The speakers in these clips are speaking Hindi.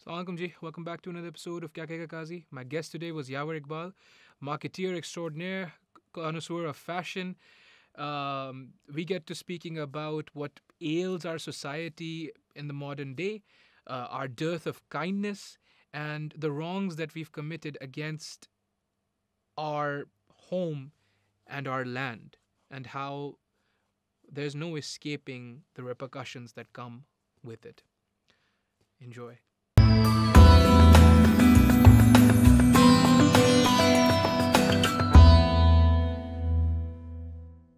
Assalamualaikum ji, welcome back to another episode of Kya Kega Kazi. My guest today was Yawar Iqbal, marketeer extraordinaire, connoisseur of fashion. Um, we get to speaking about what ails our society in the modern day, uh, our dearth of kindness, and the wrongs that we've committed against our home and our land, and how there's no escaping the repercussions that come with it. Enjoy.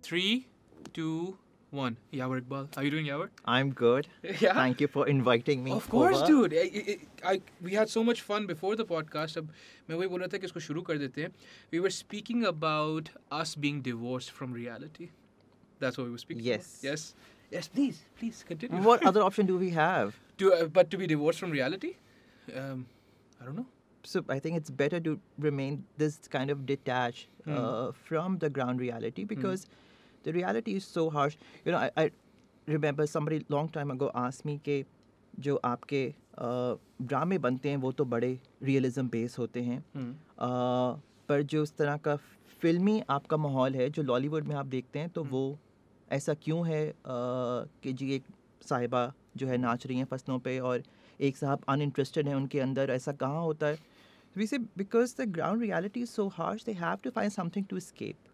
Three, two, one. Yawar Iqbal, how you doing, Yawar? I'm good. Yeah. Thank you for inviting me. Of course, over. dude. I, I, I, we had so much fun before the podcast. We were speaking about us being divorced from reality. That's what we were speaking. Yes. About. Yes. Yes. Please, please continue. What other option do we have? To uh, but to be divorced from reality? Um, I don't know. So I think it's better to remain this kind of detached mm. uh, from the ground reality hmm. because. Mm the reality is so harsh. You know, I, I remember somebody long time ago asked me कि जो आपके ड्रामे बनते हैं वो तो बड़े रियलिज्म बेस होते हैं हम्म। पर जो उस तरह का फिल्मी आपका माहौल है जो लॉलीवुड में आप देखते हैं तो हम्म। वो ऐसा क्यों है कि जी एक साहिबा जो है नाच रही हैं फसलों पर और एक साहब अन इंटरेस्टेड हैं उनके अंदर ऐसा कहाँ होता है we say because the ground reality is so harsh they have to find something to escape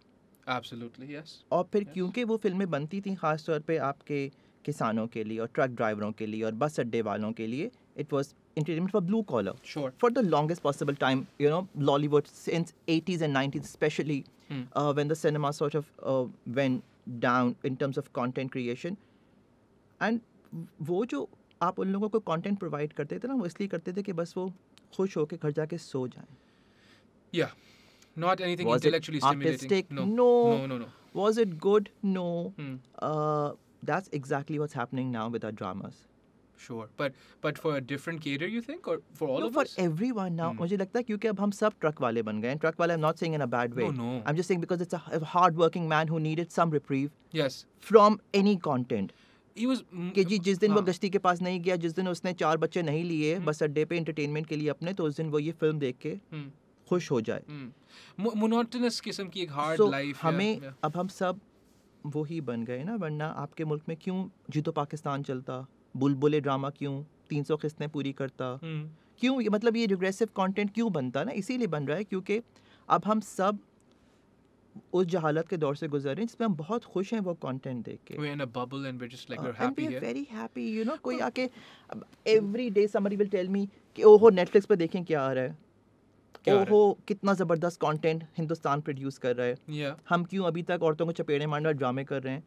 absolutely yes और फिर yes. क्योंकि वो फिल्में बनती थी खास तौर पे आपके किसानों के लिए और ट्रक ड्राइवरों के लिए और बस अड्डे वालों के लिए it was entertainment for blue collar sure for the longest possible time you know Lollywood since 80s and 90s specially when the cinema sort of when down in terms of content creation and वो जो आप उन लोगों को कंटेंट प्रोवाइड करते थे ना वो इसलिए करते थे कि बस वो खुश होकर घर जाके सो जाएं या Not anything was intellectually stimulating. No. no. No. No. No. Was it good? No. Hmm. Uh, that's exactly what's happening now with our dramas. Sure, but but for a different cater, you think, or for all no, of for us? for everyone now. Hmm. मुझे लगता है क्योंकि अब हम सब truck Truck i I'm not saying in a bad way. No, no. I'm just saying because it's a, a hard-working man who needed some reprieve. Yes. From any content. Was, कि जी जिस दिन हाँ. वो गश्ती के पास नहीं गया जिस दिन उसने चार बच्चे नहीं लिए बस अड्डे पे इंटरटेनमेंट के लिए अपने तो उस दिन वो ये फिल्म देख के खुश हो जाए हम्म। मोनोटनस किस्म की एक हार्ड लाइफ हमें अब हम सब वो ही बन गए ना वरना आपके मुल्क में क्यों जी तो पाकिस्तान चलता बुलबुल ड्रामा क्यों तीन सौ किस्तें पूरी करता हम्म। क्यों मतलब ये रिग्रेसिव कंटेंट क्यों बनता ना इसीलिए बन रहा है क्योंकि अब हम सब उस जहालत के दौर से गुजर रहे हैं जिसमें हम बहुत खुश हैं वो कंटेंट देख के we're in a bubble and we're just like uh, we're happy here very happy you know कोई तो आके every day summary will tell me कि ओहो नेटफ्लिक्स पे देखें क्या आ रहा है ओहो कितना ज़बरदस्त कंटेंट हिंदुस्तान प्रोड्यूस कर रहा है yeah. हम क्यों अभी तक औरतों को चपेड़े मारने वाले ड्रामे कर रहे हैं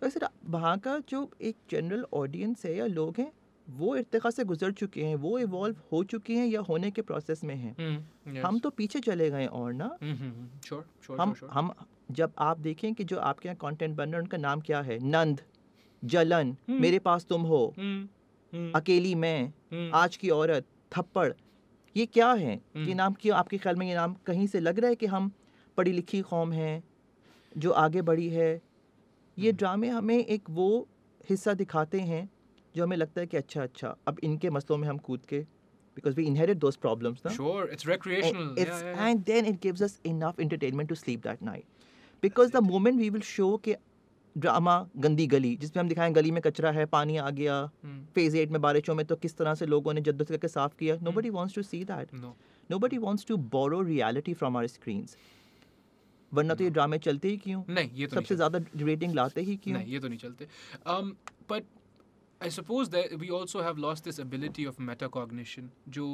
तो ऐसे वहाँ का जो एक जनरल ऑडियंस है या लोग हैं वो इरतका से गुजर चुके हैं वो इवॉल्व हो चुके हैं या होने के प्रोसेस में हैं mm, yes. हम तो पीछे चले गए और ना mm-hmm. sure, sure, हम sure, हम जब आप देखें कि जो आपके यहाँ कॉन्टेंट बन रहा है उनका नाम क्या है नंद जलन mm. मेरे पास तुम हो mm. अकेली मैं आज की औरत थप्पड़ ये क्या है ये नाम क्यों आपके ख्याल में ये नाम कहीं से लग रहा है कि हम पढ़ी लिखी कौम है जो आगे बढ़ी है ये ड्रामे हमें एक वो हिस्सा दिखाते हैं जो हमें लगता है कि अच्छा अच्छा अब इनके मसलों में हम कूद के because we inherited those problems. No? Sure, it's recreational. And, it's, yeah, yeah, yeah. and then it gives us enough entertainment to sleep that night. Because That's the it. moment we will show that drama गंदी गली जिसमें हम दिखाएं गली में कचरा है पानी आ गया फेज हम्म। एट में बारिशों में तो किस तरह से लोगों ने जद्दोज करके साफ किया nobody wants to see that nobody wants to borrow reality from our screen वरना तो ये ड्रामे चलते ही क्यों नहीं ये तो सबसे ज़्यादा रेटिंग लाते ही क्यों नहीं ये तो नहीं चलते but um, I suppose that we also have lost this ability of metacognition, jo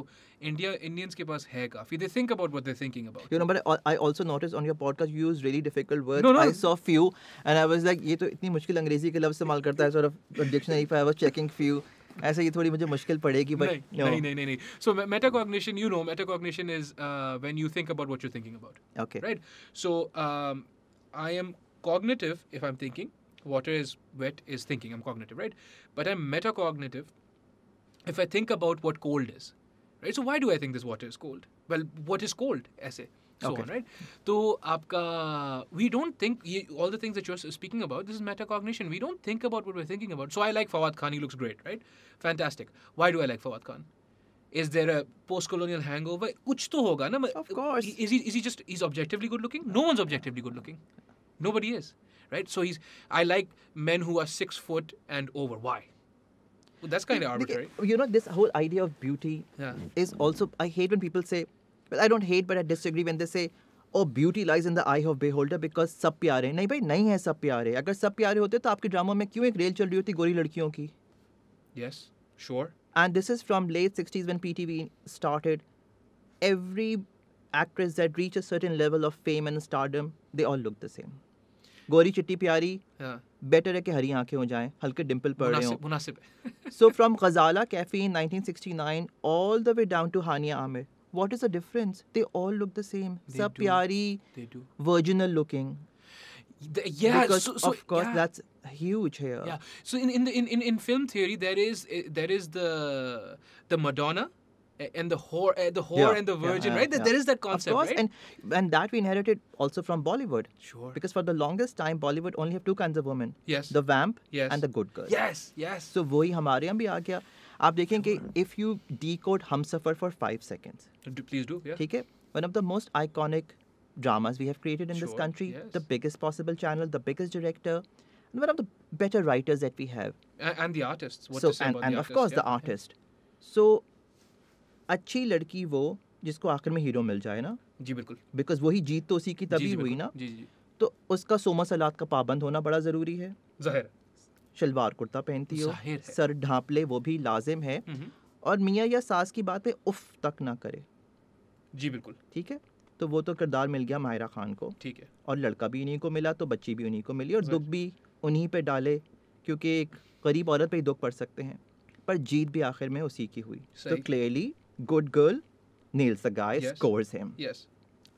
India Indians ke us hai kaafi. They think about what they're thinking about. You know, but I, also noticed on your podcast you use really difficult words. No, no. I saw few and I was like, ये तो इतनी मुश्किल अंग्रेजी के लव से माल करता है sort of dictionary. If I was checking few, ऐसे ये थोड़ी मुझे मुश्किल पड़ेगी but नहीं, no. नहीं नहीं नहीं So metacognition, you know, metacognition is uh, when you think about what you're thinking about. Okay. Right. So um, I am cognitive if I'm thinking water is wet is thinking. I'm cognitive, right? But I'm metacognitive if I think about what cold is, right? So why do I think this water is cold? Well, what is cold? Essay. So okay. on, right? So, aapka, we don't think all the things that you're speaking about. This is metacognition. We don't think about what we're thinking about. So, I like Fawad Khan. He looks great, right? Fantastic. Why do I like Fawad Khan? Is there a post-colonial hangover? Kuch to hoga na. Of course. Is he, is he just he's objectively good looking? No one's objectively good looking. Nobody is right? So he's I like men who are six foot and over. Why? Well, that's kind of arbitrary. You know, this whole idea of beauty yeah. is also. I hate when people say, well, I don't hate, but I disagree when they say, oh, beauty lies in the eye of beholder because सब प्यारे हैं नहीं भाई नहीं है सब प्यारे अगर सब प्यारे होते तो आपके ड्रामा में क्यों एक रेल चल रही होती गोरी लड़कियों की yes sure and this is from late sixties when PTV started every actress that reached a certain level of fame and stardom, they all look the same. गोरी चिट्टी प्यारी बेटर है कि हरी आंखें हो जाएं हल्के डिम्पल पड़ रहे हो मुनासिब so from Ghazala cafe in 1969 all the way down to Hania Aamir what is the difference they all look the same they sab they do virginal looking yeah so, so, of course yeah. that's huge here yeah so in in, the, in in film theory there is eh, there is the the madonna and the whore, eh, the whore yeah, and the virgin, yeah, right? Yeah. There is that concept, of course, right? and and that we inherited also from Bollywood. Sure. Because for the longest time, Bollywood only have two kinds of women. Yes. The vamp. Yes. And the good girl. Yes. Yes. So वही हमारे यहाँ भी आ गया. आप देखें कि इफ यू डी Humsafar for five seconds please do ठीक है one of the most dramas we have created in sure, this country, yes. the biggest possible channel, the biggest director, and one of the better writers that we have. And, and the artists. What so, and, and of artists, course, yeah, the artist. Yeah. So अच्छी लड़की वो जिसको आखिर में हीरो मिल जाए ना जी बिल्कुल बिकॉज वही जीत तो उसी की तभी हुई ना जी जी तो उसका सोमा सलाद का पाबंद होना बड़ा ज़रूरी है ज़ाहिर शलवार कुर्ता पहनती हो सर ढांप ले वो भी लाजिम है हम्म, हम्म। और मियाँ या सास की बात पे उफ तक ना करे जी बिल्कुल ठीक है तो वो तो किरदार मिल गया माहिरा खान को ठीक है और लड़का भी उन्हीं को मिला तो बच्ची भी उन्हीं को मिली और दुख भी उन्हीं पे डाले क्योंकि एक गरीब औरत पे ही दुख पड़ सकते हैं पर जीत भी आखिर में उसी की हुई तो clearly good girl, nails the guy, yes. scores him. Yes.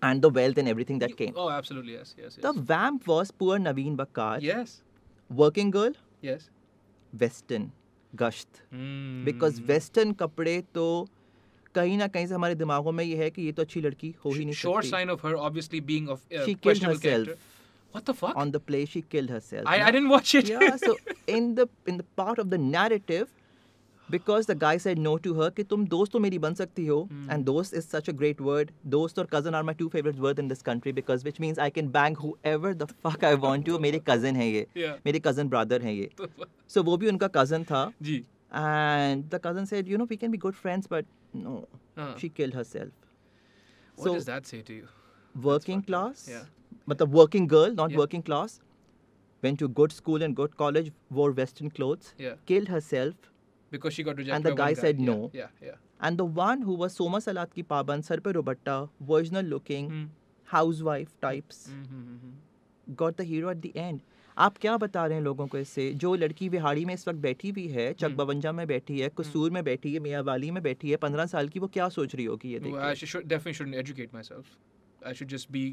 And the wealth and everything that you, came. Oh, absolutely. Yes, yes, yes. The vamp was poor Naveen Bakar. Yes. Working girl. Yes. Western. गश्त hmm. because western कपड़े to. कहीं ना कहीं से हमारे दिमागों में ये है कि ये तो अच्छी लड़की हो ही नहीं short sign of her obviously being off she killed herself What the fuck? On the play, she killed herself. I, I didn't watch it. yeah, so in the in the part of the narrative, because the guy said no to her ki tum dost meri ban sakti ho mm. and dost is such a great word dost or cousin are my two favorite words in this country because which means i can bang whoever the fuck i want to mere cousin hai ye yeah. mere cousin brother hai ye so wo bhi unka cousin tha ji and the cousin said you know we can be good friends but no she killed herself what does that say to you working class yeah. but the working girl not working class went to good school and good college wore western clothes yeah. killed herself because she got rejected. And the guy said guy. no. Yeah, yeah, yeah, And the one who was Soma Salat ki paban, sar pe robatta, virginal looking, mm. housewife types, mm-hmm, mm-hmm. got the hero at the end. आप क्या बता रहे हैं लोगों को इससे जो लड़की बिहाड़ी में इस वक्त बैठी हुई है चक बवंजा में बैठी है कसूर में बैठी है मियाँ वाली में बैठी है पंद्रह साल की वो क्या सोच रही होगी ये well, I should just be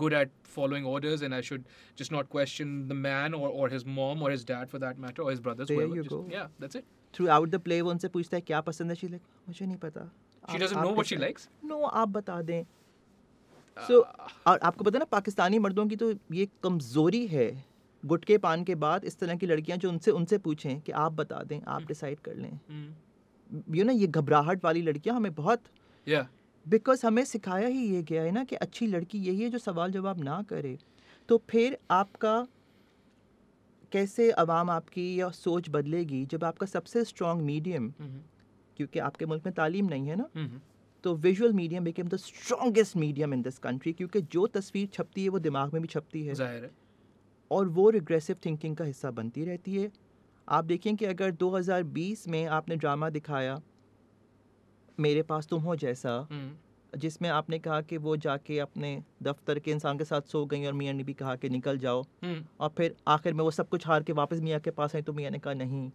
good at following orders and I should just not question the man or, or his mom or his dad for that matter or his brothers. There whoever. you just, go. Yeah, that's it. Throughout the play वो उनसे पूछता है क्या पसंद है शीला मुझे नहीं पता She doesn't know what she likes. No, आप बता दें सो uh. और आपको पता ना पाकिस्तानी मर्दों की तो ये कमज़ोरी है गुटके पान के बाद इस तरह की लड़कियां जो उनसे उनसे पूछें कि आप बता दें आप डिसाइड hmm. कर लें यू hmm. ना ये घबराहट वाली लड़कियां हमें बहुत बिकॉज हमें सिखाया ही ये गया है ना कि अच्छी लड़की यही है जो सवाल जवाब ना करे तो फिर आपका कैसे आवाम आपकी या सोच बदलेगी जब आपका सबसे स्ट्रॉन्ग मीडियम हम्म। क्योंकि आपके मुल्क में तालीम नहीं है ना हम्म, हम्म। तो visual medium became the strongest medium in this country क्योंकि जो तस्वीर छपती है वो दिमाग में भी छपती है जाहिर है और वो रिग्रेसिव थिंकिंग का हिस्सा बनती रहती है आप देखें कि अगर 2020 में आपने ड्रामा दिखाया मेरे पास तुम हो जैसा जिसमें आपने कहा कि वो जाके अपने दफ्तर के इंसान के साथ सो गई और मियाँ ने भी कहा कि निकल जाओ हम्म। और फिर आखिर में वो सब कुछ हार के वापस मियाँ के पास आई तो मियाँ ने कहा नहीं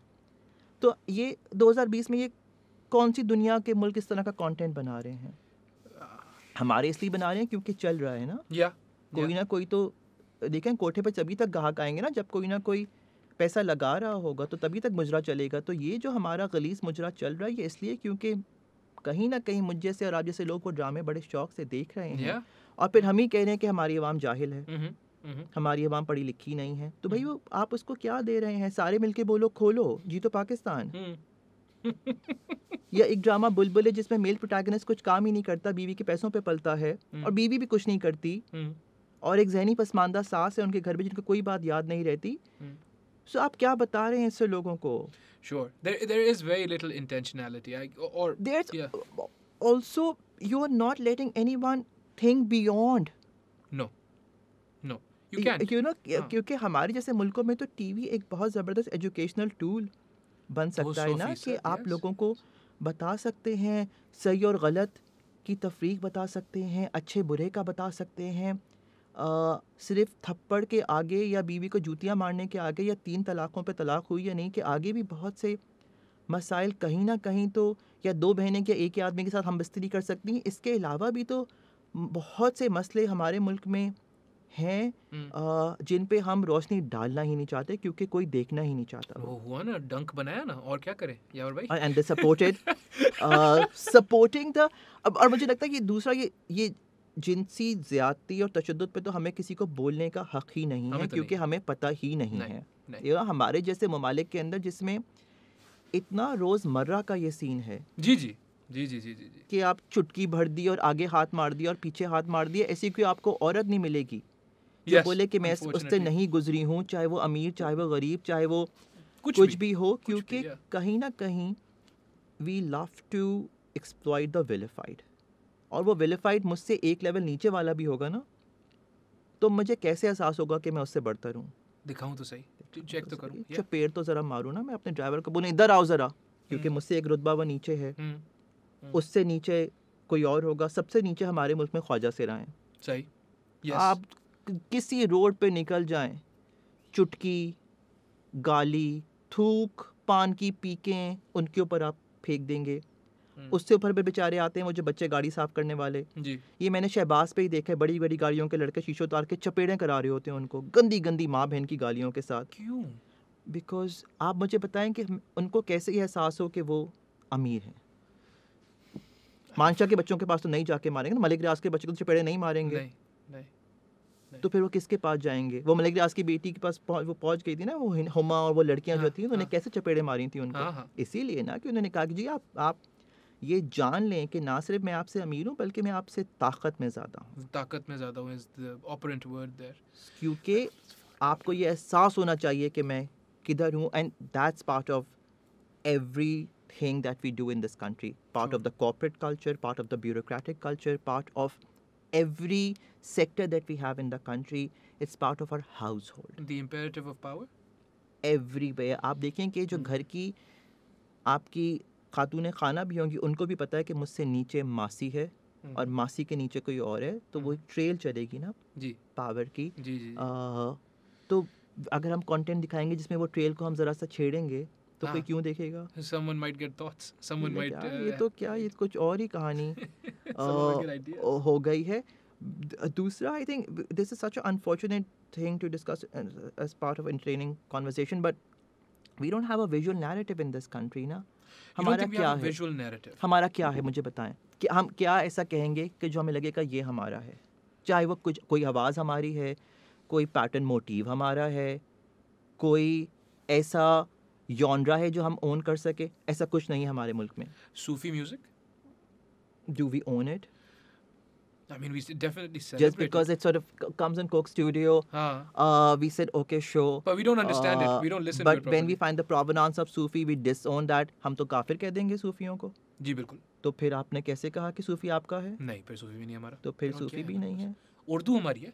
तो ये 2020 में ये कौन सी दुनिया के मुल्क इस तरह का कंटेंट बना रहे हैं हमारे इसलिए बना रहे हैं क्योंकि चल रहा है ना या कोई ना कोई तो देखें कोठे पर तभी तक गाहक आएंगे ना जब कोई ना कोई पैसा लगा रहा होगा तो तभी तक मुजरा चलेगा तो ये जो हमारा गलीस मुजरा चल रहा है ये इसलिए क्योंकि कहीं ना कहीं मुझ जैसे और आप जैसे लोग वो ड्रामे बड़े शौक से देख रहे हैं और फिर हम ही कह रहे हैं कि हमारी आवाम जाहिल है mm-hmm, mm-hmm. हमारी आवाम पढ़ी लिखी नहीं है तो भाई mm-hmm. वो आप उसको क्या दे रहे हैं सारे मिलके बोलो खोलो जी तो पाकिस्तान mm. या एक ड्रामा बुलबुल है जिसमें मेल प्रोटैगनिस्ट कुछ काम ही नहीं करता बीवी के पैसों पे पलता है mm. और बीवी भी कुछ नहीं करती mm. और एक जहनी पसमानदा सास है उनके घर में जिनको कोई बात याद नहीं रहती सो आप क्या बता रहे हैं इससे लोगों को Sure, there there is very little intentionality. I, or there's yeah. also you are not letting anyone think beyond. No, no, you can't. You know हाँ. क्योंकि हमारे जैसे मुल्कों में तो टीवी एक बहुत ज़बरदस्त एजुकेशनल टूल बन सकता है ना कि आप लोगों को बता सकते हैं सही और गलत की तफरीक बता सकते हैं अच्छे बुरे का बता सकते हैं सिर्फ थप्पड़ के आगे या बीवी को जूतियाँ मारने के आगे या तीन तलाक़ों पर तलाक़ हुई या नहीं कि आगे भी बहुत से मसाइल कहीं ना कहीं तो या दो बहनें के एक ही आदमी के साथ हम बस्तरी कर सकती हैं इसके अलावा भी तो बहुत से मसले हमारे मुल्क में हैं हम्म। जिन पे हम रोशनी डालना ही नहीं चाहते क्योंकि कोई देखना ही नहीं चाहता वो हुआ ना डंक बनाया ना और क्या करें यावर भाई एंड सपोर्टेड सपोर्टिंग द और मुझे लगता है कि दूसरा ये ये जिनसी ज्यादती और तशद पे तो हमें किसी को बोलने का हक ही नहीं है तो क्योंकि हमें पता ही नहीं, नहीं है नहीं। हमारे जैसे ममालिक के अंदर जिसमें इतना रोज़मर्रा का ये सीन है जी जी जी जी जी जी कि आप चुटकी भर दी और आगे हाथ मार दिया और पीछे हाथ मार दिया ऐसी कोई आपको औरत नहीं मिलेगी जो yes, बोले कि मैं उससे नहीं गुजरी हूँ चाहे वो अमीर चाहे वो गरीब चाहे वो कुछ, कुछ भी, भी हो क्योंकि कहीं ना कहीं we love to exploit the और वो वेलीफाइड मुझसे एक लेवल नीचे वाला भी होगा ना तो मुझे कैसे एहसास होगा कि मैं उससे बढ़ता रहूँ दिखाऊँ तो सही चेक तो, तो करूँ अच्छा पेड़ तो ज़रा मारूँ ना मैं अपने ड्राइवर को बोलूँ इधर आओ ज़रा क्योंकि हम्म। मुझसे एक रुतबा वह नीचे है हम्म। हम्म। उससे नीचे कोई और होगा सबसे नीचे हमारे मुल्क में ख्वाजा सिरा हैं सही yes. आप किसी रोड पे निकल जाएं चुटकी गाली थूक पान की पीकें उनके ऊपर आप फेंक देंगे हम्म। उससे ऊपर भी बेचारे आते हैं वो जो बच्चे गाड़ी साफ करने वाले जी ये मैंने शहबाज पे ही देखा है बड़ी बड़ी गाड़ियों के लड़के शीशो उतार के चपेड़े करा रहे होते हैं उनको गंदी गंदी माँ बहन की गालियों के साथ क्यों बिकॉज आप मुझे बताएं कि उनको कैसे ये एहसास हो कि वो अमीर हैं मानशा के बच्चों के पास तो नहीं जाके मारेंगे ना मलिक रियाज के बच्चे को तो चपेड़े नहीं मारेंगे नहीं, नहीं, नहीं। तो फिर वो किसके पास जाएंगे वो मलिक रियाज की बेटी के पास वो पहुंच गई थी ना वो हुमा और वो लड़कियां जो हाँ, थी हाँ। उन्होंने कैसे चपेड़े मारी थी उनको हाँ, इसीलिए ना कि उन्होंने कहा कि जी आप आप ये जान लें कि ना सिर्फ मैं आपसे अमीर हूँ बल्कि मैं आपसे ताकत में ज़्यादा हूँ ताकत में ज़्यादा हूँ ऑपरेंट वर्ड देर क्योंकि आपको ये एहसास होना चाहिए कि मैं किधर हूँ and that's part of everything that we do in this country part of the corporate culture part of the bureaucratic culture part of every sector that we have in the country it's part of our household imperative of आप देखें कि जो hmm. घर की आपकी खातून खाना भी होंगी उनको भी पता है कि मुझसे नीचे मासी है हम्म। और मासी के नीचे कोई और है तो वो ट्रेल हम्म। चलेगी ना जी पावर की जी जी आ, तो अगर हम कंटेंट दिखाएंगे जिसमें वो ट्रेल को हम ज़रा सा छेड़ेंगे तो कोई हाँ। क्यों देखेगा someone might get thoughts someone might ये uh, तो क्या ये तो कुछ और ही कहानी आ, हो गई है दूसरा I think this is such unfortunate thing to discuss as part of training conversation but we don't have a visual narrative in this country ना हमारा क्या है विजुअल नैरेटिव हमारा क्या है मुझे बताएं कि हम क्या ऐसा कहेंगे कि जो हमें लगेगा ये हमारा है चाहे वो कुछ कोई आवाज़ हमारी है कोई पैटर्न मोटिव हमारा है कोई ऐसा यौनरा है जो हम ओन कर सके ऐसा कुछ नहीं है हमारे मुल्क में Sufi music do we own it I mean, we definitely celebrate. Just because it, it sort of comes in Coke Studio, huh. uh, we said okay, sure. But we don't understand uh, it. We don't listen. to it. But when we find the provenance of Sufi, we disown that. हम तो काफिर कह देंगे सूफियों को. जी बिल्कुल. तो फिर आपने कैसे कहा कि सूफी आपका है? नहीं, फिर सूफी भी नहीं हमारा. तो फिर सूफी भी नहीं है. उर्दू हमारी है.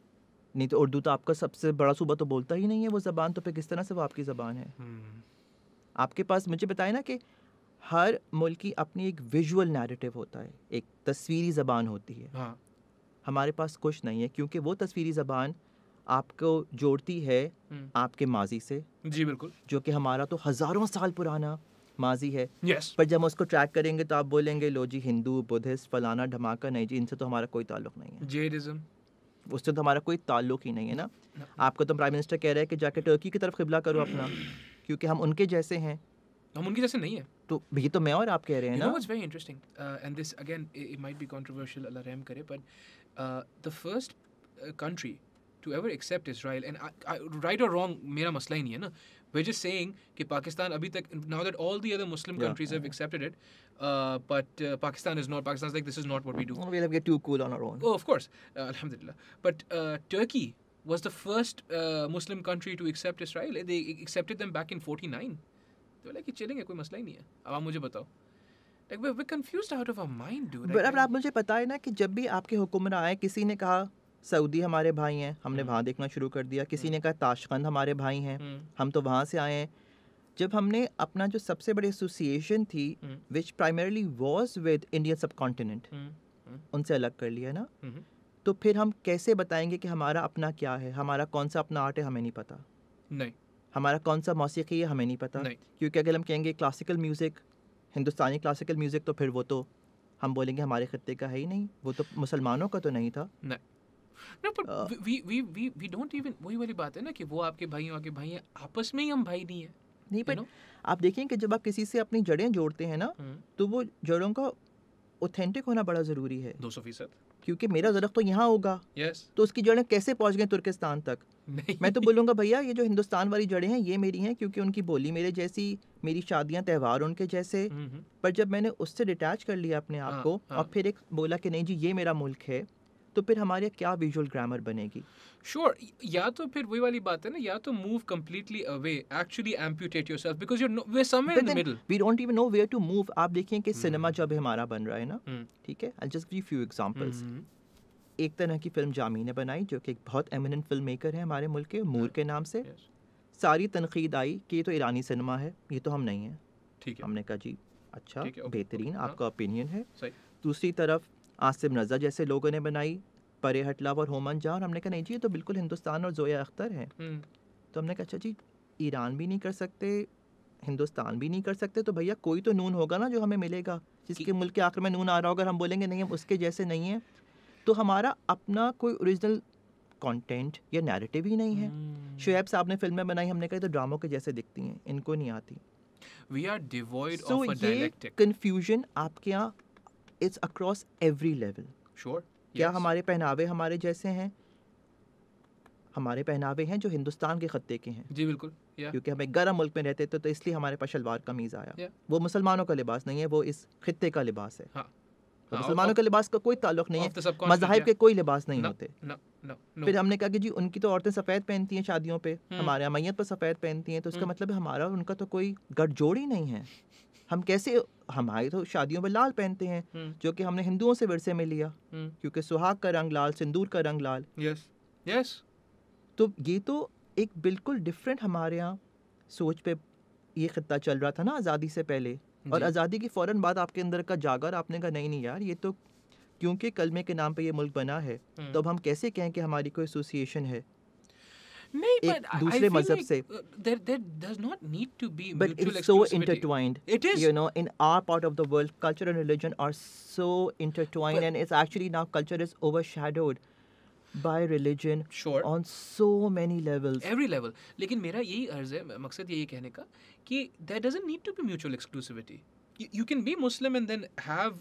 नहीं तो उर्दू तो आपका सबसे बड़ा सूबा तो बोलता ही नहीं है वो जबान तो फिर किस तरह से वो आपकी ज़बान है आपके पास मुझे बताए ना कि हर मुल्क की अपनी एक विजुअल नैरेटिव होता है एक तस्वीरी ज़बान होती है हाँ। हमारे पास कुछ नहीं है क्योंकि वो तस्वीरी ज़बान आपको जोड़ती है हम्म। आपके माजी से जी बिल्कुल जो कि हमारा तो हज़ारों साल पुराना माजी है yes. पर जब हम उसको ट्रैक करेंगे तो आप बोलेंगे लो जी हिंदू बुद्धिस्ट फलाना धमाका नहीं जी इनसे तो हमारा कोई ताल्लुक नहीं है जेडिज्म उससे तो हमारा कोई ताल्लुक ही नहीं है ना no. आपको तो प्राइम मिनिस्टर कह रहे हैं कि जाके टर्की की तरफ खिबला करो अपना क्योंकि हम उनके जैसे हैं हम उनके जैसे नहीं है तो ये तो मैं और आप कह रहे हैं ना very interesting and this again it might be controversial Allah रहम करे but Uh, the first uh, country to ever accept Israel, and I, I, right or wrong, मेरा मसला नहीं है ना we're just saying that Pakistan abhi tak, now that all the other Muslim countries yeah, have accepted it, uh, but uh, Pakistan is not. Pakistan's like this is not what we do. Well, we'll get too cool on our own. Oh, of course, uh, Alhamdulillah. But uh, Turkey was the first uh, Muslim country to accept Israel. They accepted them back in 49. They were like, "It's chilling, hai, koi masla hi nahi hai. Ab aap mujhe batao." Like we're, we're confused out of our mind, dude. But अब आप मुझे पता है ना कि जब भी आपके हुकुमर आए किसी ने कहा सऊदी हमारे भाई हैं हमने हम्म। वहाँ देखना शुरू कर दिया किसी हम्म। ने कहा ताशकंद हमारे भाई हैं हम्म। हम तो वहाँ से आए हैं जब हमने अपना जो सबसे बड़ी एसोसिएशन थी which primarily was with Indian subcontinent उनसे अलग कर लिया ना तो फिर हम कैसे बताएंगे कि हमारा अपना क्या है हमारा कौन सा अपना आर्ट है हमें नहीं पता नहीं हमारा कौन सा मौसीकी है हमें नहीं पता क्योंकि अगर हम कहेंगे classical music Hindustani classical music तो फिर वो तो हम बोलेंगे हमारे खत्े का है ही नहीं वो तो मुसलमानों का तो नहीं था नहीं no but we we we we don't even वही वाली बात है ना कि वो आपके भाई आपके भाई हैं आपस में ही हम भाई नहीं हैं नहीं पर आप देखें कि जब आप किसी से अपनी जड़ें जोड़ते हैं ना हम्म। तो वो जड़ों का ऑथेंटिक होना बड़ा ज़रूरी है दो क्योंकि मेरा जरख तो यहाँ होगा yes. तो उसकी जड़ें कैसे पहुंच गई तुर्किस्तान तक मैं तो बोलूँगा भैया ये जो हिंदुस्तान वाली जड़ें हैं ये मेरी हैं क्योंकि उनकी बोली मेरे जैसी मेरी शादियां त्यौहार उनके जैसे हम्म, हम्म। पर जब मैंने उससे डिटैच कर लिया अपने आप हाँ, को हाँ। और फिर एक बोला कि नहीं जी ये मेरा मुल्क है तो फिर हमारे क्या विजुअल ग्रामर बनेगी श्योर sure, या तो फिर वही वाली बात है ना या तो move completely away actually amputate yourself because you we we don't even know where to move आप देखें कि सिनेमा hmm. जब हमारा बन रहा है ना hmm. ठीक है I just give few examples एक तरह की फिल्म जामी ने बनाई जो कि एक बहुत एमिनेंट फिल्म मेकर है हमारे मुल्क के मूर hmm. के नाम से yes. सारी तनकीद आई कि ये तो ईरानी सिनेमा है ये तो हम नहीं हैं ठीक है हमने कहा जी अच्छा बेहतरीन हाँ। आपका ओपिनियन है दूसरी तरफ आसिम रजा जैसे लोगों ने बनाई परे हटलाव और होमन जहाँ और हमने कहा नहीं जी ये तो बिल्कुल हिंदुस्तान और जोया अख्तर है हम्म। तो हमने कहा अच्छा जी ईरान भी नहीं कर सकते हिंदुस्तान भी नहीं कर सकते तो भैया कोई तो नून होगा ना जो हमें मिलेगा जिसके मुल्क के आखिर में नून आ रहा होगा हम बोलेंगे नहीं हम उसके जैसे नहीं हैं तो हमारा अपना कोई ओरिजिनल कंटेंट या नैरेटिव ही नहीं है hmm. हम्म। शुएब साहब ने फिल्में बनाई हमने कहा तो ड्रामों के जैसे दिखती हैं इनको नहीं आती we are devoid of a dialectic confusion आपके यहाँ it's across every level sure क्या हमारे पहनावे हमारे जैसे हैं हमारे पहनावे हैं जो हिंदुस्तान के खत्ते के हैं जी बिल्कुल yeah. क्योंकि हम एक गर्म मुल्क में रहते थे तो, तो इसलिए हमारे पास शलवार कमीज आया yeah. वो मुसलमानों का लिबास नहीं है वो इस खत्ते का लिबास है हाँ। तो हाँ, मुसलमानों के लिबास का कोई ताल्लुक नहीं है मजाहब के कोई लिबास नहीं no, होते no, no, फिर हमने कहा कि जी उनकी तो औरतें सफ़ेद पहनती हैं शादियों पे हम्म। हमारे यहाँ पर सफ़ेद पहनती हैं तो उसका हम्म। मतलब हमारा उनका तो कोई गठजोड़ ही नहीं है हम कैसे हमारे तो शादियों में लाल पहनते हैं हम्म। जो कि हमने हिंदुओं से विरसे में लिया हम्म। क्योंकि सुहाग का रंग लाल सिंदूर का रंग लाल यस यस तो ये तो एक बिल्कुल डिफरेंट हमारे यहाँ सोच पे ये खत्ता चल रहा था ना आज़ादी से पहले और आज़ादी की फ़ौरन बाद आपके अंदर का जागर आपने कहा नहीं नहीं यार ये तो क्योंकि कलमे के नाम पे ये मुल्क बना है हम्म। तो अब हम कैसे कहें कि हमारी कोई एसोसिएशन है नहीं बट दूसरे मजहब से there there does not need to be but it's so intertwined it is you know in our part of the world culture and religion are so intertwined and it's actually now culture is overshadowed by religion sure. on so many levels every level लेकिन मेरा यही अर्ज है मकसद यही कहने का कि there doesn't need to be mutual exclusivity you, you can be Muslim and then have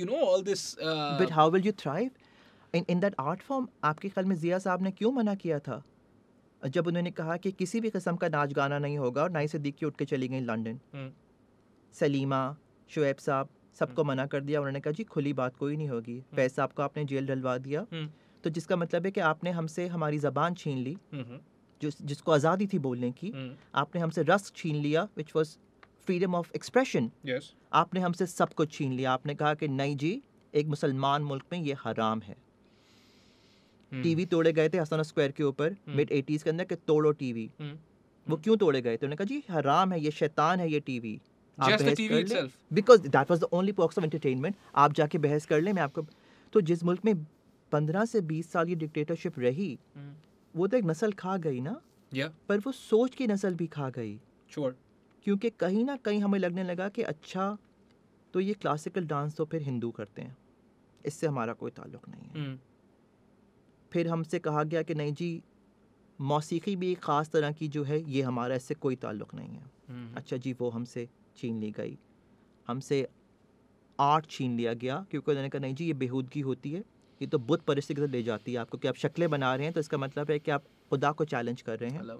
you know all this uh, but how will you thrive in in that art form आपके ख्याल में जिया साहब ने क्यों मना किया था जब उन्होंने कहा कि किसी भी किस्म का नाच गाना नहीं होगा और ना ही सिद्दीक उठ के चली गई लंडन हम्म। सलीमा शुएब साहब सबको हम्म। मना कर दिया उन्होंने कहा जी खुली बात कोई नहीं होगी फैज हम्म। साहब को आपने जेल डलवा दिया तो जिसका मतलब है कि आपने हमसे हमारी ज़बान छीन ली जो जिसको आज़ादी थी बोलने की आपने हमसे रस छीन लिया which was freedom of expression आपने हमसे सब कुछ छीन लिया आपने कहा कि नहीं जी एक मुसलमान मुल्क में ये हराम है हम्म। टीवी तोड़े गए थे हसन स्क्वायर के ऊपर हम्म। मिड एटीज के अंदर के तोड़ो टीवी हम्म। वो क्यों तोड़े गए थे उन्होंने कहा जी हराम है ये शैतान है ये टीवी आप बहस कर ले because that was the only pox of entertainment आप जाके बहस कर ले मैं आपको तो जिस मुल्क में पंद्रह से बीस साल ये डिक्टेटरशिप रही वो तो एक नस्ल खा गई ना पर वो सोच की नस्ल भी खा गई क्योंकि कहीं ना कहीं हमें लगने लगा कि अच्छा तो ये क्लासिकल डांस तो फिर हिंदू करते हैं इससे हमारा कोई ताल्लुक नहीं है फिर हमसे कहा गया कि नहीं जी मौसीकी भी एक ख़ास तरह की जो है ये हमारा इससे कोई ताल्लुक़ नहीं है हम्म। अच्छा जी वो हमसे छीन ली गई हमसे आर्ट छीन लिया गया क्योंकि उन्होंने कहा नहीं जी ये बेहूदगी होती है ये तो बुद्ध परिस्थिति की तरफ ले जाती है आपको कि आप शक्लें बना रहे हैं तो इसका मतलब है कि आप खुदा को चैलेंज कर रहे हैं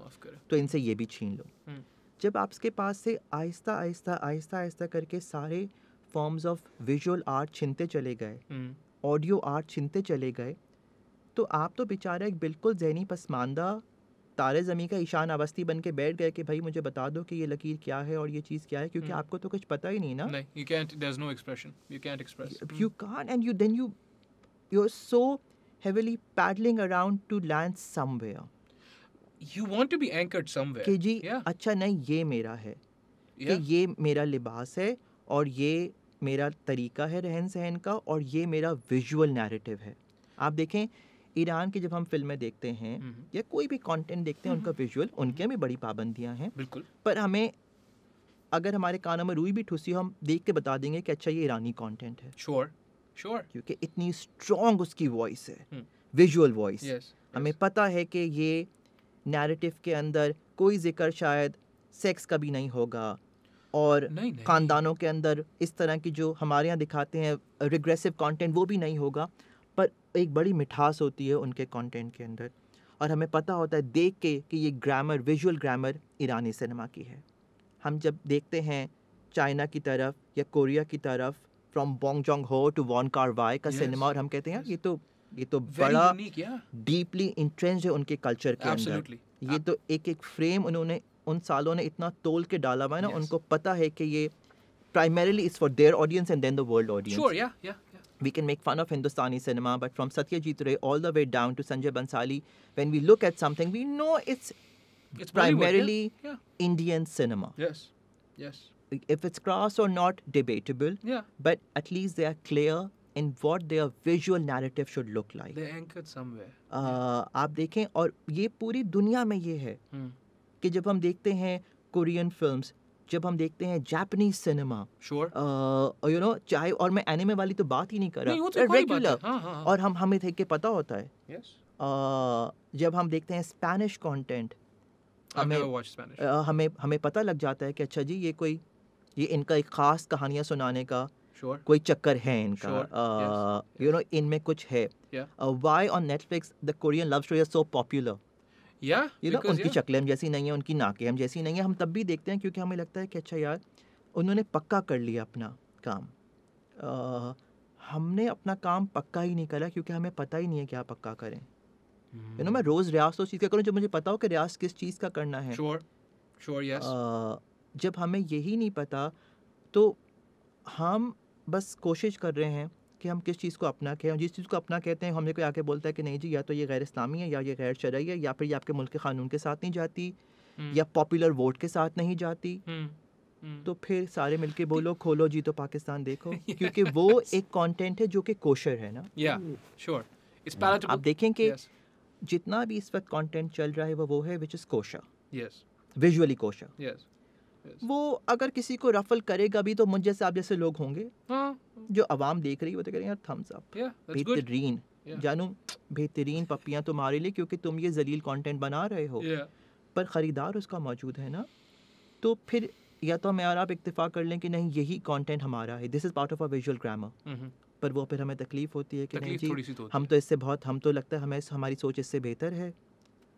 तो इनसे ये भी छीन लो हम्म। जब आपके पास से आहिस्ता आहिस्ता आहिस्ता आहिस्ता करके सारे फॉर्म्स ऑफ विजुअल आर्ट छिनते चले गए ऑडियो हम्म। आर्ट छिनते चले गए तो आप तो बेचारा एक बिल्कुल जहनी पसमानदा तारे ज़मी का ईशान अवस्थी बन के बैठ गए कि भाई मुझे बता दो कि ये लकीर क्या है और ये चीज़ क्या है क्योंकि हम्म। आपको तो कुछ पता ही नहीं ना you can't no expression you can't express you can't and you then you you are so heavily paddling around to land somewhere. You want to be anchored somewhere. कि जी yeah. अच्छा नहीं ये मेरा है yeah. कि ये मेरा लिबास है और ये मेरा तरीका है रहन सहन का और ये मेरा विजुअल नैरेटिव है आप देखें ईरान की जब हम फिल्में देखते हैं हम्म, हम्म। या कोई भी कंटेंट देखते हैं हम्म, उनका विजुअल उनके भी बड़ी पाबंदियां हैं बिल्कुल पर हमें अगर हमारे कानों में रुई भी ठुसी हो हम देख के बता देंगे कि अच्छा ये ईरानी कंटेंट है श्योर श्योर क्योंकि इतनी स्ट्रॉन्ग उसकी वॉइस है विजुअल वॉइस हमें पता है कि ये नैरेटिव के अंदर कोई जिक्र शायद सेक्स का भी नहीं होगा और खानदानों के अंदर इस तरह की जो हमारे यहाँ दिखाते हैं रिग्रेसिव कंटेंट वो भी नहीं होगा पर एक बड़ी मिठास होती है उनके कंटेंट के अंदर और हमें पता होता है देख के कि ये ग्रामर विजुअल ग्रामर ईरानी सिनेमा की है हम जब देखते हैं चाइना की तरफ या कोरिया की तरफ from Bong Joon Ho to Wong Karwai का सिनेमा yes. और हम कहते हैं yes. ये तो ये तो Very बड़ा डीपली इंट्रेंस है उनके कल्चर के Absolutely. अंदर ये तो एक एक फ्रेम उन्होंने उन सालों ने इतना तोल के डाला हुआ है ना yes. उनको पता है कि ये primarily is for their audience and then the world audience we can make fun of Hindustani cinema, but from Satyajit Ray all the way down to Sanjay Bansali, when we look at something, we know it's, it's primarily yeah. Yeah. Indian cinema. Yes, yes. If it's crass or not, debatable. Yeah. But at least they are clear in what their visual narrative should look like. They're anchored somewhere. Uh, आप देखें और ये पूरी दुनिया में ये है hmm. कि जब हम देखते हैं कोरियन फिल्म्स जब हम देखते हैं Japanese cinema sure you know चाहे और मैं एनिमे वाली तो बात ही नहीं कर रहा रेगुलर तो हाँ, हाँ, हाँ, और हम हमें देख के पता होता है yes. uh, जब हम देखते हैं स्पेनिश कंटेंट हमें uh, हमें हमें पता लग जाता है कि अच्छा जी ये कोई ये इनका एक ख़ास कहानियाँ सुनाने का Sure. कोई चक्कर है इनका यू नो uh, इनमें कुछ है why on Netflix the Korean love story so popular या yeah, you उनकी yeah. शक्लें हम जैसी नहीं है उनकी नाकें हम जैसी नहीं है हम तब भी देखते हैं क्योंकि हमें लगता है कि अच्छा यार उन्होंने पक्का कर लिया अपना काम हमने अपना काम पक्का ही नहीं करा क्योंकि हमें पता ही नहीं है क्या पक्का करें यू hmm. नो मैं रोज़ रियाज तो उस चीज़ का करूँ जब मुझे पता हो कि रियाज किस चीज़ का करना है sure. Sure, yes. जब हमें यही नहीं पता तो हम बस कोशिश कर रहे हैं कि हम किस चीज़ को अपना कहें जिस चीज़ को अपना कहते हैं हमें कोई आके बोलता है कि नहीं जी या तो ये गैर इस्लामी है या ये गैर शरा है या फिर ये आपके मुल्क के कानून के साथ नहीं जाती हम्म। या पॉपुलर वोट के साथ नहीं जाती हम्म, हम्म। तो फिर सारे मिलके तो बोलो खोलो जी तो पाकिस्तान देखो क्योंकि वो एक कंटेंट है जो कि कोशर है ना या श्योर इस आप देखें कि yes. जितना भी इस वक्त कंटेंट चल रहा है वो वो है विच इज़ कोशा यस विजुअली कोशा यस वो अगर किसी को रफल करेगा भी तो मुझ जैसे आप जैसे लोग होंगे हाँ। जो आवाम देख रही है वो तो यार थम्स अप बेहतरीन जानू बेहतरीन पपियाँ तुम्हारे लिए क्योंकि तुम ये जलील कंटेंट बना रहे हो पर ख़रीदार उसका मौजूद है ना तो फिर या तो हमें यार आप इतफ़ा कर लें कि नहीं यही कंटेंट हमारा है this is part of a visual grammar पर वो फिर हमें तकलीफ़ होती है कि नहीं जी तो हम तो इससे बहुत हम तो लगता है हमें हमारी सोच इससे बेहतर है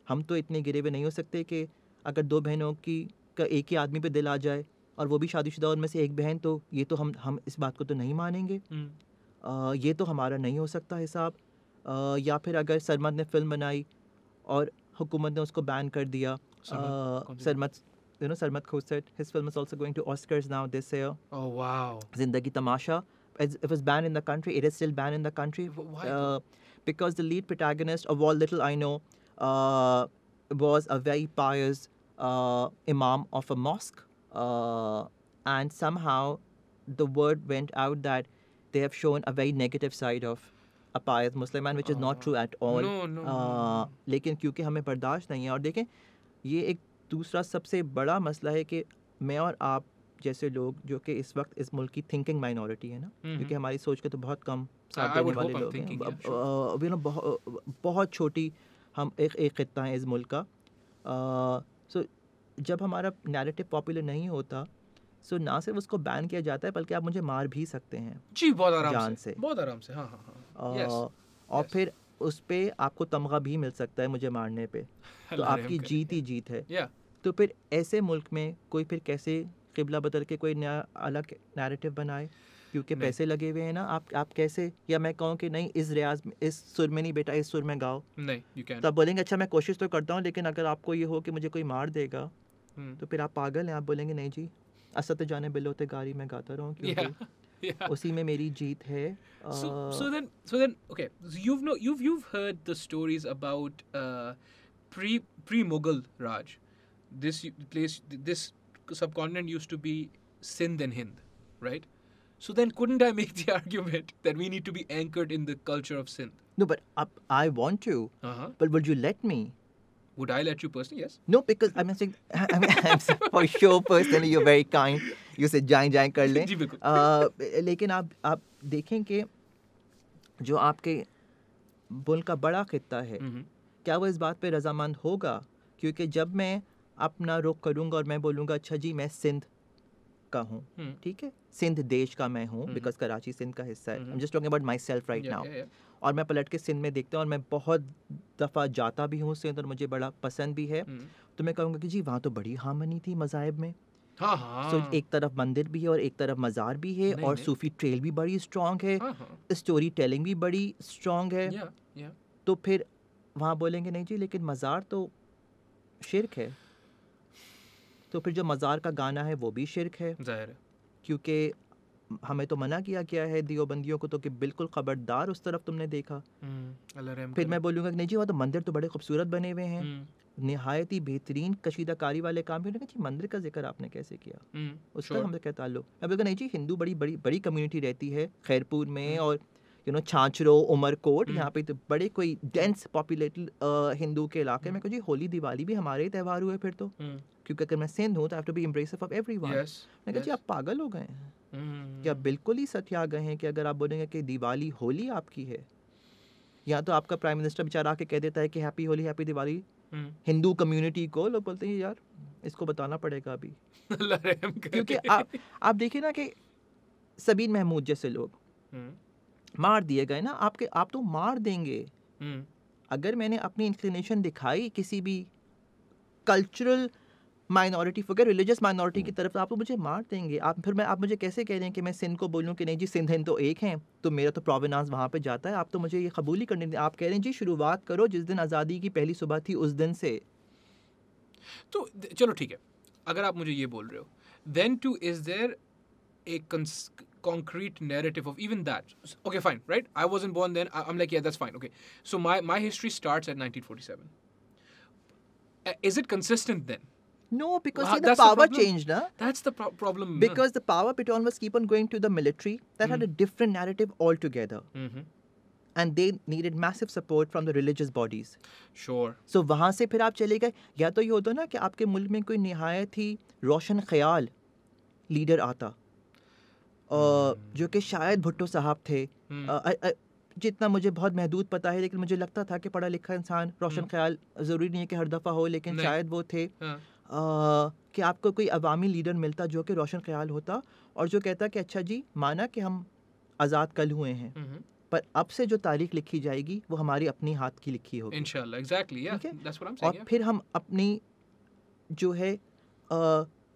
हम तो इतने गिरे हुए नहीं हो सकते कि अगर दो बहनों की का एक ही आदमी पे दिल आ जाए और वो भी शादीशुदा उनमें से एक बहन तो ये तो हम हम इस बात को तो नहीं मानेंगे आ, हम्म। ये तो हमारा नहीं हो सकता हिसाब या फिर अगर सरमद ने फिल्म बनाई और हुकूमत ने उसको बैन कर दिया Sarmad you know Sarmad Khoosat his film is also going to Oscars now this year oh wow Zindagi Tamasha it was banned in the country it is still banned in the country Why? Uh, because the lead protagonist of all little i know uh, was a Uh, imam of a mosque. Uh, and somehow the word went out that they have shown a very negative side of a pious Muslim man, which is not true at all. No, uh, no, no. लेकिन क्योंकि हमें बर्दाश्त नहीं है और देखें ये एक दूसरा सबसे बड़ा मसला है कि मैं और आप जैसे लोग जो कि इस वक्त इस मुल्क की थिंकिंग माइनॉरिटी है ना हम्म, क्योंकि हम्म। हमारी सोच के तो बहुत कम साथ देने वाले लोग हैं बहुत छोटी हम एक एक खत्ता है इस मुल्क का सो so, जब हमारा नैरेटिव पॉपुलर नहीं होता सो so, ना सिर्फ उसको बैन किया जाता है बल्कि आप मुझे मार भी सकते हैं जी बहुत आराम जान से, से बहुत आराम से हाँ हाँ हाँ yes, और yes. फिर उस पर आपको तमगा भी मिल सकता है मुझे मारने पे तो आपकी जीत ही जीत है yeah. तो फिर ऐसे मुल्क में कोई फिर कैसे किबला बदल के कोई नया अलग नैरेटिव बनाए क्योंकि पैसे लगे हुए हैं ना आप आप कैसे या मैं कहूँ कि नहीं इस रियाज में इस सुर में नहीं बेटा इस सुर में गाओ नहीं यू कैन तब बोलेंगे अच्छा मैं कोशिश तो करता हूँ लेकिन अगर आपको ये हो कि मुझे कोई मार देगा हम्म। तो फिर आप पागल हैं आप बोलेंगे नहीं जी असत जाने बिलोते गारी मैं गाता रहा क्योंकि Yeah. उसी में मेरी जीत है so then so then okay you know you you heard the stories about pre pre Mughal Raj this place this subcontinent used to be Sindh and Hind, right? So then, couldn't I make the argument that we need to be anchored in the culture of synth? No, but uh, I want to. Uh-huh. But would you let me? Would I let you personally? Yes. No, because I'm saying, I mean, I'm saying for sure personally, you're very kind. You said, Jai Jai कर लें. जी बिल्कुल. Uh, लेकिन आप आप देखें कि जो आपके मुल्क का बड़ा खत्ता है क्या वो इस बात पे रजामंद होगा क्योंकि जब मैं अपना रुख करूंगा और मैं बोलूंगा अच्छा जी मैं सिंध का हूँ हम्म। ठीक है सिंध देश का मैं हूँ बिकॉज हम्म। कराची सिंध का हिस्सा है just talking about myself right now और मैं पलट के सिंध में देखता हूँ और मैं बहुत दफ़ा जाता भी हूँ सिंध और मुझे बड़ा पसंद भी है हम्म। तो मैं कहूँगा कि जी वहाँ तो बड़ी हामनी थी मज़ाहब में हाँ हाँ। so, एक तरफ मंदिर भी है और एक तरफ मज़ार भी है और सूफी ट्रेल भी बड़ी स्ट्रॉन्ग है हाँ। स्टोरी हाँ। टेलिंग भी बड़ी स्ट्रॉन्ग है या, या। तो फिर वहाँ बोलेंगे नहीं जी लेकिन मज़ार तो शिरक है तो फिर जो मज़ार का गाना है वो भी शिरक है ज़ाहिर क्योंकि हमें तो मना किया गया है दियोबंदियों को तो कि बिल्कुल खबरदार उस तरफ तुमने देखा हम्म, फिर मैं बोलूँगा कि नहीं जी वह तो मंदिर तो बड़े खूबसूरत बने हुए हैं हम्म। नहायत ही बेहतरीन कशीदाकारी वाले काम भी जी मंदिर का जिक्र आपने कैसे किया हम्म, उसका हमसे क्या ताल्लुक मैं बोलूँगा नहीं जी हिंदू बड़ी बड़ी बड़ी कम्युनिटी रहती है खैरपुर में और यू नो छाछरो उमरकोट यहाँ पे तो बड़े कोई डेंस पॉपुलेट हिंदू के इलाके hmm. में कुछ होली दिवाली भी हमारे ही त्यौहार हुए फिर तो hmm. क्योंकि अगर मैं सिंध हूँ तो have to be impressive of everyone मैं जी आप पागल हो गए हैं hmm. क्या बिल्कुल ही सत्या गए हैं कि अगर आप बोलेंगे कि दिवाली होली आपकी है या तो आपका प्राइम मिनिस्टर बेचारा आके कह देता है कि happy Holi happy Diwali Hindu community को लोग बोलते हैं यार इसको बताना पड़ेगा अभी क्योंकि आप आप देखिए ना कि सबीन महमूद जैसे लोग मार दिए गए ना आपके आप तो मार देंगे हम्म। अगर मैंने अपनी इंक्लिनेशन दिखाई किसी भी कल्चरल माइनॉरिटी फिर रिलीजियस माइनॉरिटी की हम्म। तरफ तो आप तो मुझे मार देंगे आप फिर मैं आप मुझे कैसे कह रहे हैं कि मैं सिंध को बोलूँ कि नहीं जी सिंध हिंद तो एक हैं तो मेरा तो प्रोविनास वहाँ पे जाता है आप तो मुझे ये कबूल ही करने दें आप कह रहे हैं जी शुरुआत करो जिस दिन आज़ादी की पहली सुबह थी उस दिन से तो चलो ठीक है अगर आप मुझे ये बोल रहे हो देन टू इज़ देर एक concrete narrative of even that. Okay, fine, right? I wasn't born then. I'm like, yeah, that's fine. Okay. So my, my history starts at 1947. Is it consistent then? No, because well, see, the power the changed. Huh? That's the pro problem. Because the power Patton was keep on going to the military that mm. had a hmm. different narrative altogether. Mm -hmm. And they needed massive support from the religious bodies. Sure. So वहाँ से फिर आप चले गए या तो ये होता ना कि आपके मुल्क में कोई नहायत ही रोशन ख्याल लीडर आता जो कि शायद भुट्टो साहब थे हम्म। जितना मुझे बहुत महदूद पता है लेकिन मुझे लगता था कि पढ़ा लिखा इंसान रोशन हम्म। ख्याल ज़रूरी नहीं है कि हर दफ़ा हो लेकिन शायद वो थे हाँ। कि आपको कोई अवामी लीडर मिलता जो कि रोशन ख्याल होता और जो कहता कि अच्छा जी माना कि हम आज़ाद कल हुए हैं हम्म। पर अब से जो तारीख लिखी जाएगी वो हमारी अपनी हाथ की लिखी होगी exactly, yeah. या और फिर हम अपनी जो है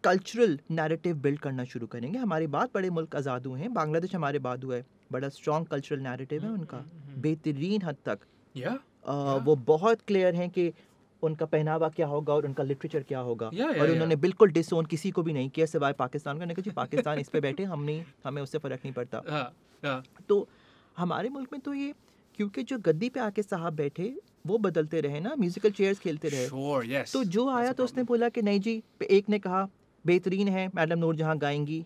कल्चरल नैरेटिव बिल्ड करना शुरू करेंगे हमारे बाद बड़े मुल्क आज़ाद हुए हैं बांग्लादेश हमारे बाद हुआ है बड़ा स्ट्रॉन्ग कल्चरल नैरेटिव है उनका हम्म, हम्म, हम्म। बेहतरीन हद तक yeah, uh, yeah. वो बहुत क्लियर हैं कि उनका पहनावा क्या होगा और उनका लिटरेचर क्या होगा yeah, yeah, और उन्होंने yeah. बिल्कुल डिसोन किसी को भी नहीं किया सिवाय पाकिस्तान का जी पाकिस्तान इस पर बैठे हम नहीं हमें उससे फ़र्क नहीं पड़ता yeah, हाँ, yeah. हाँ। तो हमारे मुल्क में तो ये क्योंकि जो गद्दी पे आके साहब बैठे वो बदलते रहे ना म्यूजिकल चेयर्स खेलते रहे sure, yes. तो जो आया तो उसने बोला कि नहीं जी एक ने कहा बेहतरीन है मैडम नूर जहाँ गाएंगी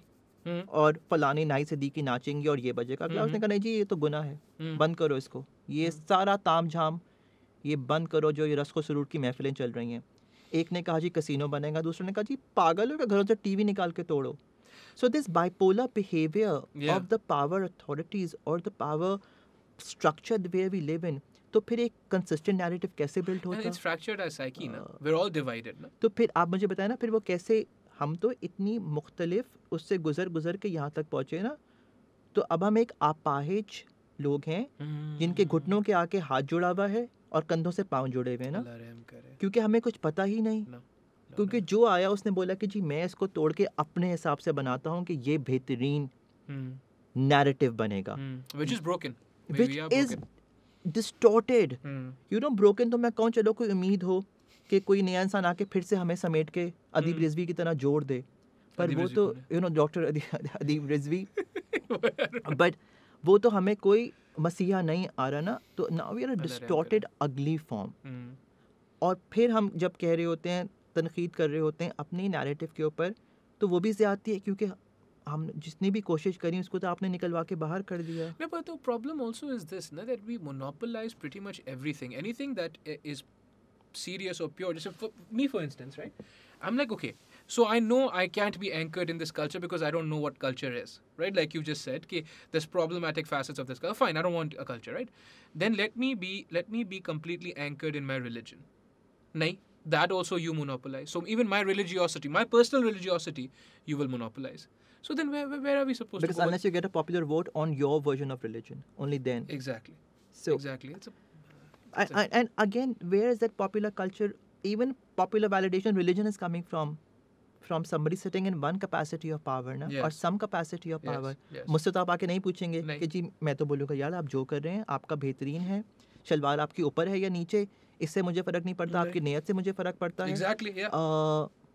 हम्म। और फलाने नाई से दी की नाचेंगी और ये बजेगा अगला उसने हम्म। कहा नहीं जी ये तो गुना है हम्म। बंद करो इसको ये सारा ताम झाम ये बंद करो जो ये रस्को सरूर की महफिलें चल रही हैं एक ने कहा जी कसिनो बनेगा दूसरे ने कहा जी पागलों के घरों से टीवी निकाल के तोड़ो so this bipolar behaviour of the power authorities और the power structure way we live in तो फिर एक कंसिस्टेंट नैरेटिव कैसे बिल्ड होता है uh, तो फिर आप मुझे बताएं ना फिर वो कैसे हम तो इतनी मुख्तलिफ उससे गुजर गुजर के यहाँ तक पहुँचे ना तो अब हम एक आपाहिज लोग हैं जिनके हम्म। घुटनों के आके हाथ जुड़ा हुआ है और कंधों से पाँव जुड़े हुए हैं ना क्योंकि हमें कुछ पता ही नहीं क्योंकि जो आया उसने बोला कि जी मैं इसको तोड़ के अपने हिसाब से बनाता हूँ कि ये बेहतरीन नैरेटिव हम्म। बनेगा डिस्टोर्टेड यू नो ब्रोकन तो मैं कहूँ चलो कोई उम्मीद हो कि कोई नया इंसान आके फिर से हमें समेट के अदीब हम्म। रिजवी की तरह जोड़ दे पर वो तो you know doctor Adeeb Rizvi but वो तो हमें कोई मसीहा नहीं आ रहा ना तो now we are distorted ugly form और फिर हम जब कह रहे होते हैं तनकीद कर रहे होते हैं अपने नैरेटिव के ऊपर तो वो भी ज़्यादा है क्योंकि हम जितनी भी कोशिश करी उसको तो आपने निकलवा के बाहर कर दिया ना but the problem also is this ना that we monopolise pretty much everything anything that is serious or pure. Just for me, for instance, right? I'm like, okay, so I know I can't be anchored in this culture because I don't know what culture is, right? Like you just said, okay, there's problematic facets of this culture. Fine, I don't want a culture, right? Then let me be let me be completely anchored in my religion. Nay, that also you monopolize. So even my religiosity, my personal religiosity, you will monopolize. So then where, where, are we supposed because to Because unless you get a popular vote on your version of religion, only then. Exactly. So exactly. It's a and, and, and again, where is that popular culture? Even popular validation, religion is coming from from somebody sitting in one capacity of power ना और सम कैपेसिटी ऑफ पावर मुझसे तो आप आके नहीं पूछेंगे नहीं. कि जी मैं तो बोलूँगा यार आप जो कर रहे हैं आपका बेहतरीन है शलवार आपकी ऊपर है या नीचे इससे मुझे फ़र्क नहीं पड़ता आपकी नीयत से मुझे फ़र्क पड़ता exactly, है yeah. आ,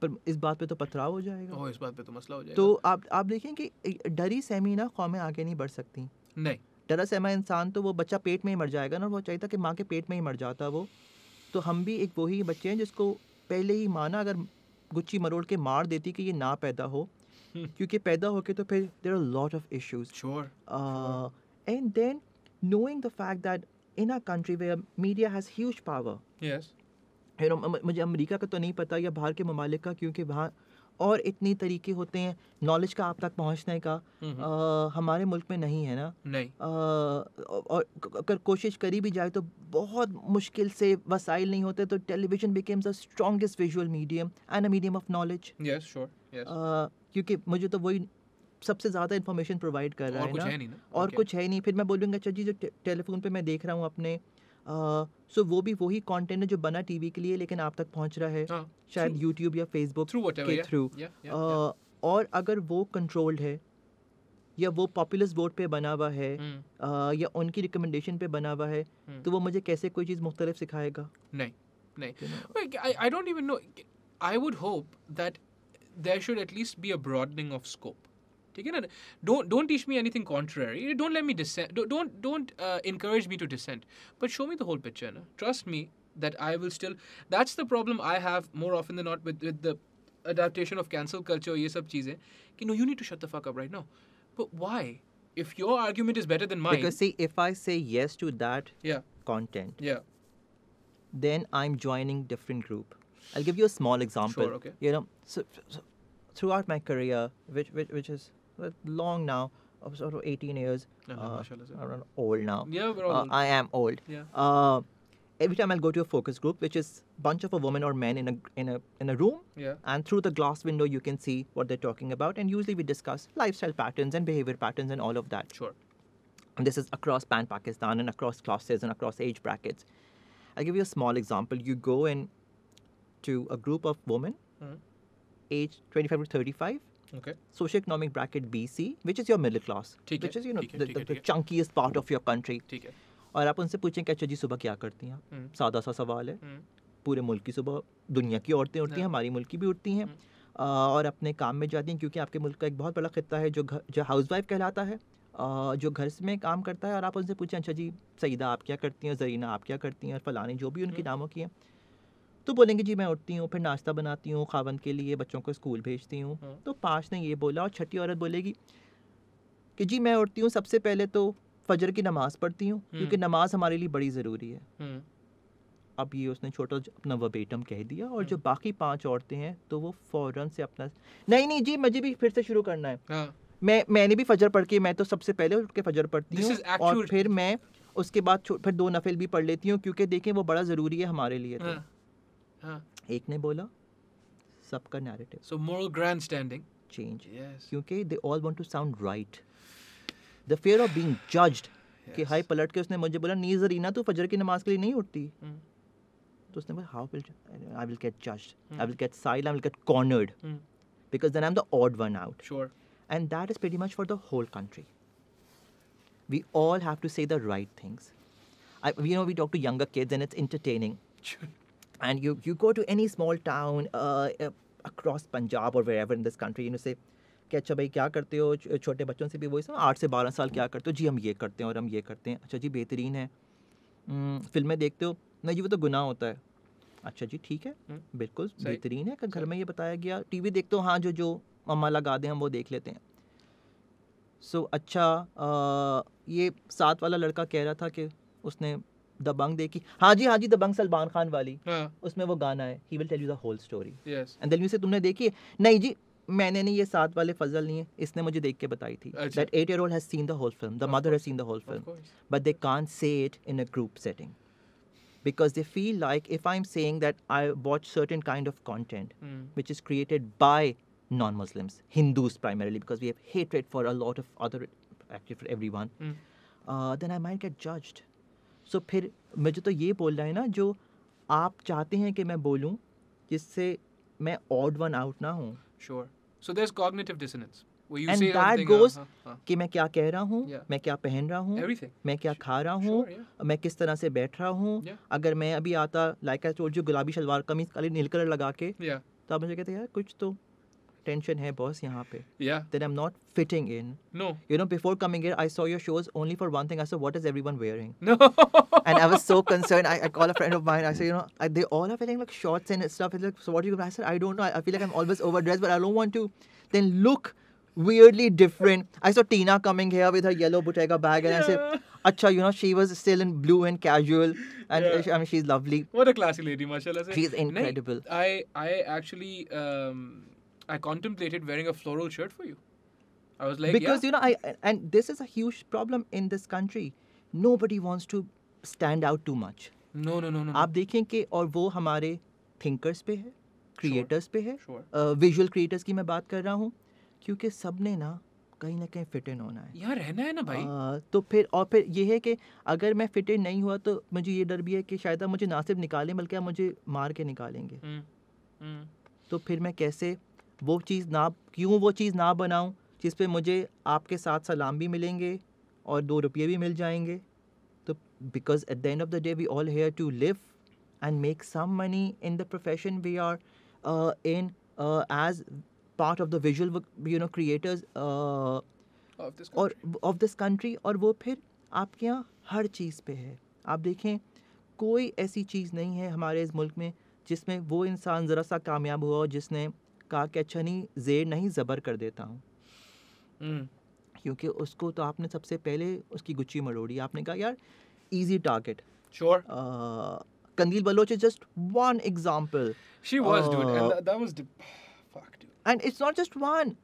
पर इस बात पे तो पथराव हो जाएगा oh, इस बात पे तो मसला हो जाएगा तो आप आप देखें कि डरी सहमी ना कौमें आगे नहीं बढ़ सकती नहीं डरा सहमा इंसान तो वो बच्चा पेट में ही मर जाएगा ना वो चाहिए था कि माँ के पेट में ही मर जाता वो तो हम भी एक वही बच्चे हैं जिसको पहले ही माना अगर गुच्ची मरोड़ के मार देती कि ये ना पैदा हो हम्म। क्योंकि पैदा होके तो फिर there are lot of issues and then knowing the fact that in a country way media has huge power yes मुझे अमेरिका का तो नहीं पता या बाहर के ममालिक का क्योंकि वहाँ और इतने तरीके होते हैं नॉलेज का आप तक पहुंचने का आ, हम्म। हमारे मुल्क में नहीं है ना नहीं आ, और अगर कोशिश करी भी जाए तो बहुत मुश्किल से वसाइल नहीं होते तो television becomes the strongest visual medium and a medium of knowledge क्योंकि मुझे तो वही सबसे ज़्यादा इन्फॉर्मेशन प्रोवाइड कर रहा है ना, और कुछ है नहीं फिर मैं बोलूँगा अच्छा जी जो टेलीफोन पर मैं देख रहा हूँ अपने सो वो भी वही कंटेंट है जो बना टीवी के लिए लेकिन आप तक पहुंच रहा है हाँ, शायद यूट्यूब या फेसबुक के थ्रू और अगर वो कंट्रोल्ड है या वो पॉपुलर्स वोट पे बना हुआ है hmm. या उनकी रिकमेंडेशन पे बना हुआ है hmm. तो वो मुझे कैसे कोई चीज़ मुख्तलिफ सिखाएगा नहीं नहीं I don't even know I would hope that there should at least be a broadening of scope ठीक है ना don't don't teach me anything contrary don't let me dissent don't don't encourage me to dissent but show me the whole picture ना trust me that I will still that's the problem I have more often the not with with the adaptation of cancel culture ये सब चीज़ें कि no you need to shut the fuck up right now but why if your argument is better than mine because see if i say yes to that content yeah then i'm joining different group i'll give you a small example sure, okay. you know throughout my career which, which which is long now, of sort of 18 years. Uh, I'm eh? old now. Yeah, we're all uh, I am old. Yeah. Uh, every time I'll go to a focus group, which is bunch of a woman or men in a in a in a room. Yeah. And through the glass window, you can see what they're talking about, and usually we discuss lifestyle patterns and behavior patterns and all of that. Sure. And this is across pan Pakistan and across classes and across age brackets. I'll give you a small example. You go in to a group of women, mm-hmm. age 25 to 35 okay. economic bracket BC, which is your middle class, which is you know the, the, the chunkiest part of your country. और आप उनसे पूछें कि अच्छा जी सुबह क्या करती हैं हम्म। सादा सा सवाल है हम्म। पूरे मुल्क की सुबह दुनिया की औरतें उठती हैं हाँ। हमारी मुल्क की भी उठती हैं हम्म। और अपने काम में जाती हैं क्योंकि आपके मुल्क का एक बहुत बड़ा खत्ता है जो घर जो housewife वाइफ कहलाता है जो घर में काम करता है और आप उनसे पूछें अच्छा जी सईदा आप क्या करती हैं जरीना आप क्या करती हैं और फलानी जो भी उनके नामों की हैं तो बोलेंगे जी मैं उठती हूँ फिर नाश्ता बनाती हूँ खावन के लिए बच्चों को स्कूल भेजती हूँ हम्म। तो पाँच ने ये बोला और छठी औरत बोलेगी कि जी मैं उठती हूँ सबसे पहले तो फजर की नमाज़ पढ़ती हूँ हम्म। क्योंकि नमाज हमारे लिए बड़ी ज़रूरी है हम्म। अब ये उसने छोटा अपना वबेटम कह दिया और जो बाकी पांच औरतें हैं तो वो फ़ौरन से अपना नहीं नहीं जी मुझे भी फिर से शुरू करना है हाँ। मैं मैंने भी फजर पढ़ के मैं तो सबसे पहले उठ के फजर पढ़ती हूँ और फिर मैं उसके बाद फिर दो नफिल भी पढ़ लेती हूँ क्योंकि देखें वो बड़ा ज़रूरी है हमारे लिए तो हाँ। हाँ एक ने बोला सबका narrative so moral grand standing change क्योंकि they all want to sound right the fear of being judged कि हाय पलट के उसने मुझे बोला नीज जरीना तू फजर की नमाज के लिए नहीं उठती हम्म। तो उसने बोला how will I will get judged I will get side I will get cornered because then I am the odd one out sure and that is very much for the whole country we all have to say the right things. I, you know, we talk to younger kids and it's entertaining. and you, you go to any small town uh, uh, across Punjab or wherever in this country, you know, say, कि अच्छा भाई क्या करते हो छोटे बच्चों से भी वही सुनो आठ से बारह साल क्या करते हो जी हम ये करते हैं और हम ये करते हैं अच्छा जी बेहतरीन है हम्म, फिल्में देखते हो नहीं जी वो तो गुनाह होता है अच्छा जी ठीक है हम्म, बिल्कुल बेहतरीन है घर में ये बताया गया टीवी देखते हो हाँ जो जो मम्मा लगा दें हम वो देख लेते हैं सो अच्छा आ, ये साथ वाला लड़का कह रहा था कि उसने दबंग देखी हाँ जी हाँ जी दबंग सलमान खान वाली हाँ. उसमें वो गाना है he will tell you the whole story end से तुमने देखी नहीं जी मैंने नहीं ये साथ वाले फजल नहीं है इसने मुझे देख के बताई थी that eight year old has seen the whole film the mother has seen the whole film but they can't say it in a group setting because they feel like if I am saying that I watch certain kind of content which is created by non Muslims Hindus primarily because we have hated for a lot of other active everyone then I mind get judged सो फिर मुझे तो ये बोलना है ना जो आप चाहते हैं कि मैं बोलूँ जिससे मैं ऑड वन आउट ना हूँ sure so cognitive dissonance and that कि मैं क्या कह रहा हूँ yeah. मैं क्या पहन रहा हूँ मैं क्या खा रहा हूँ sure, yeah. मैं किस तरह से बैठ रहा हूँ yeah. अगर मैं अभी आता लाइक like जो गुलाबी शलवार कमीज खाली नील कलर लगा के तो आप मुझे कहते यार कुछ तो tension here, boss Yeah. That I'm not fitting in. No. You know, before coming here, I saw your shows only for one thing. I said, what is everyone wearing? No. and I was so concerned. I, I called a friend of mine. I said, you know, they all are wearing like shorts and stuff. like, so what do you? I said, I don't know. I, feel like I'm always overdressed, but I don't want to then look weirdly different. I saw Tina coming here with her yellow Bottega bag, and I said, Acha, you know, she was still in blue and casual, and I mean, she's lovely. What a classy lady, mashallah. She's incredible. I, I actually um, I contemplated wearing a floral shirt for you. I was like, because yeah. you know, I and this is a huge problem in this country. Nobody wants to stand out too much. No, no, no, no. आप देखें कि और वो हमारे thinkers पे है creators sure. पे है sure. uh, visual creators की मैं बात कर रहा हूँ क्योंकि सब ने ना कहीं ना कहीं फिट इन होना है यहाँ रहना है ना भाई आ, तो फिर और फिर ये है कि अगर मैं फिट इन नहीं हुआ तो मुझे ये डर भी है कि शायद मुझे ना सिर्फ निकालें बल्कि मुझे मार के निकालेंगे हुँ, हुँ. तो फिर मैं कैसे वो चीज़ ना क्यों वो चीज़ ना बनाऊं जिस पे मुझे आपके साथ सलाम भी मिलेंगे और दो रुपये भी मिल जाएंगे तो because at the end of the day we all here to live and make some money in the profession we are in as part of the visual you know creators और ऑफ दिस कंट्री और वो फिर आपके यहाँ हर चीज़ पे है आप देखें कोई ऐसी चीज़ नहीं है हमारे इस मुल्क में जिसमें वो इंसान ज़रा सा कामयाब हुआ हो जिसने का के अच्छा नहीं जेर नहीं ज़बर कर देता हूँ हम्म। क्योंकि उसको तो आपने सबसे पहले उसकी गुच्ची मरोड़ी आपने कहा यार easy target sure Qandeel Baloch is just one example she was doing and that was that was the fuck, dude. And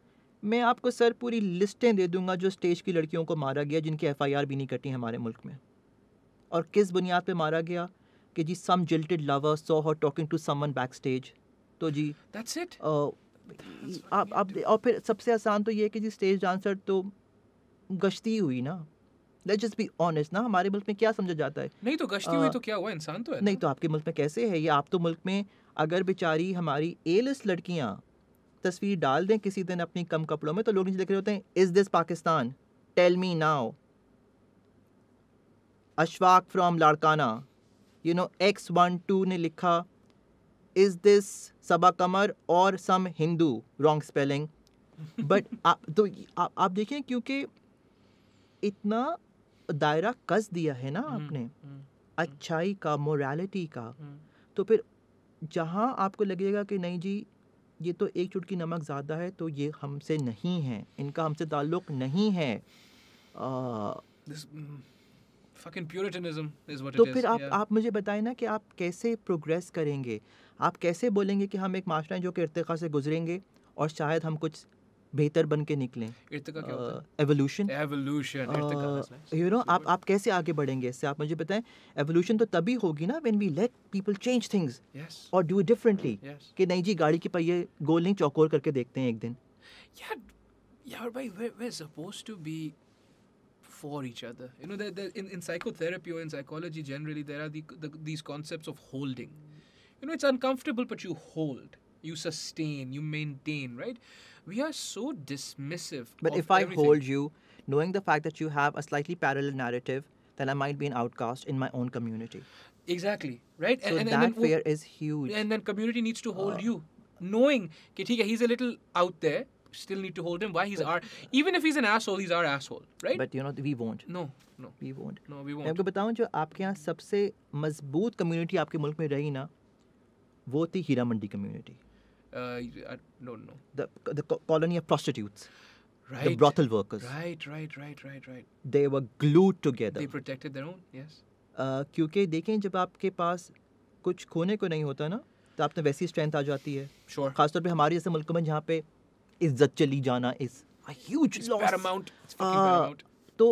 मैं आपको सर पूरी लिस्टें दे दूंगा जो स्टेज की लड़कियों को मारा गया जिनकी एफ भी नहीं कटी हमारे मुल्क में और किस बुनियाद पे मारा गया कि जी some jilted lover so her talking to someone backstage तो जी दैट्स इट आप आप और फिर सबसे आसान तो ये है कि जी स्टेज डांसर तो गश्ती हुई ना लेट्स जस्ट बी ऑनेस्ट ना हमारे मुल्क में क्या समझा जाता है नहीं तो गश्ती हुई तो क्या हुआ इंसान तो है नहीं तो आपके मुल्क में कैसे है ये आप तो मुल्क में अगर बेचारी हमारी एलिस लड़कियाँ तस्वीर डाल दें किसी दिन अपनी कम कपड़ों में तो लोग नीचे रहे होते हैं is this Pakistan tell me now Ashfaq from Larkana you know X one two ने लिखा दिस सबा कमर और some Hindu wrong spelling but आप तो आ, आप देखें क्योंकि इतना दायरा कस दिया है ना हम्म, आपने हम्म, हम्म। अच्छाई का मोरालिटी का तो फिर जहाँ आपको लगेगा कि नहीं जी ये तो एक चुटकी नमक ज़्यादा है तो ये हमसे नहीं है इनका हमसे ताल्लुक नहीं है आ, This, mm, तो फिर is, आप yeah. आप मुझे बताएं ना कि आप कैसे प्रोग्रेस करेंगे आप कैसे बोलेंगे कि हम एक माशरा हैं जो कि इरतका से गुजरेंगे और शायद हम कुछ बेहतर बन के निकलें एवोल्यूशन एवोल्यूशन यू नो आप आप कैसे आगे बढ़ेंगे इससे आप मुझे बताएं एवोल्यूशन तो तभी होगी ना when we let people change things और डू डिफरेंटली कि नहीं जी गाड़ी के पहिए गोल नहीं चौकोर करके देखते हैं एक दिन यार यार भाई we are supposed to be for each other you know there, there, in, in psychotherapy or in psychology generally there are the, the, these concepts you know, it's uncomfortable, but you hold, you sustain, you maintain, right? We are so dismissive. But if I hold you, knowing the fact that you have a slightly parallel narrative, then I might be an outcast in my own community. Exactly, right? So and, and, that and then, fear is huge. And then community needs to hold uh, you, knowing that he's a little out there, still need to hold him. Why he's but, our even if he's an asshole, he's our asshole, right? But you know we won't. No, no, we won't. No, we won't. मैं आपको बताऊं जो आपके your सबसे मजबूत कम्युनिटी आपके your में रही ना वो थी Heera Mandi community the colony of prostitutes Right. The brothel workers. Right, right, right, right, right. They were glued together. They protected their own, yes. Uh, क्योंकि देखें जब आपके पास कुछ खोने को नहीं होता ना तो आप तो वैसी स्ट्रेंथ आ जाती है sure. खासतौर पे हमारे जैसे मुल्क में जहाँ पे इज्जत चली जाना इज ह्यूज लॉस तो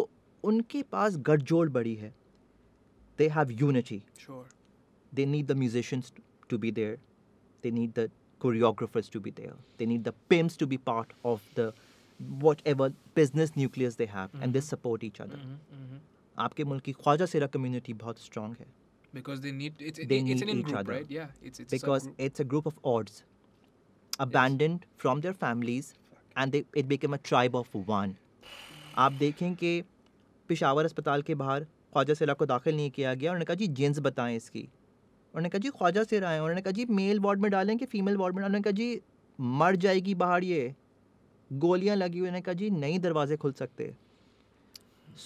उनके पास गठजोड़ बड़ी है they have unity they need the musicians to be there. They need the choreographers to be there. They need the pimps to be part of the whatever business nucleus they have, mm-hmm. and they mm-hmm. support each other. Mm-hmm. Mm-hmm. आपके mulki Khwaja Sera community community strong strong because they need it's, they it's need an in group other. right yeah it's, it's because a it's a group of odds abandoned yes. from their families and they it became a tribe of one आप देखें कि पिशावर अस्पताल के बाहर ख्वाजा सला को दाखिल नहीं किया गया उन्होंने कहा जी जेंस बताएं इसकी उन्होंने कहा जी ख्वाजा से है उन्होंने कहा जी मेल वार्ड में डालें कि फीमेल वार्ड में उन्होंने कहा जी मर जाएगी बाहर ये गोलियां लगी हुई उन्होंने कहा जी नई दरवाजे खुल सकते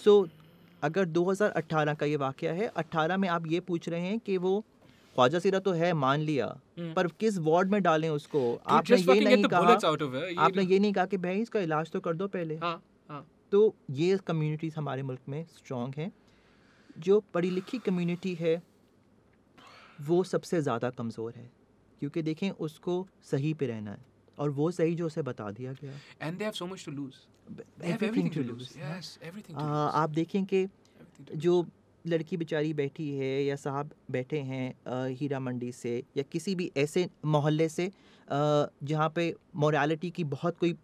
सो so, अगर 2018 का ये वाक़ है 18 में आप ये पूछ रहे हैं कि वो ख्वाजा सिरा तो है मान लिया हम्म। पर किस वार्ड में डालें उसको तो आपने ये नहीं कहा आपने तो- ये नहीं कहा कि भाई इसका इलाज तो कर दो पहले हाँ, हाँ. तो ये कम्युनिटीज़ हमारे मुल्क में स्ट्रॉन्ग हैं जो पढ़ी लिखी कम्युनिटी है वो सबसे ज़्यादा कमज़ोर है क्योंकि देखें उसको सही पे रहना है और वो सही जो उसे बता दिया गया and they have so much to lose everything to lose yes everything आप देखें कि जो लड़की बेचारी बैठी है या साहब बैठे हैं हीरा मंडी से या किसी भी ऐसे मोहल्ले से जहाँ पे मोरालिटी की बहुत कोई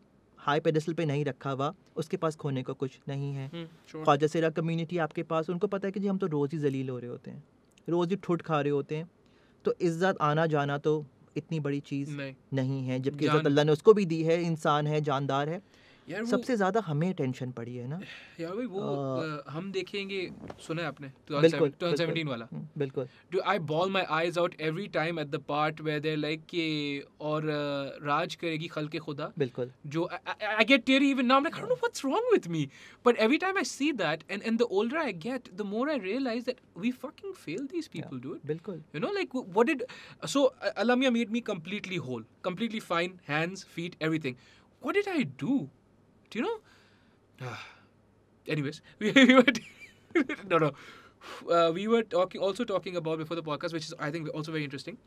हाई पेडस्टल पे नहीं रखा हुआ उसके पास खोने का कुछ नहीं है हम्म, ख्वाजा सेरा कम्युनिटी आपके पास उनको पता है कि जी हम तो रोज़ ही जलील हो रहे होते हैं रोज़ ही ठुट खा रहे होते हैं तो इज़्ज़त आना जाना तो इतनी बड़ी चीज़ नहीं, नहीं है जबकि इज़्ज़त अल्लाह ने उसको भी दी है इंसान है जानदार है यार सबसे ज़्यादा हमें टेंशन पड़ी है ना यार भाई वो आ, हम देखेंगे सुना है आपने 2017 वाला हम्म, बिल्कुल do I bawl my eyes out every time at the part where there like के और राज करेगी खल के खुदा बिल्कुल जो I get teary even now I don't know what's wrong with me but every time I see that and and the older I get the more I realise that we fucking fail these people do it बिल्कुल you know like what did so अलमिया made me completely whole completely fine hands feet everything What did I do? Do you know? Anyways, we, we were no no. Uh, we were talking also talking about before the podcast, which is I think also very interesting.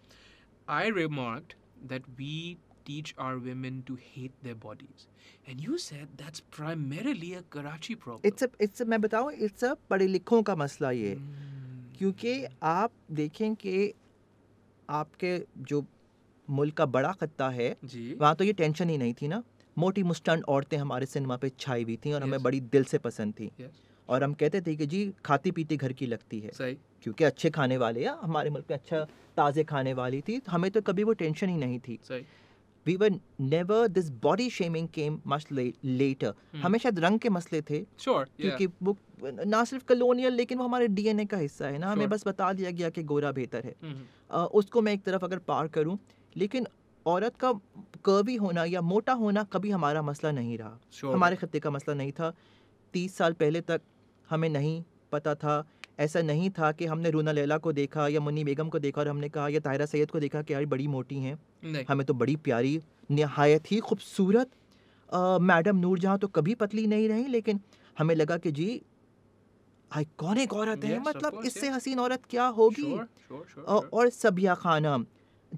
I remarked that we teach our women to hate their bodies, and you said that's primarily a Karachi problem. It's a it's a मैं you, it's a पढ़े लिखों ka masla ye. hmm. क्योंकि आप देखें कि आपके जो मुल्क का बड़ा खत्ता है वहाँ तो ये टेंशन ही नहीं थी ना मोटी मुस्टान औरतें हमारे सिनेमा पे छाई हुई थी और yes. हमें बड़ी दिल से पसंद थी yes. और हम कहते थे कि जी खाती पीती घर की लगती है सही क्योंकि अच्छे खाने वाले या हमारे मुल्क में अच्छा ताज़े खाने वाली थी तो हमें तो कभी वो टेंशन ही नहीं थी सही we were never this body shaming came much later हमें शायद रंग के मसले थे sure, क्योंकि yeah. वो ना सिर्फ कलोनियल लेकिन वो हमारे डीएनए का हिस्सा है ना sure. हमें बस बता दिया गया कि गोरा बेहतर है mm-hmm. uh, उसको मैं एक तरफ अगर पार करूं लेकिन औरत का कर्वी होना या मोटा होना कभी हमारा मसला नहीं रहा sure. हमारे खत्े का मसला नहीं था तीस साल पहले तक हमें नहीं पता था ऐसा नहीं था कि हमने रूना लैला को देखा या मुन्नी बेगम को देखा और हमने कहा या ताहरा सैयद को देखा कि यार बड़ी मोटी हैं हमें तो बड़ी प्यारी नहायत ही खूबसूरत मैडम नूर जहाँ तो कभी पतली नहीं रही लेकिन हमें लगा कि जी आइकॉनिक औरत है मतलब इससे हसीन औरत क्या होगी और सबिया खानम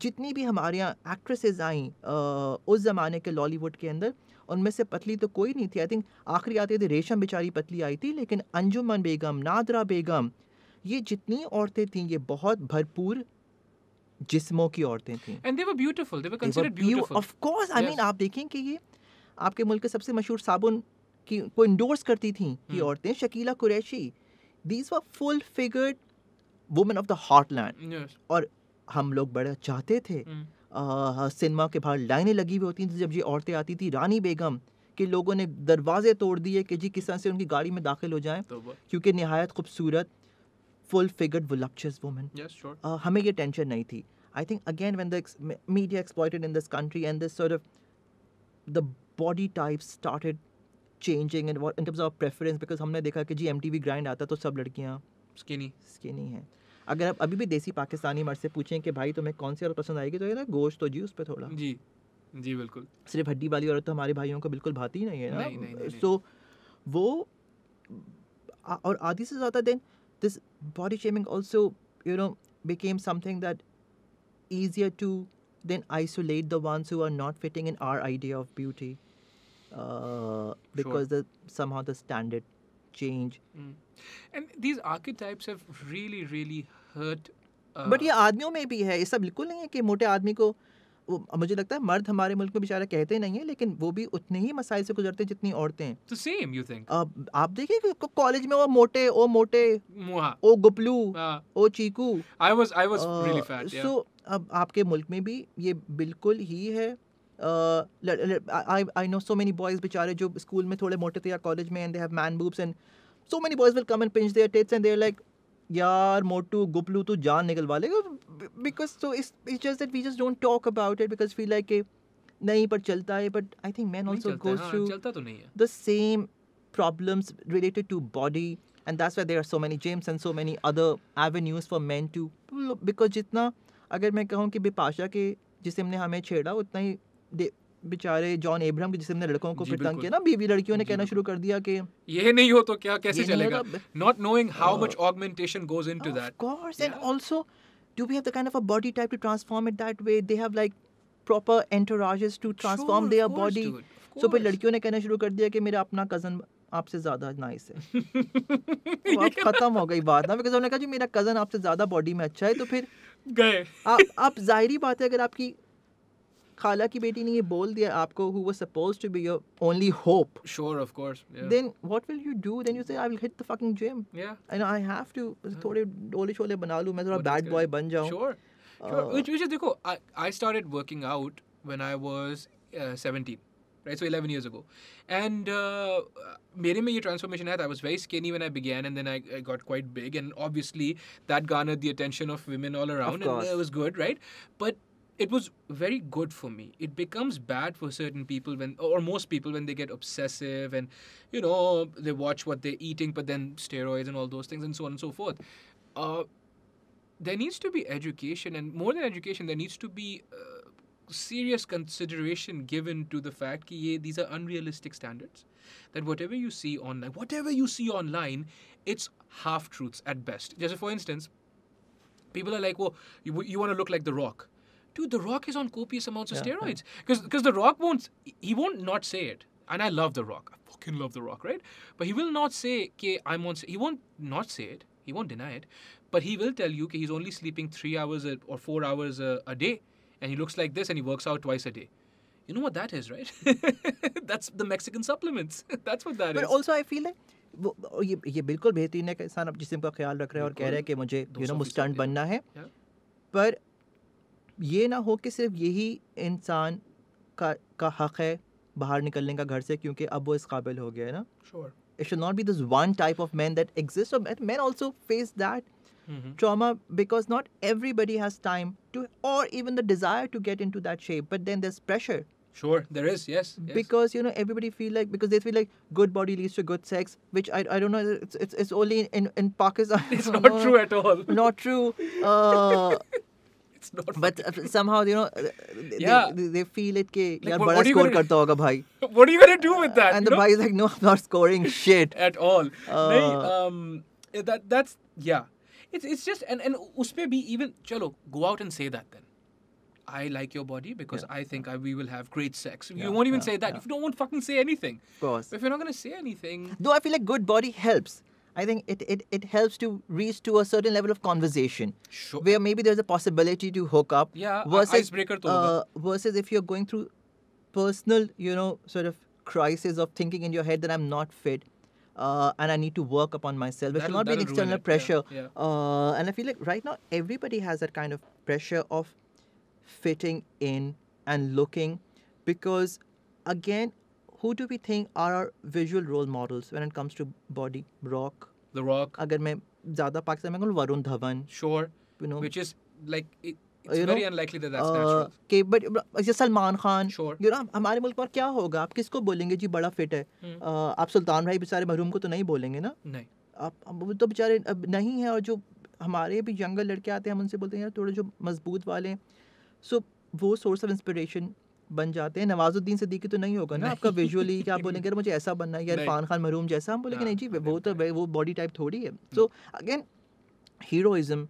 जितनी भी हमारे यहाँ एक्ट्रेसेस आई उस ज़माने के लॉलीवुड के अंदर उनमें से पतली तो कोई नहीं थी आई थिंक आखिरी आती थी रेशम बेचारी पतली आई थी लेकिन अंजुमन बेगम नादरा बेगम ये जितनी औरतें थीं ये बहुत भरपूर जिस्मों की औरतें थीं and they were beautiful they were considered beautiful of course I mean आप देखें कि ये आपके मुल्क के सबसे मशहूर साबुन की को इंडोर्स करती थीं ये हम्म। औरतें Shakeela Qureshi these were full figured women of the heartland और हम लोग बड़ा चाहते थे हम्म। सिनेमा के बाहर लाइनें लगी हुई होती थी जब ये औरतें आती थी रानी बेगम के लोगों ने दरवाजे तोड़ दिए कि जी किस तरह से उनकी गाड़ी में दाखिल हो जाए तो क्योंकि नहायत खूबसूरत फुल फिगर्ड वक्चस वुमेन हमें ये टेंशन नहीं थी I think again when the media exploited in this country and this of the body type started changing in terms of preference because हमने देखा कि जी एम टी वी ग्राइंड आता तो सब लड़कियाँ स्किनी स्किनी हैं अगर आप अभी भी देसी पाकिस्तानी मर्द से पूछें कि भाई तुम्हें कौन सी औरत पसंद आएगी तो ये ना गोश्त तो जी उस पर थोड़ा जी जी बिल्कुल सिर्फ हड्डी वाली औरत तो हमारे भाइयों को बिल्कुल भाती ही नहीं है ना सो वो और आधी से ज़्यादा then this body shaming also you know became something that easier to then isolate the ones who are not fitting in our idea of beauty uh, because the the somehow the change. Mm. And these archetypes have really, really hurt. Uh, But ये आदमियों में भी है ऐसा बिल्कुल नहीं है कि मोटे आदमी को वो, मुझे लगता है मर्द हमारे मुल्क में बेचारा कहते नहीं है लेकिन वो भी उतने ही मसाइल से गुजरते हैं जितनी औरतें तो सेम यू थिंक आप देखिए कि कॉलेज में वो मोटे ओ मोटे ओ गुपलू हाँ। ओ चीकू I was I was really fat so अब आपके मुल्क में भी ये बिल्कुल ही है I know so many boys बेचारे जो स्कूल में थोड़े मोटे थे या कॉलेज में and they have man boobs and so many boys will come and pinch their tits and they're like यार मोटू गुपलू तू जान निकलवा लेगा because so it's just that we just don't talk about it because feel like नहीं पर चलता है but I think man also goes through the same problems related to body and that's why there are so many gyms and so many other avenues for men too because जितना अगर मैं कहूँ कि बिपाशा के जिसे हमने हमें छेड़ा उतना ही बेचारे जॉन एब्राहम के जिसे लड़कों को फिर तंग किया ना बीवी लड़कियों ने कहना शुरू कर दिया कि ये नहीं हो तो क्या कैसे चलेगा not knowing how much augmentation goes into that of course and also do we have the kind of a body type to transform it that way they have like proper entourages to transform their body so फिर लड़कियों ने कहना शुरू कर दिया कि मेरा अपना कजन आपसे ज्यादा नाइस है तो खत्म हो गई बात ना बिकॉज उन्होंने कहा जी मेरा कजन आपसे ज्यादा बॉडी में अच्छा है तो फिर गए आप आप जाहिर बात है अगर आपकी खाला की बेटी ने ये बोल दिया आपको who was supposed to be your only hope sure of course then what will you do then you say I will hit the fucking gym या एंड आई हैव टू थोड़े डोले छोले बना लूं मैं थोड़ा बैड बॉय बन जाऊं श्योर uh, which is देखो I started working out when I was uh, 17 right so 11 years ago and uh, mere transformation hai i was very skinny when i began and then I, I got quite big and obviously that garnered the attention of women all around of and it was good right but it was very good for me. It becomes bad for certain people when, or most people, when they get obsessive and, you know, they watch what they're eating, but then steroids and all those things and so on and so forth. Uh, there needs to be education, and more than education, there needs to be uh, serious consideration given to the fact that yeah, these are unrealistic standards. That whatever you see online, whatever you see online, it's half truths at best. Just for instance, people are like, well, you, you want to look like The Rock dude, The Rock is on copious amounts of yeah, steroids because because The Rock won't he won't not say it. And I love The Rock. I fucking love The Rock, right? But he will not say okay I'm on. He won't not say it. He won't deny it. But he will tell you okay he's only sleeping three hours a, or four hours a, a day, and he looks like this, and he works out twice a day. You know what that is, right? That's the Mexican supplements. That's what that but is. also, I feel like वो ये ये बिल्कुल बेहतरीन है कि इंसान अब जिसम का ख्याल रख रहा है और कह रहा है कि मुझे यू नो मुस्टंट बनना है पर ये ना हो कि सिर्फ यही इंसान का का हक है बाहर निकलने का घर से क्योंकि अब वो इस काबिल हो गया है ना sure it should not be this one type of man that exist man also face that trauma because not everybody has time to or even the desire to get into that shape but then there's pressure Sure, there is, yes, yes, Because, you know, everybody feel like, because they feel like good body leads to good sex, which I, I don't know, it's, it's, it's only in, in Pakistan. It's not know, true at all. Not true. Uh, it's not but uh, funny. somehow you know uh, uh, they, yeah. they, they feel it ke like, yaar what, what score gonna, karta hoga bhai what are you going to do with that and the know? is like no i'm not scoring shit at all uh, um that that's yeah it's it's just and and uspe bhi even chalo go out and say that then I like your body because yeah. I think I, we will have great sex. Yeah, you won't even yeah, say that. You don't want fucking say anything. Of course. But if you're not going to say anything. Though I feel like good body helps. I think it, it, it helps to reach to a certain level of conversation sure. where maybe there's a possibility to hook up. Yeah, versus, uh, versus if you're going through personal, you know, sort of crisis of thinking in your head that I'm not fit. Uh, and I need to work upon myself. It should not be an external pressure. Yeah, yeah. Uh, and I feel like right now everybody has that kind of pressure of fitting in and looking because, again, who do we think are our visual role models when it comes to body rock the rock agar main zyada pakistan mein varun dhawan sure you know which is like it, it's you very know, unlikely that that's uh, natural. Okay, but जैसे Salman Khan sure. you know, हमारे मुल्क में क्या होगा आप किसको बोलेंगे जी बड़ा फिट है hmm. uh, आप सुल्तान भाई बेचारे महरूम को तो नहीं बोलेंगे ना नहीं आप वो तो बेचारे अब नहीं है और जो हमारे भी यंगर लड़के आते हैं हम उनसे बोलते हैं यार थोड़े जो मजबूत वाले हैं सो so, वो सोर्स ऑफ इंस्पिरेशन बन जाते हैं नवाजुद्दीन सिद्दीकी तो नहीं होगा ना आपका विजुअली क्या आप बोलेंगे मुझे ऐसा बनना है यार इरफान खान महरूम जैसा हम बोलेंगे नहीं जी हाँ, वो तो वो बॉडी टाइप थोड़ी है so again heroism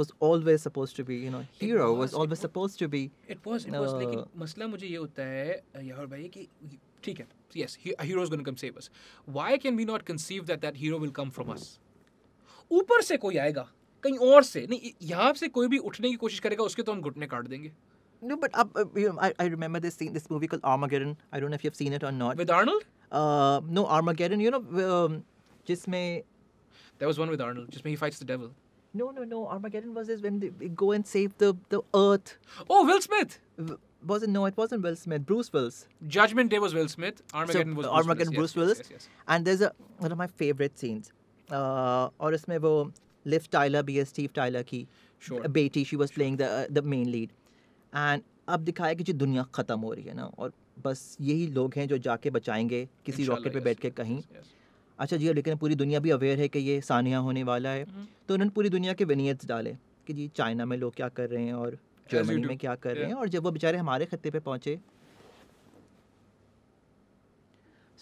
was always supposed to be you know hero was, was always it, supposed to be it was it was uh, लेकिन मसला मुझे ये होता है यार भाई कि ठीक है yes hero is going to come save us why can we not conceive that that hero will come from us ऊपर से कोई आएगा कहीं और से नहीं यहाँ से कोई भी उठने की कोशिश करेगा उसके तो हम घुटने काट देंगे No, but uh, uh, you know, I, I remember this this movie called Armageddon. I don't know if you've seen it or not. With Arnold? Uh, no, Armageddon. You know, um, may. There was one with Arnold. Just may he fights the devil. No, no, no. Armageddon was this when they, go and save the, the earth. Oh, Will Smith! wasn't no, it wasn't Will Smith. Bruce Willis. Judgment Day was Will Smith. Armageddon so, was Bruce Armageddon Willis. Bruce yes, Willis. Yes, yes, and there's a one of my favorite scenes. Uh, Mevo, इसमें Tyler, B.S. Tyler? B S Steve Tyler की बेटी she was playing the the main lead. And अब दिखाया कि जी दुनिया ख़त्म हो रही है ना और बस यही लोग हैं जो जाके बचाएंगे किसी रॉकेट पे बैठ के कहीं अच्छा जी लेकिन पूरी दुनिया भी अवेयर है कि ये सानिया होने वाला है हम्म। तो उन्होंने पूरी दुनिया के विनियत डाले कि जी चाइना में लोग क्या कर रहे हैं और जर्मनी में क्या कर रहे हैं और जब वो बेचारे हमारे खत्ते पे पहुँचे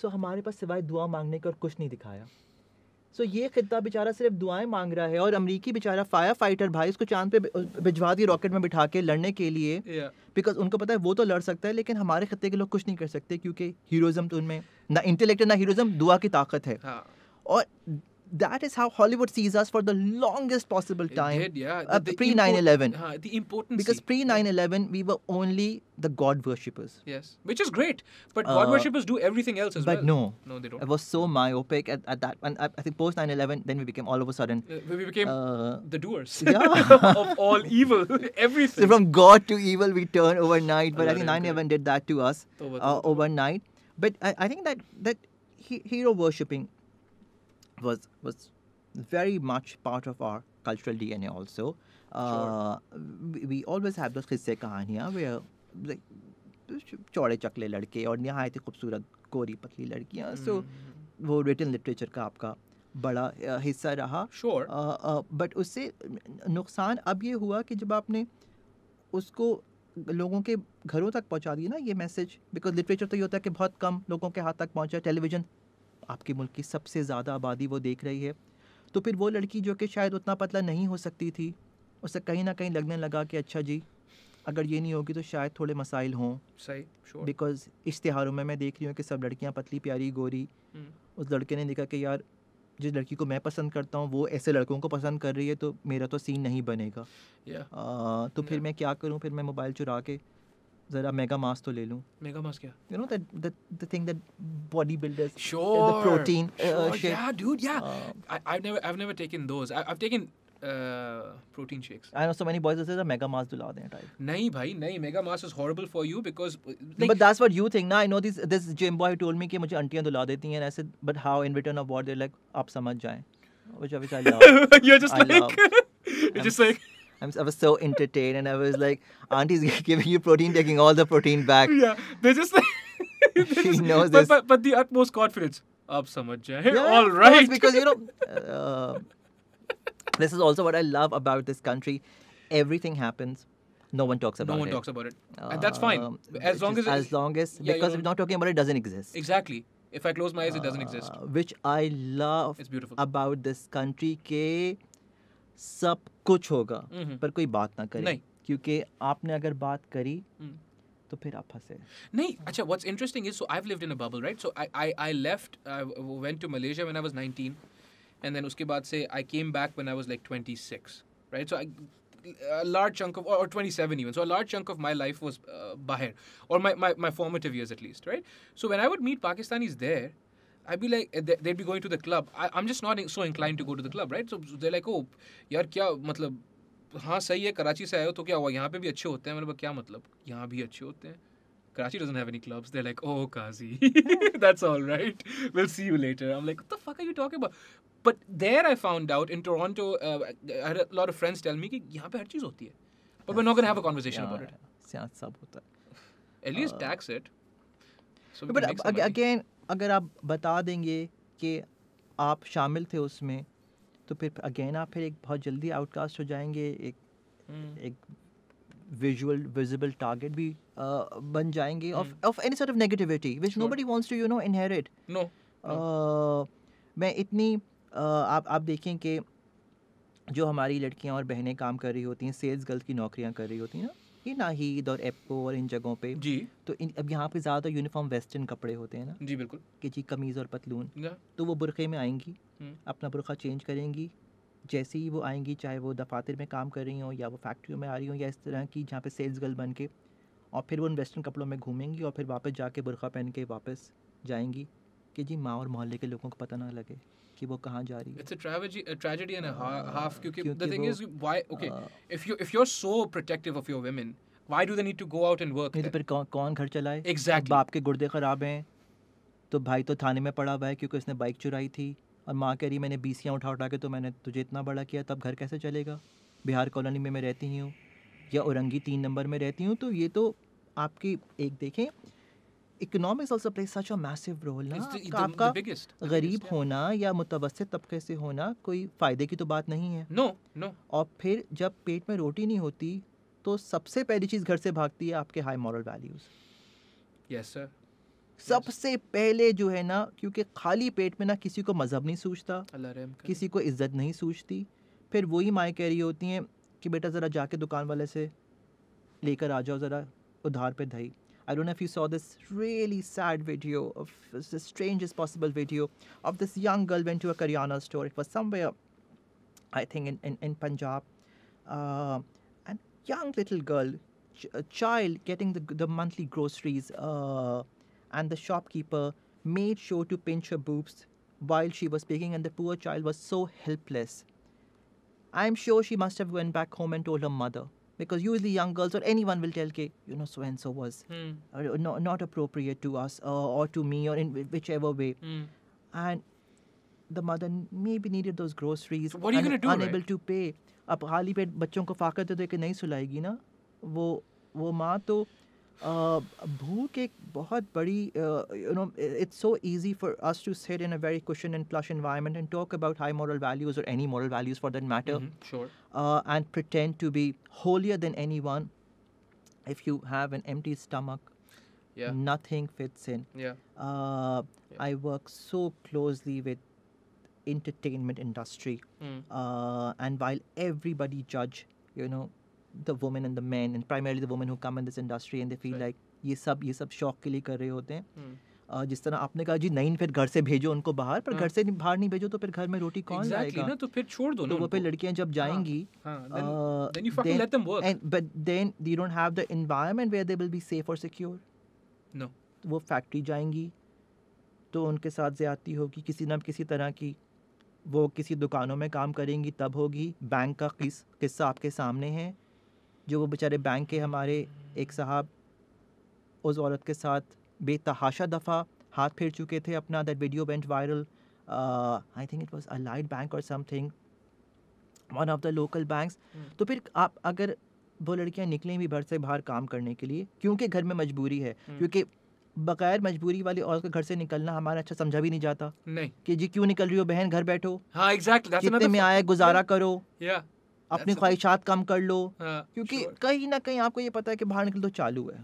सो हमारे पास सिवाय दुआ मांगने का और कुछ नहीं दिखाया सो ये खिता बेचारा सिर्फ दुआएं मांग रहा है और अमरीकी बेचारा फायर फाइटर भाई उसको चांद पे भिजवा दिए रॉकेट में बिठा के लड़ने के लिए बिकॉज उनको पता है वो तो लड़ सकता है लेकिन हमारे खत्ते के लोग कुछ नहीं कर सकते क्योंकि हीरोज़म तो उनमें ना इंटेलेक्ट ना हीरोज़म दुआ की ताकत है हाँ। और that is how Hollywood sees us for the longest possible time. Did, yeah. uh, pre 9 11. Uh, the importance. Because pre 9 11, we were only the God worshippers. Yes. Which is great. But uh, God uh, worshippers do everything else as but well. But no. No, they don't. It was so myopic at, at that. And I, I think post 9 11, then we became all of a sudden. Uh, we became uh, the doers yeah. of all evil. everything. So from God to evil, we turn overnight. But I think 9 11 did that to us overnight. But I, I think that, that hero worshipping was was very much part of our cultural DNA also. Uh, sure. we, we always have those kisse kahaniyan where like chakle ladke लड़के nihayat khubsurat खूबसूरत patli पतली Mm-hmm. so, wo written literature ka आपका बड़ा हिस्सा रहा श्योर बट उससे नुकसान अब ये हुआ कि जब आपने उसको लोगों के घरों तक पहुंचा दिया ना ये मैसेज बिकॉज लिटरेचर तो ये होता है कि बहुत कम लोगों के हाथ तक पहुंचा टेलीविज़न आपके मुल्क की सबसे ज़्यादा आबादी वो देख रही है तो फिर वो लड़की जो कि शायद उतना पतला नहीं हो सकती थी उसे कहीं ना कहीं लगने लगा कि अच्छा जी अगर ये नहीं होगी तो शायद थोड़े मसाइल हों सही श्योर बिकॉज इश्तहारों में मैं देख रही हूँ कि सब लड़कियाँ पतली प्यारी गोरी हम्म। उस लड़के ने देखा कि यार जिस लड़की को मैं पसंद करता हूँ वो ऐसे लड़कों को पसंद कर रही है तो मेरा तो सीन नहीं बनेगा yeah. आ, तो फिर yeah. मैं क्या करूँ फिर मैं मोबाइल चुरा के जरा मेगा मास तो ले लूं मेगा मास क्या you know that the the thing that bodybuilders the protein या डूड या I never I never taken those I have taken protein shakes I know so many boys से मेगा मास दिला दें टाइप नहीं भाई नहीं mega mass is horrible for you because but that's what you think ना I know this this gym boy told me कि मुझे आंटियां दिला देती हैं ऐसे but how in return of what they like आप समझ जाएं which I I love. You're just I just like you're I'm, just I'm, i was so entertained, and I was like, "Auntie's giving you protein, taking all the protein back." Yeah, they just like they she just, knows but, this. But, but the utmost confidence. Up, samajh yeah, All right, because you know, uh, this is also what I love about this country. Everything happens no one talks about it. No one it. talks about it, and that's fine. Um, as long as as long as yeah, because we're not talking about it, it doesn't exist. Exactly. If I close my eyes, it doesn't uh, exist. Which I love. It's beautiful. About this country, K. सब कुछ होगा पर कोई बात ना करे नहीं क्योंकि आपने अगर बात करी हम्म। तो फिर आप फंसे नहीं अच्छा what's interesting is so I have lived in a bubble right so I I I left went to Malaysia when I was 19 and then उसके बाद से I came back when I was like 26 right so I a large chunk of or 27 even so a large chunk of my life was uh, bahar or my, my my formative years at least right so when i would meet pakistanis there I'd be like, they'd be going to the club. I, am just not so inclined to go to the club, right? So they're like, oh, यार क्या मतलब हाँ सही है Karachi से आए हो तो क्या हुआ यहाँ पे भी अच्छे होते हैं मतलब क्या मतलब यहाँ भी Karachi doesn't have any clubs. They're like, oh, Kazi, that's all right. We'll see you later. I'm like, what the fuck are you talking about? But there I found out in Toronto, uh, I had a lot of friends tell me कि यहाँ पे हर चीज़ But we're not going to have a conversation about it. At least uh, tax it. So but again, अगर आप बता देंगे कि आप शामिल थे उसमें तो फिर अगेन आप फिर एक बहुत जल्दी आउटकास्ट हो जाएंगे एक हम्म। एक विजुअल विजिबल टारगेट भी बन जाएंगे of of any sort of negativity which nobody wants to you know inherit no मैं इतनी uh, आप आप देखें कि जो हमारी लड़कियां और बहनें काम कर रही होती हैं सेल्स गर्ल्स की नौकरियां कर रही होती हैं ये ही और एप्को और इन जगहों पे जी तो इन अब यहाँ पे ज़्यादा यूनिफॉर्म वेस्टर्न कपड़े होते हैं ना जी बिल्कुल कि जी कमीज़ और पतलून तो वो बुरखे में आएंगी हम्म। अपना बुरखा चेंज करेंगी जैसे ही वो आएंगी चाहे वो दफातर में काम कर रही हों या वो फैक्ट्रियों में आ रही हों या इस तरह की जहाँ पे सेल्स गर्ल बन के और फिर वो उन वेस्टर्न कपड़ों में घूमेंगी और फिर वापस जाके बुरखा पहन के वापस जाएंगी कि जी माँ और मोहल्ले के लोगों को पता ना लगे कि वो कहाँ जा रही है it's a tragedy a tragedy and a half क्योंकि the thing is why okay if you if you are so protective of your women why do they need to go out and work फिर कौन कौन घर चलाए एग्जैक्टली बाप के गुर्दे खराब हैं तो भाई तो थाने में पड़ा हुआ है क्योंकि उसने बाइक चुराई थी और माँ कह रही मैंने बीसियाँ उठा उठा के तो मैंने तुझे इतना बड़ा किया तब घर कैसे चलेगा बिहार कॉलोनी में मैं रहती हूँ या औरंगी तीन नंबर में रहती हूँ तो ये तो आपकी एक देखें economics also play such a massive role ना the, the, आपका the biggest, the गरीब biggest, होना या मुतवस तबके से होना कोई फ़ायदे की तो बात नहीं है नो नो और फिर जब पेट में रोटी नहीं होती तो सबसे पहली चीज़ घर से भागती है आपके high moral values yes sir सबसे पहले जो है ना क्योंकि खाली पेट में ना किसी को मज़हब नहीं सूझता किसी को इज़्ज़त नहीं सूझती फिर वही माएँ कह रही होती हैं कि बेटा ज़रा जाके दुकान वाले से लेकर आ जाओ ज़रा उधार पे दही I don't know if you saw this really sad video of the strangest possible video of this young girl went to a Karyana store. It was somewhere, I think, in, in, in Punjab. Uh, and young little girl, ch a child getting the, the monthly groceries, uh, and the shopkeeper made sure to pinch her boobs while she was picking. and the poor child was so helpless. I'm sure she must have went back home and told her mother because usually young girls or anyone will tell, you know, so and so was mm. uh, not not appropriate to us uh, or to me or in whichever way," mm. and the mother maybe needed those groceries. So what are you going to do, Unable right? to pay. अब हाल ही पे बच्चों को फाकत नहीं सुलाएगी ना वो वो माँ तो uh, भूख एक बहुत बड़ी you know it's so easy for us to sit in a very question and plush environment and talk about high moral values और any moral values for that matter and pretend to be holier than anyone if you have an empty stomach yeah. nothing fits in yeah. Uh, i work so closely with entertainment industry mm. uh, and while everybody judge you know the women the the and primarily the women who come in this industry and they feel right. Like ये सब ये सब शौक के लिए कर रहे होते हैं hmm. uh, जिस तरह आपने कहा जी नहीं फिर घर से भेजो उनको बाहर पर घर हाँ। से बाहर नहीं भेजो तो फिर घर में रोटी कौन exactly, लाएगा ना तो फिर छोड़ दो तो वो फिर लड़कियां जब हाँ, जाएंगी but where they will be safe और सिक्योर नो वो फैक्ट्री जाएंगी तो उनके साथ ज्यादती होगी किसी ना किसी तरह की वो किसी दुकानों में काम करेंगी तब होगी बैंक का किस किस्सा आपके सामने है जो वो बेचारे बैंक के हमारे एक साहब उस औरत के साथ बेतहाशा दफ़ा हाथ फेर चुके थे अपना that video went viral I think it was a light bank और something one of the local banks तो फिर आप अगर वो लड़कियां निकलें भी घर से बाहर काम करने के लिए क्योंकि घर में मजबूरी है hmm. क्योंकि बगैर मजबूरी वाली औरत के घर से निकलना हमारा अच्छा समझा भी नहीं जाता नहीं कि जी क्यों निकल रही हो बहन घर बैठो हाँ एग्जैक्टली exactly, में आया गुजारा yeah. करो yeah. अपनी ख्वाहिशात कम कर लो हाँ, क्योंकि कहीं ना कहीं आपको ये पता है कि बाहर निकल तो चालू है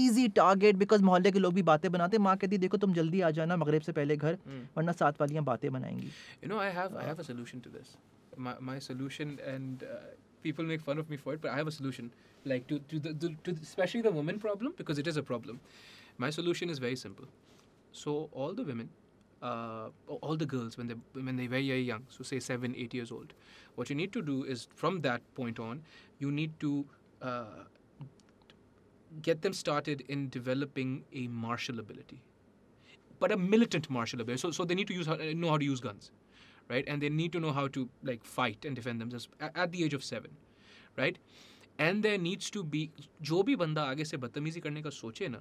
ईजी टारगेट बिकॉज मोहल्ले के लोग भी बातें बनाते माँ कहती देखो तुम जल्दी आ जाना मगरब से पहले घर hmm. वरना साथ वालियाँ बातें बनाएंगी you know I have is very simple so all the uh, all the girls when they when they're very very young so say seven eight years old what you need to do is from that point on you need to uh, get them started in developing a martial ability but a militant martial ability so, so they need to use uh, know how to use guns right and they need to know how to like fight and defend themselves at the age of seven right And there needs to be, जो भी banda, आगे से बदतमीजी करने का सोचे ना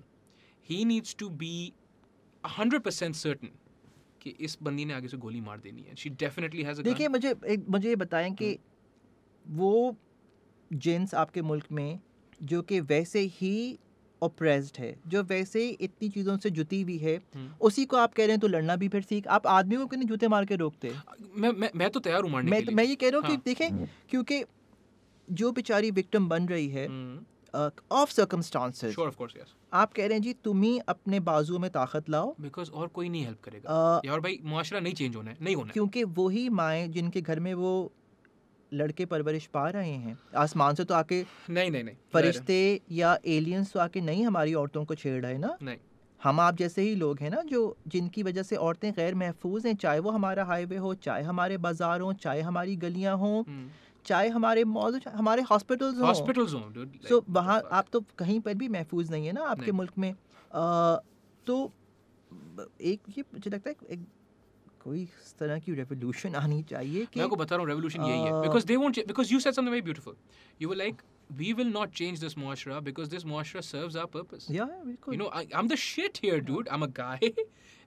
ही needs to be hundred percent certain. कि इस बंदी ने आगे से गोली मार देनी है शी डेफिनेटली हैज देखिए मुझे एक मुझे ये बताएं कि हम्म। वो जेंट्स आपके मुल्क में जो कि वैसे ही ओप्रेस्ड है जो वैसे ही इतनी चीज़ों से जुती हुई है हम्म। उसी को आप कह रहे हैं तो लड़ना भी फिर सीख आप आदमियों को क्यों नहीं जूते मार के रोकते मैं मैं, मैं तो तैयार हूँ मैं, तो, मैं ये कह रहा हूँ हाँ। कि देखें क्योंकि जो बेचारी विक्टम बन रही है हम्म। Of circumstances sure of course yes आप कह रहे हैं जी तुम ही अपने बाजू में ताकत लाओ बिकॉज और कोई नहीं हेल्प करेगा uh, यार भाई मुआरा नहीं चेंज होना है नहीं होना क्योंकि वही माएँ जिनके घर में वो लड़के परवरिश पा रहे हैं आसमान से तो आके नहीं नहीं नहीं फरिश्ते या एलियंस तो आके नहीं हमारी औरतों को छेड़ रहे ना नहीं हम आप जैसे ही लोग हैं ना जो जिनकी वजह से औरतें गैर महफूज हैं चाहे वो हमारा हाईवे हो चाहे हमारे बाजार हो चाहे हमारी गलियां हों हम्म। चाहे हमारे मॉल हमारे हॉस्पिटल्स हॉस्पिटल्स हों सो वहाँ आप तो कहीं पर भी महफूज नहीं है ना आपके मुल्क में तो एक ये मुझे लगता है एक कोई इस तरह की रेवोल्यूशन आनी चाहिए कि मैं आपको बता रहा हूँ रेवोल्यूशन यही है because they won't because you said something very beautiful you were like we will not change this muashra because this muashra serves our purpose. Yeah, yeah You know, I, am the shit here, dude. I'm a guy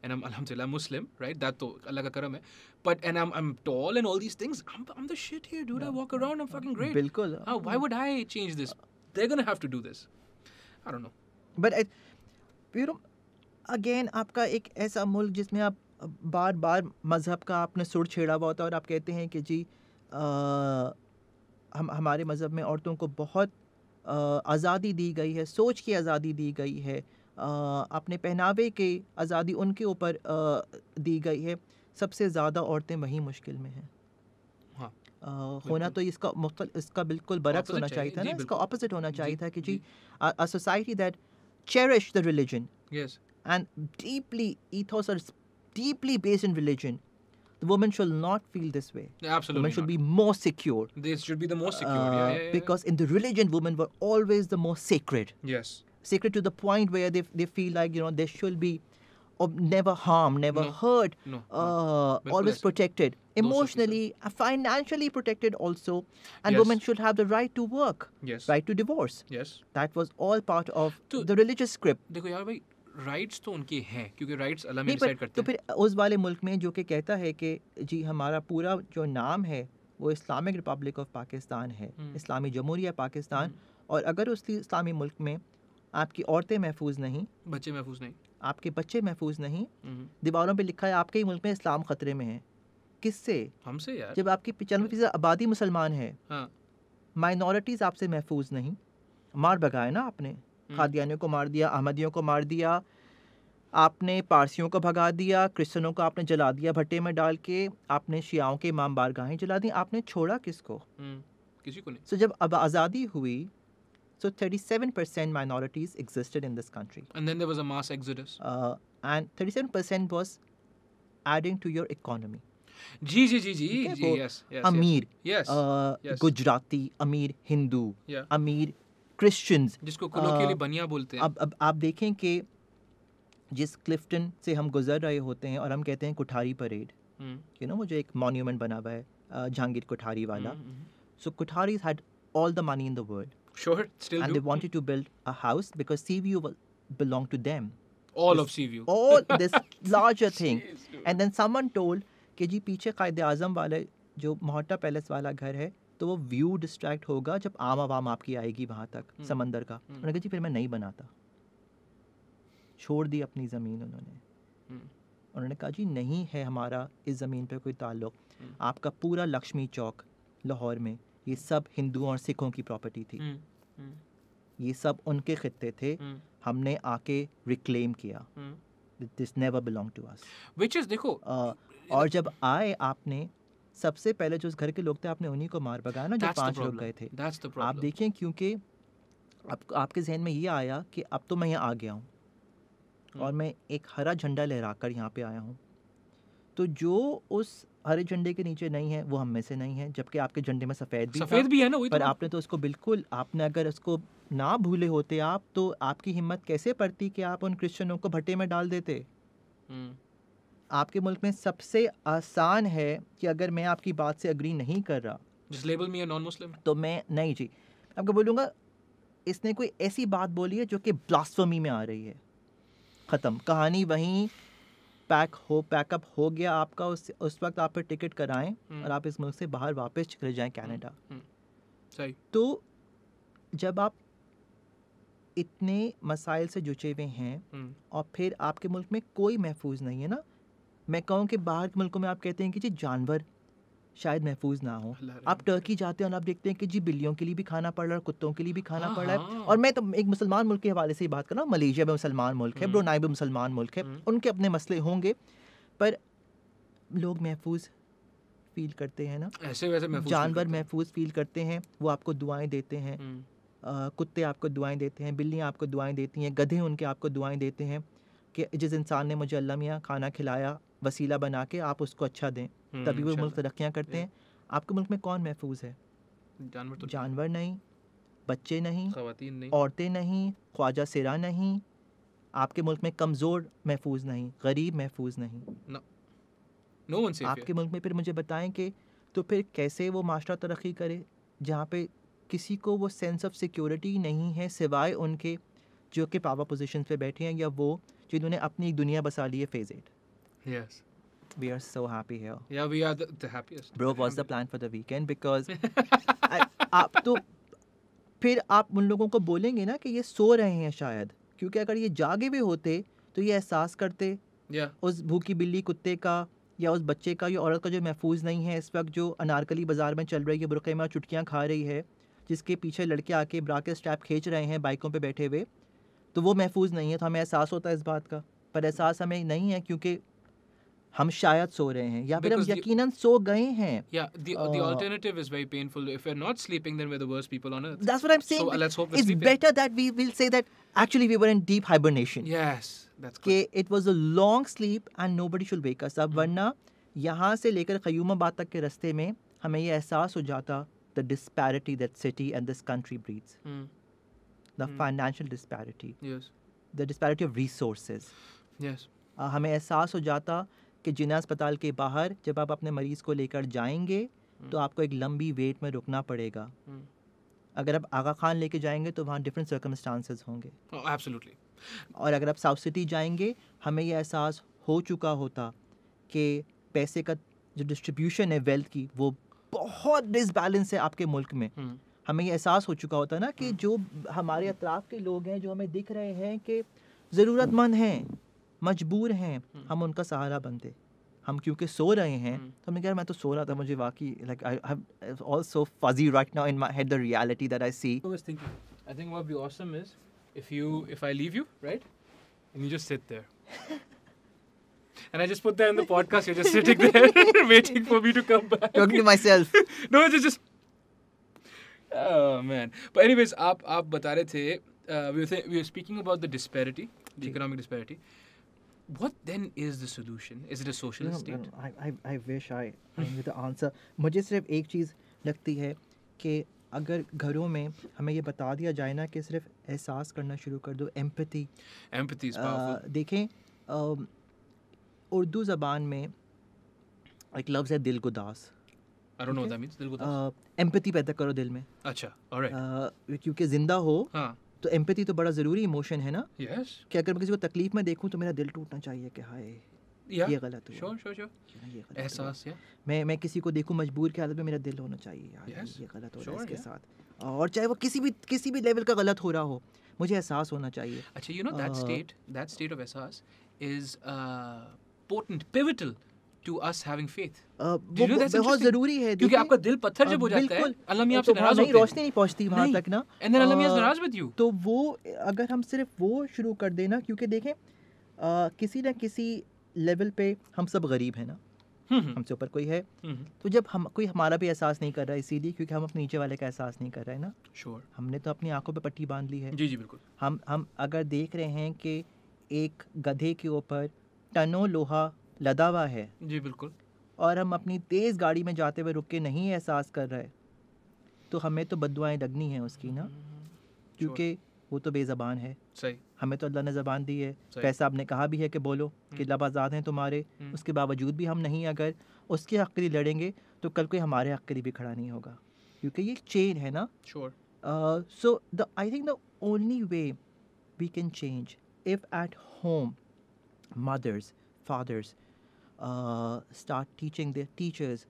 and I'm alhamdulillah Muslim, right? That to Allah ka karam hai. But and I'm I'm tall and all these things. I'm, I'm the shit here, dude. Yeah. I walk around, I'm fucking great. Bilkul. Uh, why would I change this? They're gonna have to do this. I don't know. But I, you know, again, आपका एक ऐसा मुल्क जिसमें आप बार बार मज़हब का आपने सुर छेड़ा हुआ होता है और आप कहते हैं कि जी हम हमारे मज़हब में औरतों को बहुत आज़ादी दी गई है सोच की आज़ादी दी गई है अपने पहनावे की आज़ादी उनके ऊपर दी गई है सबसे ज़्यादा औरतें वहीं मुश्किल में हैं हाँ होना तो इसका मुख्तल इसका बिल्कुल बरक्स होना चाहिए था ना इसका ऑपोजिट होना चाहिए था कि जी a society that cherish the religion yes and deeply ethos are deeply based The woman should not feel this way. Absolutely. Women should be more secure. They should be the most uh, secure. Uh, yeah, yeah, yeah. Because in the religion, women were always the most sacred. Yes. Sacred to the point where they, they feel like, you know, they should be never harmed, never no. hurt, no. Uh, no. always protected, emotionally, uh, financially protected also. And yes. women should have the right to work, yes. right to divorce. Yes. That was all part of to, the religious script. Rights तो उनकी हैं क्योंकि राइट्स अलग में डिसाइड करते तो हैं तो फिर उस वाले मुल्क में जो कि कहता है कि जी हमारा पूरा जो नाम है वो इस्लामिक रिपब्लिक ऑफ पाकिस्तान है हम्म। इस्लामी जमहूरिया पाकिस्तान हम्म। और अगर उस इस्लामी मुल्क में आपकी औरतें महफूज नहीं बच्चे महफूज नहीं आपके बच्चे महफूज नहीं हम्म। दीवारों पे लिखा है आपके ही मुल्क में इस्लाम खतरे में है किससे हमसे यार जब आपकी पचानवे फीसद आबादी मुसलमान है माइनॉरिटीज़ हाँ। आपसे महफूज नहीं मार बगाए ना आपने खादियानियों को मार दिया अहमदियों को मार दिया आपने पारसियों को भगा दिया क्रिश्चनों को आपने जला दिया भट्टे में डाल के आपने शियाओं के इमाम बारगाहें जला दी आपने छोड़ा किसको किसी को नहीं सो so, जब अब आज़ादी हुई so thirty seven percent minorities existed in this country and thirty seven percent was adding to your economy adding जी जी जी जी जी यस अमीर यस uh, गुजराती अमीर हिंदू अमीर क्रिश्चियंस जिसको आ, के लिए uh, बनिया बोलते हैं अब अब आप देखें कि जिस क्लिफ्टन से हम गुजर रहे होते हैं और हम कहते हैं कुठारी परेड यू नो मुझे एक मॉन्यूमेंट बना हुआ है uh, जहांगीर कुठारी वाला so Kothari had all the money in the world sure still and they wanted to build a house because sea view belong to them all of sea view all this larger thing and then then told के जी पीछे कायद आजम वाले जो मोहटा पैलेस वाला घर है तो वो व्यू डिस्ट्रैक्ट होगा जब आम आवाम आपकी आएगी वहाँ तक हम्म, समंदर का उन्होंने हम्म। कहा जी फिर मैं नहीं बनाता छोड़ दी अपनी ज़मीन उन्होंने हम्म। उन्होंने कहा जी नहीं है हमारा इस ज़मीन पर कोई ताल्लुक आपका पूरा लक्ष्मी चौक लाहौर में ये सब हिंदुओं और सिखों की प्रॉपर्टी थी ये सब उनके खत्ते थे हमने आके रिक्लेम किया this never belong to us which is देखो और जब आए आपने सबसे पहले जो उस घर के लोग थे आपने उन्हीं को मार भगाया ना जो पांच लोग गए थे आप देखें क्योंकि आप, आपके जहन में ये आया कि अब तो मैं यहाँ आ गया हूँ हम्म। और मैं एक हरा झंडा लहरा कर यहाँ पे आया हूँ तो जो उस हरे झंडे के नीचे नहीं है वो हम में से नहीं है जबकि आपके झंडे में सफ़ेद भी सफ़ेद भी है ना तो। पर आपने तो उसको बिल्कुल आपने अगर उसको ना भूले होते आप तो आपकी हिम्मत कैसे पड़ती कि आप उन क्रिश्चनों को भट्टे में डाल देते हम्म। आपके मुल्क में सबसे आसान है कि अगर मैं आपकी बात से अग्री नहीं कर रहा जिस लेबल में नॉन मुस्लिम तो मैं नहीं जी आपको बोलूँगा इसने कोई ऐसी बात बोली है जो कि ब्लास्फमी में आ रही है ख़त्म कहानी वहीं पैक हो पैकअप हो गया आपका उस उस वक्त आप पर टिकट कराएं हम्म। और आप इस मुल्क से बाहर वापस चले जाएं कनाडा हम्म, हम्म। सही तो जब आप इतने मसाइल से जुटे हुए हैं और फिर आपके मुल्क में कोई महफूज नहीं है ना मैं कहूँ कि बाहर के मुल्कों में आप कहते हैं कि जी जानवर शायद महफूज ना हो आप टर्की जाते हैं और आप देखते हैं कि जी बिल्लियों के लिए भी खाना पड़ रहा है कुत्तों के लिए भी खाना हाँ, पड़ रहा है हाँ। और मैं तो एक मुसलमान मुल्क के हवाले से ही बात कर रहा हूँ मलेशिया में मुसलमान मुल्क है ब्रोनाई भी मुसलमान मुल्क है हम्म। हम्म। उनके अपने मसले होंगे पर लोग महफूज फील करते हैं ना ऐसे वैसे जानवर महफूज फील करते हैं वो आपको दुआएं देते हैं हम्म। कुत्ते आपको दुआएं देते हैं बिल्लियाँ आपको दुआएं देती हैं गधे उनके आपको दुआएं देते हैं कि जिस इंसान ने मुझे अल्लाह मियाँ खाना खिलाया वसीला बना के आप उसको अच्छा दें हम्म, तभी वो अच्छा मुल्क तरक्याँ करते हैं आपके मुल्क में कौन महफूज है जानवर तो जानवर नहीं बच्चे नहीं, नहीं। औरतें नहीं ख्वाजा सिरा नहीं आपके मुल्क में कमज़ोर महफूज नहीं गरीब महफूज नहीं no. No आपके मुल्क में फिर मुझे बताएं कि तो फिर कैसे वो माशरा तरक्की करे जहाँ पे किसी को वो सेंस ऑफ सिक्योरिटी नहीं है सिवाय उनके जो कि पावर पोजिशन पे बैठे हैं या वो जिन्होंने अपनी एक दुनिया बसा ली है phase eight Yes. We are so happy here. Yeah, we are the, the happiest. Bro, what's the plan for the weekend? Because I, आप तो फिर आप उन लोगों को बोलेंगे ना कि ये सो रहे हैं शायद क्योंकि अगर ये जागे भी होते तो ये एहसास करते yeah. उस भूखी बिल्ली कुत्ते का या उस बच्चे का या औरत का जो महफूज नहीं है इस वक्त जो अनारकली बाज़ार में चल रही है बुरके में चुटकियाँ खा रही है जिसके पीछे लड़के आके ब्राके स्टैप खींच रहे हैं बाइकों पर बैठे हुए तो वो महफूज नहीं है तो हमें एहसास होता है इस बात का पर एहसास हमें नहीं है क्योंकि हम शायद सो रहे हैं या फिर हम यकीनन सो गए हैं या the the alternative is very painful if you are not sleeping then we are the worst people on earth that's what I am saying so let's hope it's better that we will say that actually we were in deep hibernation yes that's okay it was a long sleep and nobody should wake us up वरना यहां से लेकर खयूमाबाद तक के रास्ते में हमें ये एहसास हो जाता the disparity that city and this country breeds the financial disparity yes the disparity of resources yes हमें एहसास हो जाता कि जिना अस्पताल के बाहर जब आप अपने मरीज़ को लेकर जाएंगे हम्म। तो आपको एक लंबी वेट में रुकना पड़ेगा हम्म। अगर आप आगा खान लेके जाएंगे तो वहाँ डिफरेंट सर्कमस्टांसेस होंगे एब्सोल्युटली oh, और अगर आप साउथ सिटी जाएंगे हमें यह एहसास हो चुका होता कि पैसे का जो डिस्ट्रीब्यूशन है वेल्थ की वो बहुत डिसबैलेंस है आपके मुल्क में हम्म। हमें यह एहसास हो चुका होता ना कि जो हमारे अतराफ़ के लोग हैं जो हमें दिख रहे हैं कि ज़रूरतमंद हैं मजबूर हैं हम उनका सहारा बनते हम क्योंकि सो रहे हैं तो हमने कहा मैं तो सो रहा था मुझे वाकई like I have also fuzzy right now in my head the reality that I see I think what be awesome is if you if I leave you right and you just sit there And I just put that in the podcast. You're just sitting there waiting for me to come back. Talking to myself. no, just just. Oh man. But anyways, आप आप बता रहे थे uh, we were th- we were speaking about the disparity, the economic disparity. what then is the solution? Is it a socialist no, state? No, I, I, I wish I, I knew the answer. मुझे सिर्फ एक चीज़ लगती है कि अगर घरों में हमें ये बता दिया जाए ना कि सिर्फ एहसास करना शुरू कर दो एम्पति एम्पति देखें उर्दू ज़बान में एक लफ्ज़ है दिल गुदास दास एम्पति पैदा करो दिल में अच्छा क्योंकि जिंदा हो हाँ तो एम्पति तो बड़ा ज़रूरी इमोशन है ना yes. कि अगर मैं किसी को तकलीफ में देखूँ तो मेरा दिल टूटना चाहिए कि हाय yeah. ये गलत हुआ sure, sure, sure. ये गलत एहसास yeah. मैं मैं किसी को देखूँ मजबूर की हालत में मेरा दिल होना चाहिए यार yes. ये गलत हो रहा है इसके साथ और चाहे वो किसी भी किसी भी लेवल का गलत हो रहा हो मुझे एहसास होना चाहिए अच्छा you know that state that state of एहसास is potent pivotal to us having faith बहुत जरूरी है क्योंकि आपका दिल पत्थर जब हो जाता है अल्लाह मियां तो आपसे नाराज होते रोशनी नहीं पहुंचती वहां तक ना एंड देन अल्लाह मियां नाराज विद यू तो वो अगर हम सिर्फ वो शुरू कर देना क्योंकि देखें किसी ना किसी लेवल पे हम सब गरीब हैं ना हम्म, हम्म। हमसे ऊपर कोई है हम्म, तो जब हम कोई हमारा भी एहसास नहीं कर रहा है इसीलिए क्योंकि हम अपने नीचे वाले का एहसास नहीं कर रहे हैं ना श्योर हमने तो अपनी आंखों पे पट्टी बांध ली है जी जी बिल्कुल हम हम अगर देख रहे हैं कि एक गधे के ऊपर टनों लोहा लदा हुआ है जी बिल्कुल और हम अपनी तेज़ गाड़ी में जाते हुए रुक के नहीं एहसास कर रहे तो हमें तो बदुआएँ लगनी हैं उसकी ना हम्म, क्योंकि वो तो बेज़बान है सही हमें तो अल्लाह ने ज़बान दी है कैसा आपने कहा भी है कि बोलो कि हम्म। लब आज़ाद हैं तुम्हारे हम्म। उसके बावजूद भी हम नहीं अगर उसके हक़ के लिए लड़ेंगे तो कल कोई हमारे हक़ के लिए भी खड़ा नहीं होगा क्योंकि ये चेन है ना sure so the I think the only way we can change if at home mothers fathers start teaching the teachers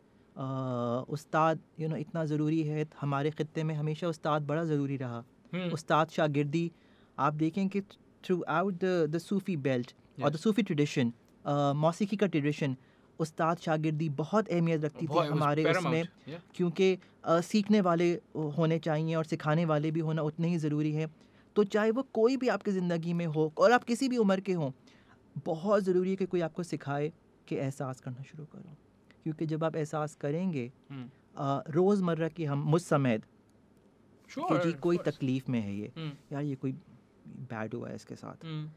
उस्ताद यू नो इतना ज़रूरी है हमारे ख़त्े में हमेशा उस्ताद बड़ा ज़रूरी रहा हम्म। उस्ताद शागिर्दी आप देखें कि throughout the the Sufi belt और द सूफ़ी ट्रेडिशन मौसीकी का ट्रेडिशन उस्ताद शागिर्दी बहुत अहमियत रखती थी हमारे उसमें क्योंकि सीखने वाले होने चाहिए और सिखाने वाले भी होना उतने ही ज़रूरी है तो चाहे वो कोई भी आपकी ज़िंदगी में हो और आप किसी भी उम्र के हों बहुत ज़रूरी है कि कोई आपको सिखाए के एहसास करना शुरू करो क्योंकि जब आप एहसास करेंगे हम्म। रोज़मर्रा की हम मुझ समेत sure, जी कोई तकलीफ़ में है ये हम्म। यार ये कोई बैड हुआ है इसके साथ हम्म।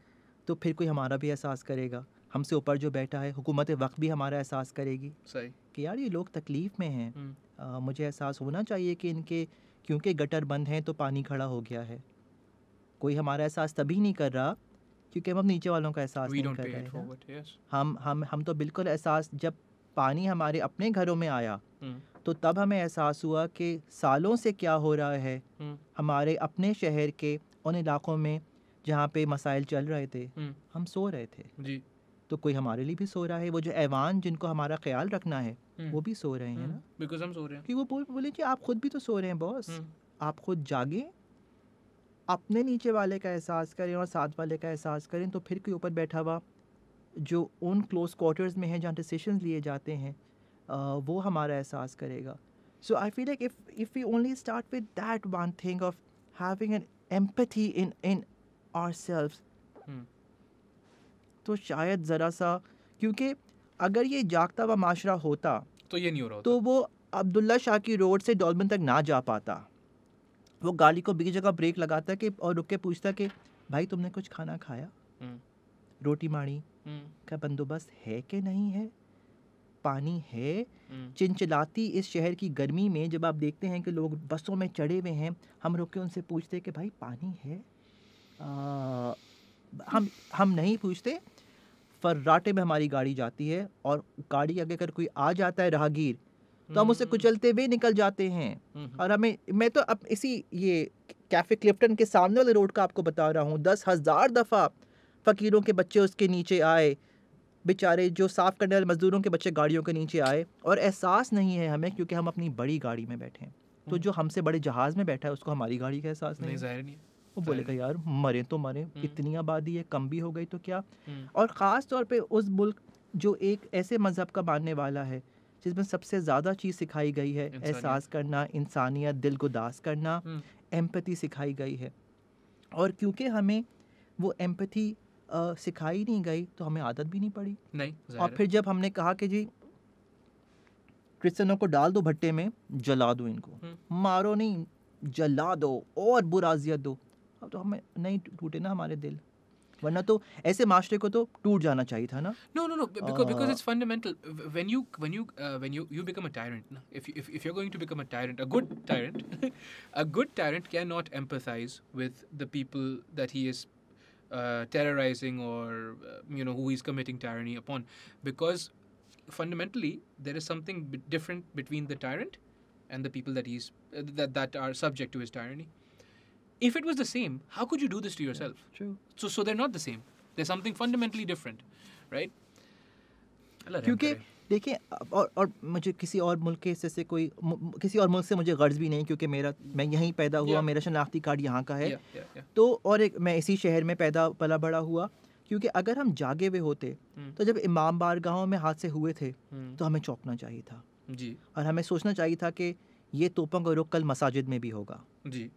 तो फिर कोई हमारा भी एहसास करेगा हमसे ऊपर जो बैठा है हुकूमत वक्त भी हमारा एहसास करेगी सही कि यार ये लोग तकलीफ़ में हैं मुझे एहसास होना चाहिए कि इनके क्योंकि गटर बंद हैं तो पानी खड़ा हो गया है कोई हमारा एहसास तभी नहीं कर रहा क्योंकि हम नीचे वालों का एहसास नहीं कर रहे हम हम हम तो बिल्कुल एहसास जब पानी हमारे अपने घरों में आया hmm. तो तब हमें एहसास हुआ कि सालों से क्या हो रहा है hmm. हमारे अपने शहर के उन इलाकों में जहाँ पे मसाइल चल रहे थे hmm. हम सो रहे थे जी तो कोई हमारे लिए भी सो रहा है वो जो ऐवान जिनको हमारा ख्याल रखना है वो भी सो रहे हैं ना बिकॉज हम सो रहे हैं कि वो बोले जी आप खुद भी तो सो रहे हैं बॉस आप खुद जागे अपने नीचे वाले का एहसास करें और साथ वाले का एहसास करें तो फिर के ऊपर बैठा हुआ जो उन क्लोज क्वार्टर्स में है जहाँ डिसीशन लिए जाते हैं वो हमारा एहसास करेगा so I feel like if if you only start with that one thing of having an empathy in in our self तो शायद ज़रा सा क्योंकि अगर ये जागता हुआ माशरा होता तो ये नहीं हो रहा तो वो अब्दुल्ला शाह की रोड से डॉलबन तक ना जा पाता वो गाली को बीच जगह ब्रेक लगाता है कि और रुक के पूछता कि भाई तुमने कुछ खाना खाया हम्म। रोटी माड़ी हम्म। का बंदोबस्त है कि नहीं है पानी है हम्म। चिंचलाती इस शहर की गर्मी में जब आप देखते हैं कि लोग बसों में चढ़े हुए हैं हम रुक के उनसे पूछते कि भाई पानी है आ, हम हम नहीं पूछते फर्राटे में हमारी गाड़ी जाती है और गाड़ी आगे अगर कोई आ जाता है राहगीर तो हम उसे कुचलते हम्म। हुए निकल जाते हैं हम्म। और हमें मैं तो अब इसी ये कैफ़े क्लिफ्टन के सामने वाले रोड का आपको बता रहा हूँ दस हज़ार दफ़ा फ़कीरों के बच्चे उसके नीचे आए बेचारे जो साफ़ करने वाले मज़दूरों के बच्चे गाड़ियों के नीचे आए और एहसास नहीं है हमें क्योंकि हम अपनी बड़ी गाड़ी में बैठे हैं तो हम्म। जो हमसे बड़े जहाज़ में बैठा है उसको हमारी गाड़ी का एहसास नहीं, नहीं, नहीं वो बोलेगा यार मरे तो मरे इतनी आबादी है कम भी हो गई तो क्या और ख़ास तौर पर उस मुल्क जो एक ऐसे मज़हब का मानने वाला है जिसमें सबसे ज़्यादा चीज़ सिखाई गई है एहसास करना इंसानियत दिल को करना हम्म। एम्पति सिखाई गई है और क्योंकि हमें वो एम्पति सिखाई नहीं गई तो हमें आदत भी नहीं पड़ी नहीं और फिर जब हमने कहा कि जी क्रिश्चनों को डाल दो भट्टे में जला दो इनको हम्म। मारो नहीं जला दो और बुराजियत दो अब तो हमें नहीं टूटे ना हमारे दिल वरना तो ऐसे मास्टर को तो टूट जाना चाहिए था ना no no no because because it's fundamental when you when you when you you become a tyrant ना if if you are going to become a tyrant a good tyrant a good tyrant can not empathize with the people that he is terrorizing और you know who is committing tyranny upon because fundamentally there is something different between the tyrant and the people that he is that that are subject to is tyranny if it was the same, how could you do this to yourself? Yeah, true. So, so they're not the same. There's something fundamentally different, right? क्योंकि देखिए और और मुझे किसी और मुल्क के से, से कोई किसी और मुल्क से मुझे गर्ज भी नहीं क्योंकि मेरा मैं यहीं पैदा हुआ yeah. मेरा शनाख्ती कार्ड यहाँ का है yeah, yeah, तो और एक मैं इसी शहर में पैदा पला बड़ा हुआ क्योंकि अगर हम जागे हुए होते hmm. तो जब इमाम बार गाँव में हादसे हुए थे hmm. तो हमें चौंकना चाहिए था जी और हमें सोचना चाहिए था कि ये तोपंग और रुख कल मसाजिद में भी होगा जी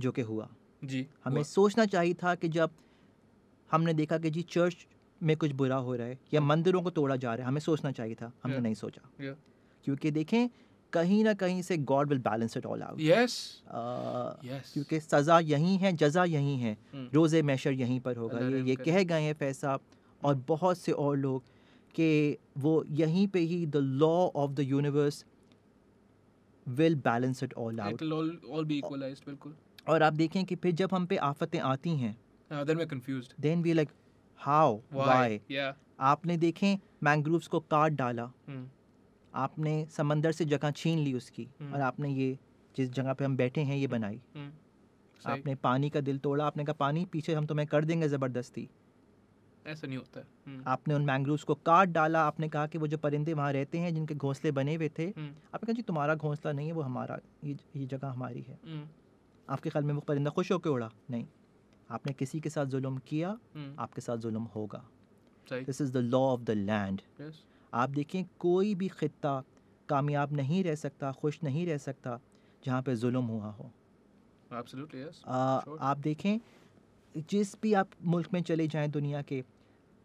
जो कि हुआ जी हमें सोचना चाहिए था कि जब हमने देखा कि जी चर्च में कुछ बुरा हो रहा है या मंदिरों को तोड़ा जा रहा है हमें सोचना चाहिए था हमने नहीं सोचा क्योंकि देखें कहीं ना कहीं से God will balance it all out yes क्योंकि सज़ा यहीं है जजा यहीं है hmm. रोज़े मैशर यहीं पर होगा ये ये कह गए हैं फैसा और बहुत से और लोग कि वो यहीं पे ही the law of the universe will balance it all out बिल्कुल और आप देखें कि फिर जब हम पे आफतें आती हैं then we like how why आपने देखें मैंग्रोव्स को काट डाला hmm. आपने समंदर से जगह छीन ली उसकी hmm. और आपने ये जिस जगह पे हम बैठे हैं ये बनाई hmm. आपने पानी का दिल तोड़ा आपने कहा पानी पीछे हम तुम्हें कर देंगे ज़बरदस्ती ऐसा नहीं होता hmm. आपने उन मैंग्रोव्स को काट डाला आपने कहा कि वो जो परिंदे वहाँ रहते हैं जिनके घोंसले बने हुए थे hmm. आपने कहा जी तुम्हारा घोंसला नहीं है वो हमारा ये ये जगह हमारी है hmm. आपके ख्याल में वो परिंदा खुश होकर उड़ा नहीं आपने किसी के साथ जुल्म किया हम्म। आपके साथ जुल्म होगा this is the law of the land आप देखें कोई भी ख़त्ता कामयाब नहीं रह सकता खुश नहीं रह सकता जहाँ पे जुल्म हुआ हो Absolutely, yes. uh, sure. आप देखें जिस भी आप मुल्क में चले जाएं दुनिया के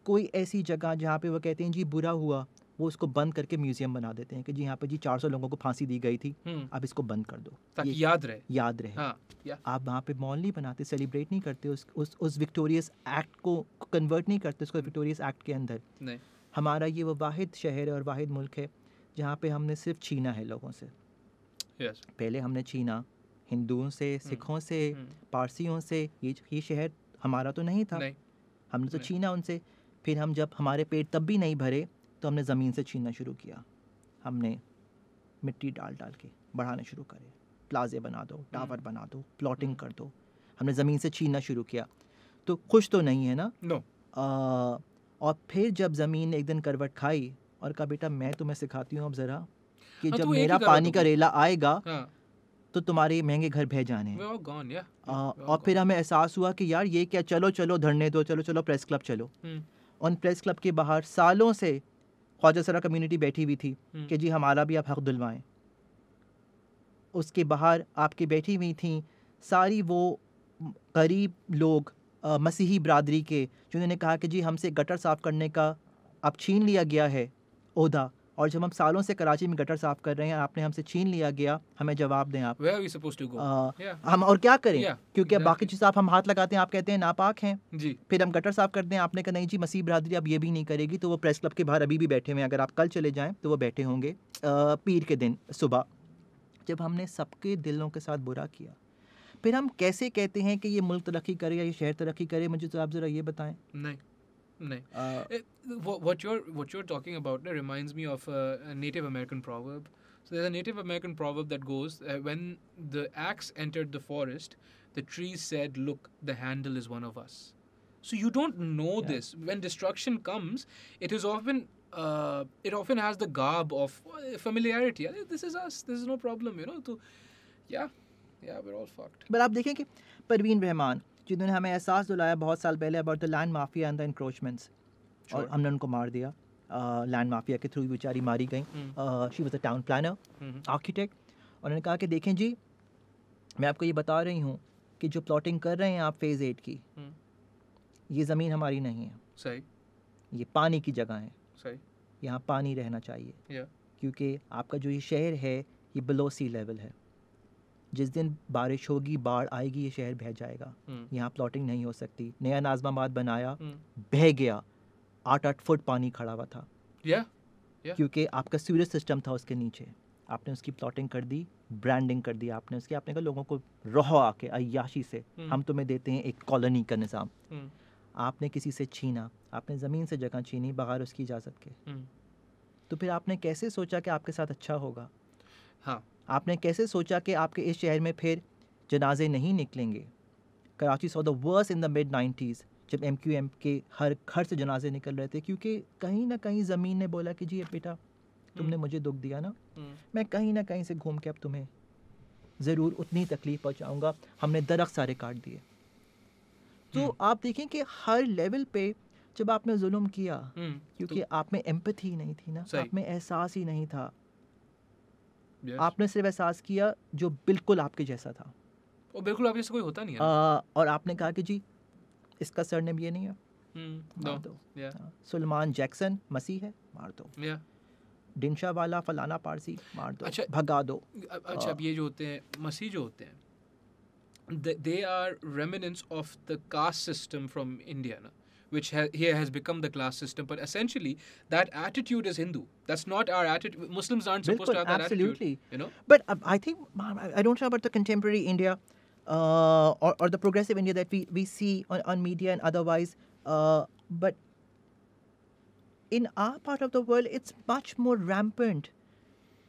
कोई ऐसी जगह जहाँ पे वो कहते हैं जी बुरा हुआ वो इसको बंद करके म्यूजियम बना देते हैं कि जी यहाँ पे जी 400 लोगों को फांसी दी गई थी हम्म। अब इसको बंद कर दो ताकि याद रहे याद रहे हाँ, या। आप वहाँ पे मॉल नहीं बनाते सेलिब्रेट नहीं करते उस उस उस विक्टोरियस एक्ट को कन्वर्ट नहीं करते उसको हम्म। विक्टोरियस एक्ट के अंदर हमारा ये वो वाहिद शहर है और वाहिद मुल्क है जहाँ पे हमने सिर्फ छीना है लोगों से पहले हमने छीना हिंदुओं से हम्म। सिखों से पारसियों से ये ये शहर हमारा तो नहीं था हमने तो छीना उनसे फिर हम जब हमारे पेट तब भी नहीं भरे तो हमने ज़मीन से छीनना शुरू किया हमने मिट्टी डाल डाल के बढ़ाने शुरू करे प्लाजे बना दो टावर बना दो प्लॉटिंग कर दो हमने ज़मीन से छीनना शुरू किया तो खुश तो नहीं है ना नो no. और फिर जब ज़मीन एक दिन करवट खाई और कहा बेटा मैं तुम्हें सिखाती हूँ अब ज़रा कि हाँ, तो जब मेरा पानी का रेला आएगा हाँ. तो तुम्हारे महंगे घर बह जाने gone, yeah. आ, और फिर हमें एहसास हुआ कि यार ये क्या चलो चलो धरने दो चलो चलो प्रेस क्लब चलो और हम्म। प्रेस क्लब के बाहर सालों से ख्वाजा सरा कम्यूनिटी बैठी हुई थी हम्म। कि जी हमारा भी आप हक दिलवाएँ उसके बाहर आपकी बैठी हुई थी सारी वो गरीब लोग आ, मसीही बरदरी के जिन्होंने कहा कि जी हमसे गटर साफ़ करने का अब छीन लिया गया है उहदा और जब हम सालों से कराची में गटर साफ कर रहे हैं आपने हमसे छीन लिया गया हमें जवाब दें आप uh, yeah. हम और क्या करें yeah. क्योंकि exactly. बाकी चीज़ आप हम हाथ लगाते हैं आप कहते हैं नापाक हैं जी फिर हम गटर साफ करते हैं आपने कहा नहीं जी मसीह बरदरी अब ये भी नहीं करेगी तो वो प्रेस क्लब के बाहर अभी भी बैठे हुए हैं अगर आप कल चले जाएँ तो वो बैठे होंगे पीर के दिन सुबह जब हमने सबके दिलों के साथ बुरा किया फिर हम कैसे कहते हैं कि ये मुल्क तरक्की करे या ये शहर तरक्की करे मुझे तो आप ज़रा ये बताएं नहीं No. Uh, what, what you're what you're talking about reminds me of a, a, Native American proverb. So there's a Native American proverb that goes, uh, "When the axe entered the forest, the trees said, look, the handle is one of us.'" So you don't know yeah. this. When destruction comes, it is often uh, it often has the garb of uh, familiarity. This is us. This is no problem. You know. So, yeah, yeah, we're all fucked. But you see, कि परवीन जिन्होंने हमें एहसास दिलाया बहुत साल पहले about the land mafia and the encroachments और हमने उनको मार दिया लैंड माफिया के थ्रू बेचारी मारी गई she hmm. Was a town planner architect उन्होंने कहा कि देखें जी मैं आपको ये बता रही हूँ कि जो प्लॉटिंग कर रहे हैं आप फेज़ एट की हम्म। ये ज़मीन हमारी नहीं है सही ये पानी की जगह है सही यहाँ पानी रहना चाहिए क्योंकि आपका जो ये शहर है ये बिलो सी लेवल है जिस दिन बारिश होगी बाढ़ आएगी ये शहर बह जाएगा हम्म। यहाँ प्लॉटिंग नहीं हो सकती नया नाजमाबाद बनाया हम्म। बह गया आठ आठ फुट पानी खड़ा हुआ था yeah. yeah. क्योंकि आपका सीवरेज सिस्टम था उसके नीचे आपने उसकी प्लॉटिंग कर दी ब्रांडिंग कर दी आपने उसकी आपने कहा लोगों को रहो आके अयाशी से हम्म। हम तुम्हें देते हैं एक कॉलोनी का निज़ाम आपने किसी से छीना आपने ज़मीन से जगह छीनी बगैर उसकी इजाज़त के तो फिर आपने कैसे सोचा कि आपके साथ अच्छा होगा हाँ आपने कैसे सोचा कि आपके इस शहर में फिर जनाजे नहीं निकलेंगे Karachi so the worse in the mid nineties जब एम क्यू एम के हर घर से जनाजे निकल रहे थे क्योंकि कहीं ना कहीं ज़मीन ने बोला कि जी ये बेटा तुमने हम्म। मुझे दुख दिया ना हम्म। मैं कहीं ना कहीं से घूम के अब तुम्हें ज़रूर उतनी तकलीफ़ पहुँचाऊँगा हमने दरख्त सारे काट दिए तो हम्म। आप देखें कि हर लेवल पे जब आपने जुल्म किया क्योंकि तो आप में एम्पथी नहीं थी ना आप में एहसास ही नहीं था yes. आपने सिर्फ एहसास किया जो बिल्कुल आपके जैसा था और बिल्कुल आपके जैसा कोई होता नहीं है आ, और आपने कहा कि जी इसका सर सरनेम ये नहीं है हम्म, मार दो हाँ। सलमान जैक्सन मसीह है मार दो डिंशा वाला फलाना पारसी मार दो अच्छा भगा दो अच्छा हाँ। अब ये जो होते हैं मसीह जो होते हैं they are remnants of the caste system from India ना which ha- here has become the class system. But essentially, that attitude is Hindu. That's not our attitude. Muslims aren't supposed Bilkul, to have that absolutely. attitude. You know? But uh, I think, I don't know about the contemporary India uh, or, or the progressive India that we, we see on, on media and otherwise, uh, but in our part of the world, it's much more rampant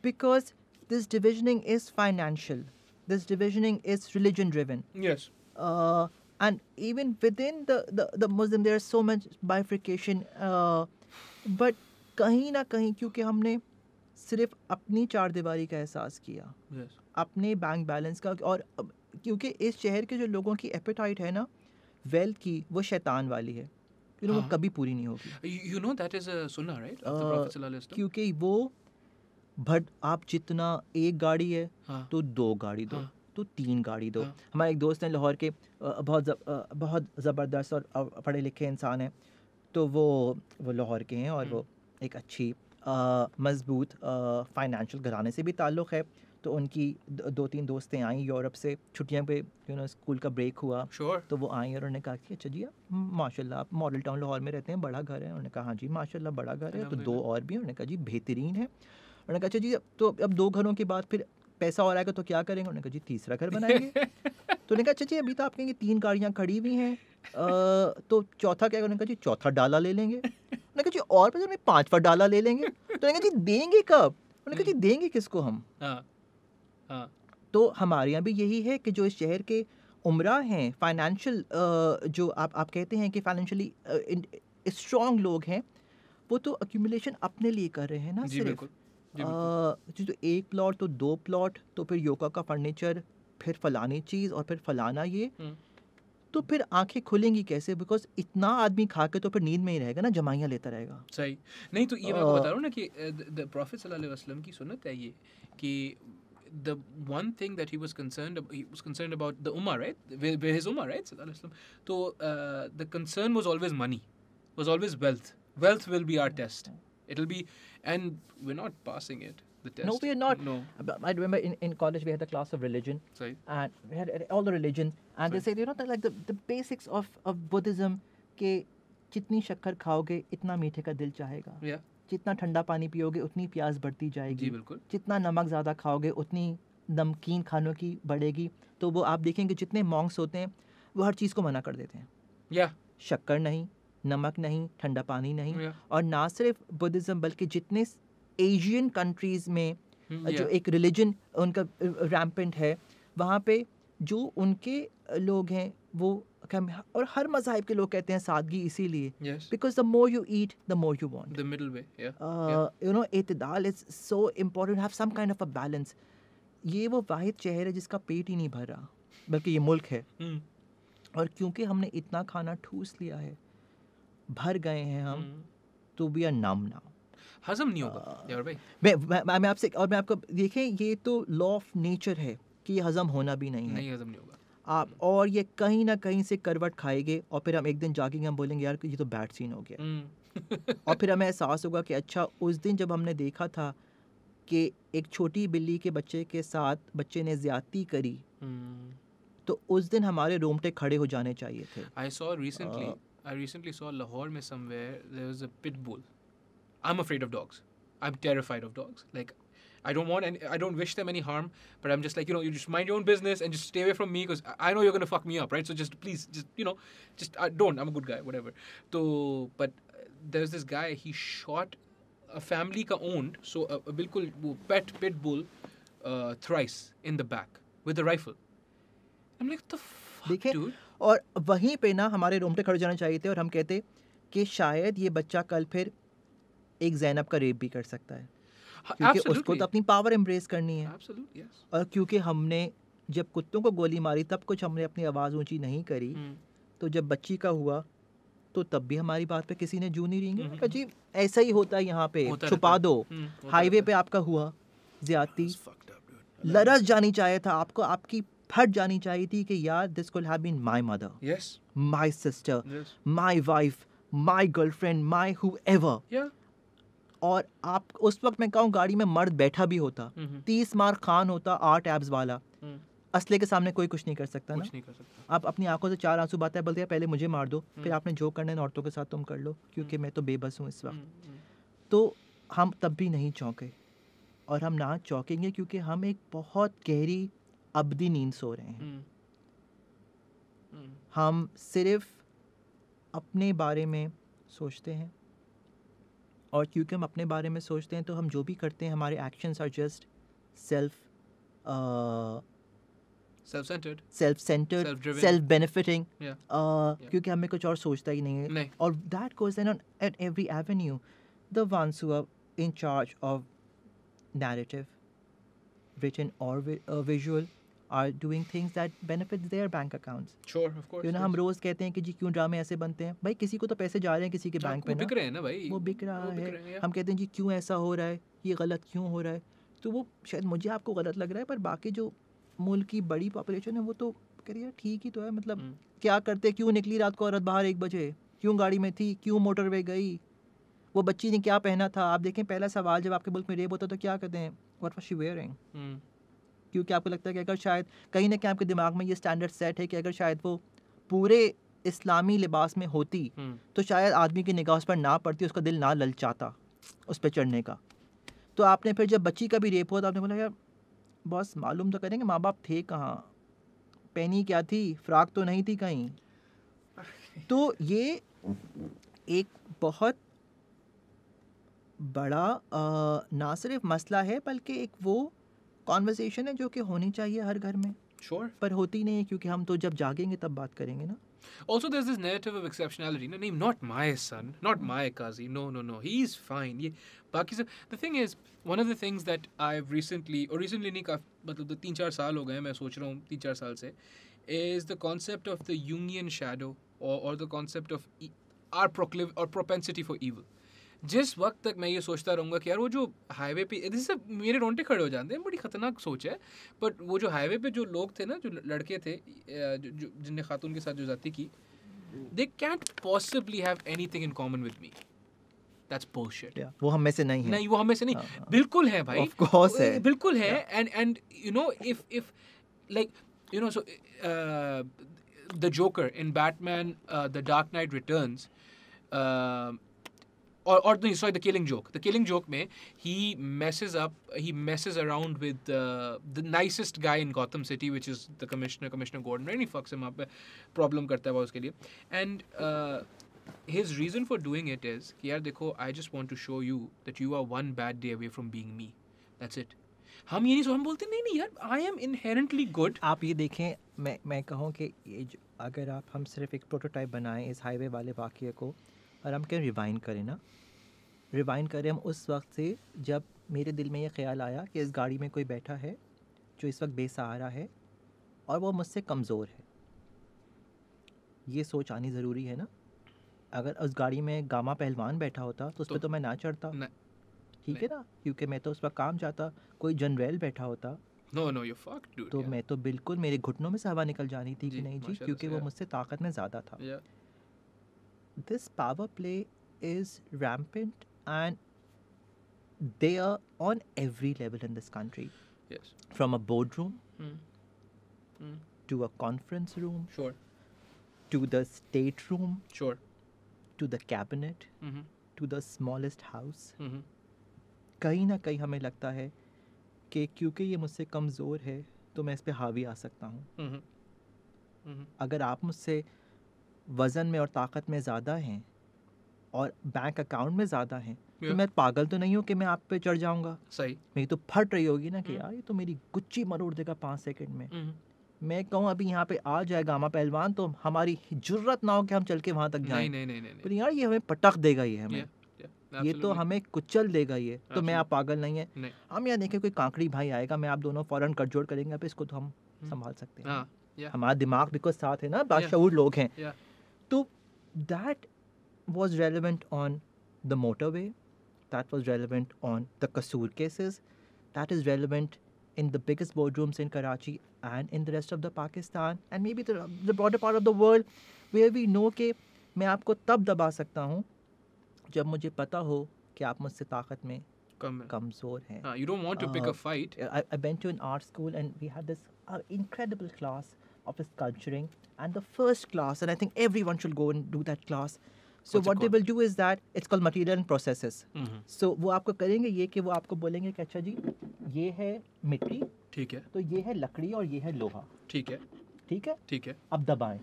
because this divisioning is financial. This divisioning is religion driven. Yes. Uh, and even within the the, the muslim there is so much bifurcation uh, but कहीं ना कहीं क्योंकि हमने सिर्फ अपनी चार दीवारी का एहसास किया yes. अपने बैंक बैलेंस का और क्योंकि इस शहर के जो लोगों की एपेटाइट है ना वेल्थ की वो शैतान वाली है यू नो वो हाँ। कभी पूरी नहीं होगी यू नो दैट इज सुन्ना राइट क्योंकि वो भट आप जितना एक गाड़ी है हाँ. तो दो गाड़ी दो हाँ. तो तीन गाड़ी दो हाँ। हमारे एक दोस्त हैं लाहौर के बहुत जब, बहुत ज़बरदस्त और पढ़े लिखे इंसान हैं तो वो वो लाहौर के हैं और वो हम्म। एक अच्छी मजबूत फाइनेंशियल घराने से भी ताल्लुक़ है तो उनकी दो तीन दोस्तें आई यूरोप से छुट्टियाँ पे यू नो स्कूल का ब्रेक हुआ sure. तो वो आई और उन्होंने कहा कि अच्छा जी आप माशाल्लाह आप मॉडल टाउन लाहौर में रहते हैं बड़ा घर है उन्होंने कहा हाँ जी माशाल्लाह बड़ा घर है तो दो और भी उन्होंने कहा जी बेहतरीन है उन्होंने कहा अच्छा जी तो अब दो घरों के बाद फिर पैसा और आएगा तो क्या करेंगे उन्होंने कहा जी तीसरा घर बनाएंगे तो उन्होंने कहा अच्छा जी अभी तो आपके तीन गाड़ियाँ खड़ी हुई हैं तो चौथा क्या उन्होंने कहा जी चौथा डाला ले लेंगे उन्होंने कहा जी और पैसे उन्हें पाँचवा डाला ले लेंगे तो उन्होंने कहा जी देंगे कब उन्होंने कहा जी देंगे किसको हम हाँ, हाँ। तो हमारे यहाँ भी यही है कि जो इस शहर के उम्र हैं फाइनेंशियल जो आप आप कहते हैं कि फाइनेंशियली स्ट्रॉन्ग लोग हैं वो तो अक्यूमुलेशन अपने लिए कर रहे हैं ना सिर्फ जो एक प्लॉट तो दो प्लॉट तो फिर योगा का फर्नीचर फिर फलानी चीज़ और फिर फलाना ये तो फिर आंखें खुलेंगी कैसे बिकॉज इतना आदमी खा के तो फिर नींद में ही रहेगा ना जमाइयाँ लेता रहेगा सही नहीं तो ये मैं बता रहा हूँ ना कि द प्रॉफिट वसल्लम की सुनत है ये कि the one thing that he was concerned he was concerned about the ummah right his ummah right so uh, the concern was always money was always wealth wealth will be our test It'll be, and we're not passing it. The test. No, we are not. No. I remember in, in college we had the class of religion, Sorry. and we had all the religions, and Sorry. they said you know the, like the, the basics of of Buddhism, ke जितनी shakkar khaoge, itna meethe ka dil chahega. Yeah. जितना ठंडा पानी पियोगे उतनी प्यास बढ़ती जाएगी जी जितना नमक ज़्यादा खाओगे उतनी नमकीन खानों की बढ़ेगी तो वो आप देखेंगे जितने मॉन्ग्स होते हैं वो हर चीज़ को मना कर देते हैं या yeah. शक्कर नहीं नमक नहीं ठंडा पानी नहीं yeah. और ना सिर्फ बुद्धिज़्म बल्कि जितने एशियन कंट्रीज़ में hmm, yeah. जो एक रिलीजन उनका रैम्पेंट uh, है वहाँ पे जो उनके uh, लोग हैं वो और हर मजहब के लोग कहते हैं सादगी इसीलिए because the more you eat the more you want you know एतदाल is so important have some kind of a balance ये वो वाहिद चेहर है जिसका पेट ही नहीं भर रहा बल्कि ये मुल्क है hmm. और क्योंकि हमने इतना खाना ठूस लिया है भर गए हैं हम हम्म। तो वी आर नम नाउ हजम नहीं होगा uh, भाई मैं मैं, मैं आपसे और मैं आपको देखें ये तो लॉ ऑफ नेचर है कि ये हजम होना भी नहीं है नहीं हजम नहीं होगा आप और ये कहीं ना कहीं से करवट खाएंगे और फिर हम एक दिन जाके हम बोलेंगे यार ये तो बैड सीन हो गया हम्म। और फिर हमें एहसास होगा कि अच्छा उस दिन जब हमने देखा था कि एक छोटी बिल्ली के बच्चे के साथ बच्चे ने ज्यादती करी हम्म। तो उस दिन हमारे रोमटे खड़े हो जाने चाहिए थे I saw recently I recently saw Lahore mein somewhere there was a pit bull. I'm afraid of dogs. I'm terrified of dogs. Like I don't want any, I don't wish them any harm, but I'm just like, you know, you just mind your own business and just stay away from me because I know you're going to fuck me up, right? So just please, just, you know, just I don't. I'm a good guy, whatever. So, but uh, there's this guy, he shot a family ka owned, so a, uh, a uh, bilkul pet pit bull uh, thrice in the back with a rifle. I'm like, the fuck, dude? और वहीं पे ना हमारे रोमटे खड़े जाना चाहिए थे और हम कहते कि शायद ये बच्चा कल फिर एक जैनब का रेप भी कर सकता है हाँ, क्योंकि उसको तो अपनी पावर एम्ब्रेस करनी है और क्योंकि हमने जब कुत्तों को गोली मारी तब कुछ हमने अपनी आवाज़ ऊंची नहीं करी हम्म। तो जब बच्ची का हुआ तो तब भी हमारी बात पे किसी ने जू नहीं रही हम्म, हम्म। जी ऐसा ही होता है यहाँ पे छुपा दो हाईवे पे आपका हुआ ज्यादा लरस जानी चाहिए था आपको आपकी फट जानी चाहिए थी कि यार this could have been my mother yes my sister my wife my girlfriend my whoever और आप उस वक्त मैं कहूँ गाड़ी में मर्द बैठा भी होता mm-hmm. तीस मार खान होता आठ एब्स वाला mm-hmm. असले के सामने कोई कुछ नहीं कर सकता कुछ ना नहीं कर सकता। आप अपनी आंखों से चार आंसू बातें बोलते हैं पहले मुझे मार दो फिर हम्म। आपने जो करना है औरतों के साथ तुम कर लो क्योंकि हम्म। मैं तो बेबस हूँ इस वक्त तो हम तब भी नहीं चौंके और हम ना चौंकेंगे क्योंकि हम एक बहुत गहरी अबदी नींद सो रहे हैं हम्म। हम्म। हम सिर्फ अपने बारे में सोचते हैं और क्योंकि हम अपने बारे में सोचते हैं तो हम जो भी करते हैं हमारे actions are just self self centred self centred self benefiting क्योंकि हमें कुछ और सोचता ही नहीं है नहीं. और that goes and at every avenue the ones who are in charge of narrative written और visual are doing things that benefits their bank accounts sure of course you know हम रोज कहते हैं कि जी क्यों ड्रामे ऐसे बनते हैं भाई किसी को तो पैसे जा रहे हैं किसी के हाँ, बैंक में बिक रहे हैं ना भाई वो बिक रहा है हम कहते हैं जी क्यों ऐसा हो रहा है ये गलत क्यों हो रहा है तो वो शायद मुझे आपको गलत लग रहा है पर बाकी जो मुल्क की बड़ी पॉपुलेशन है वो तो कह रही है ठीक ही तो है मतलब हम्म। क्या करते क्यों निकली रात को औरत बाहर एक बजे क्यों गाड़ी में थी क्यों मोटर वे गई वो बच्ची ने क्या पहना था आप देखें पहला सवाल जब आपके मुल्क में रेप होता तो क्या कहते हैं वट वॉज शी वेयरिंग क्योंकि आपको लगता है कि अगर शायद कहीं ना कहीं आपके दिमाग में ये स्टैंडर्ड सेट है कि अगर शायद वो पूरे इस्लामी लिबास में होती हम्म। तो शायद आदमी की निगाह उस पर ना पड़ती उसका दिल ना ललचाता उस पर चढ़ने का तो आपने फिर जब बच्ची का भी रेप हुआ तो आपने बोला यार बस मालूम तो करेंगे माँ बाप थे कहाँ पहनी क्या थी फ्राक तो नहीं थी कहीं तो ये एक बहुत बड़ा आ, ना सिर्फ मसला है बल्कि एक वो कॉन्वर्सेशन है जो कि होनी चाहिए हर घर में श्योर sure. पर होती नहीं है क्योंकि हम तो जब जागेंगे तब बात करेंगे ना Also, there's this narrative of exceptionality. No, name, not my son, not my Kazi. No, no, no. He's fine. Ye, baki sab, the thing is, one of the things that I've recently, or recently नहीं काफ मतलब तो तीन चार साल हो गए main soch raha हूँ 3-4 saal se, is the concept of the Jungian shadow or, or the concept of e, our proclivity or propensity for evil. जिस वक्त तक मैं ये सोचता रहूँगा कि यार वो जो हाईवे पे जैसे मेरे रोंटे खड़े हो जाते हैं बड़ी खतरनाक सोच है बट वो जो हाईवे पे जो लोग थे ना जो लड़के थे जो जिनने खातून के साथ जो जाती की they can't possibly have anything in common with me bullshit. Yeah. वो हम में से नहीं है नहीं वो हम में से नहीं uh, बिल्कुल है भाई है बिल्कुल है and and you know if if like you know so the Joker in Batman the Dark Knight Returns और और नहीं sorry the Killing Joke the Killing Joke में he messes up he messes around with the nicest guy in Gotham city which is the commissioner commissioner Gordon any fucks him up problem करता है वो उसके लिए and his reason for doing it is कि यार देखो I just want to show you that you are one bad day away from being me that's it हम ये नहीं सो हम बोलते नहीं नहीं यार आई एम इनहेरेंटली गुड आप ये देखें मैं मैं कहूँ कि ये अगर आप हम सिर्फ एक प्रोटोटाइप बनाएं इस हाईवे वाले वाक्य को और हम क्या रिवाइंड करें ना रिवाइंड करें हम उस वक्त से जब मेरे दिल में ये ख्याल आया कि इस गाड़ी में कोई बैठा है जो इस वक्त बेसहारा है और वो मुझसे कमज़ोर है ये सोच आनी ज़रूरी है ना अगर उस गाड़ी में गामा पहलवान बैठा होता तो उस पर तो, तो मैं ना चढ़ता ठीक है ना क्योंकि मैं तो उस पर काम जाता कोई जनरल बैठा होता नो नो यू फक तो मैं तो बिल्कुल मेरे घुटनों में से हवा निकल जानी थी कि नहीं जी क्योंकि वो मुझसे ताकत में ज़्यादा था this power play is rampant and they are on every level in this country. Yes. From a boardroom mm. Mm. to a conference room. Sure. To the state room. Sure. To the cabinet. Mm-hmm. To the smallest house. Mm-hmm. कहीं ना कहीं हमें लगता है कि क्योंकि ये मुझसे कमज़ोर है तो मैं इस पर हावी आ सकता हूँ mm-hmm. अगर आप मुझसे वज़न में और ताकत में ज़्यादा हैं और बैंक अकाउंट में ज़्यादा हैं तो मैं पागल तो नहीं हूँ कि मैं आप पे चढ़ जाऊंगा सही मेरी तो फट रही होगी ना कि hmm. यार ये तो मेरी गुच्ची मरोड़ देगा पाँच सेकंड में hmm. मैं कहूँ अभी यहाँ पे आ जाए गामा पहलवान तो हमारी जरूरत ना हो कि हम चल के वहाँ तक जाए नहीं, नहीं, नहीं, नहीं, यार ये हमें पटक देगा ये हमें ये तो हमें कुचल देगा ये तो मैं आप पागल नहीं है हम हाँ, यहाँ देखें कोई कांकड़ी भाई आएगा मैं आप दोनों फ़ौरन कठजोड़ करेंगे इसको तो हम hmm. संभाल सकते हैं हाँ, हमारा दिमाग बिकॉज साथ है ना बाशूर लोग हैं So that was relevant on the motorway, that was relevant on the Kasoor cases, that is relevant in the biggest boardrooms in Karachi and in the rest of the Pakistan and maybe the, the broader part of the world where we know कि मैं आपको तब दबा सकता हूँ जब मुझे पता हो कि आप मुझसे ताकत में कमज़ोर you don't want to pick uh, a fight. I, went to an art school and we had this uh, incredible class of sculpturing and the first class, and I think everyone should go and do that class. So what they will do is that it's called material and processes. mm-hmm. So wo aapko karenge ye ki wo aapko bolenge ki acha ji ye hai mitti theek hai to ye hai lakdi aur ye hai loha theek hai theek hai theek hai ab dabaye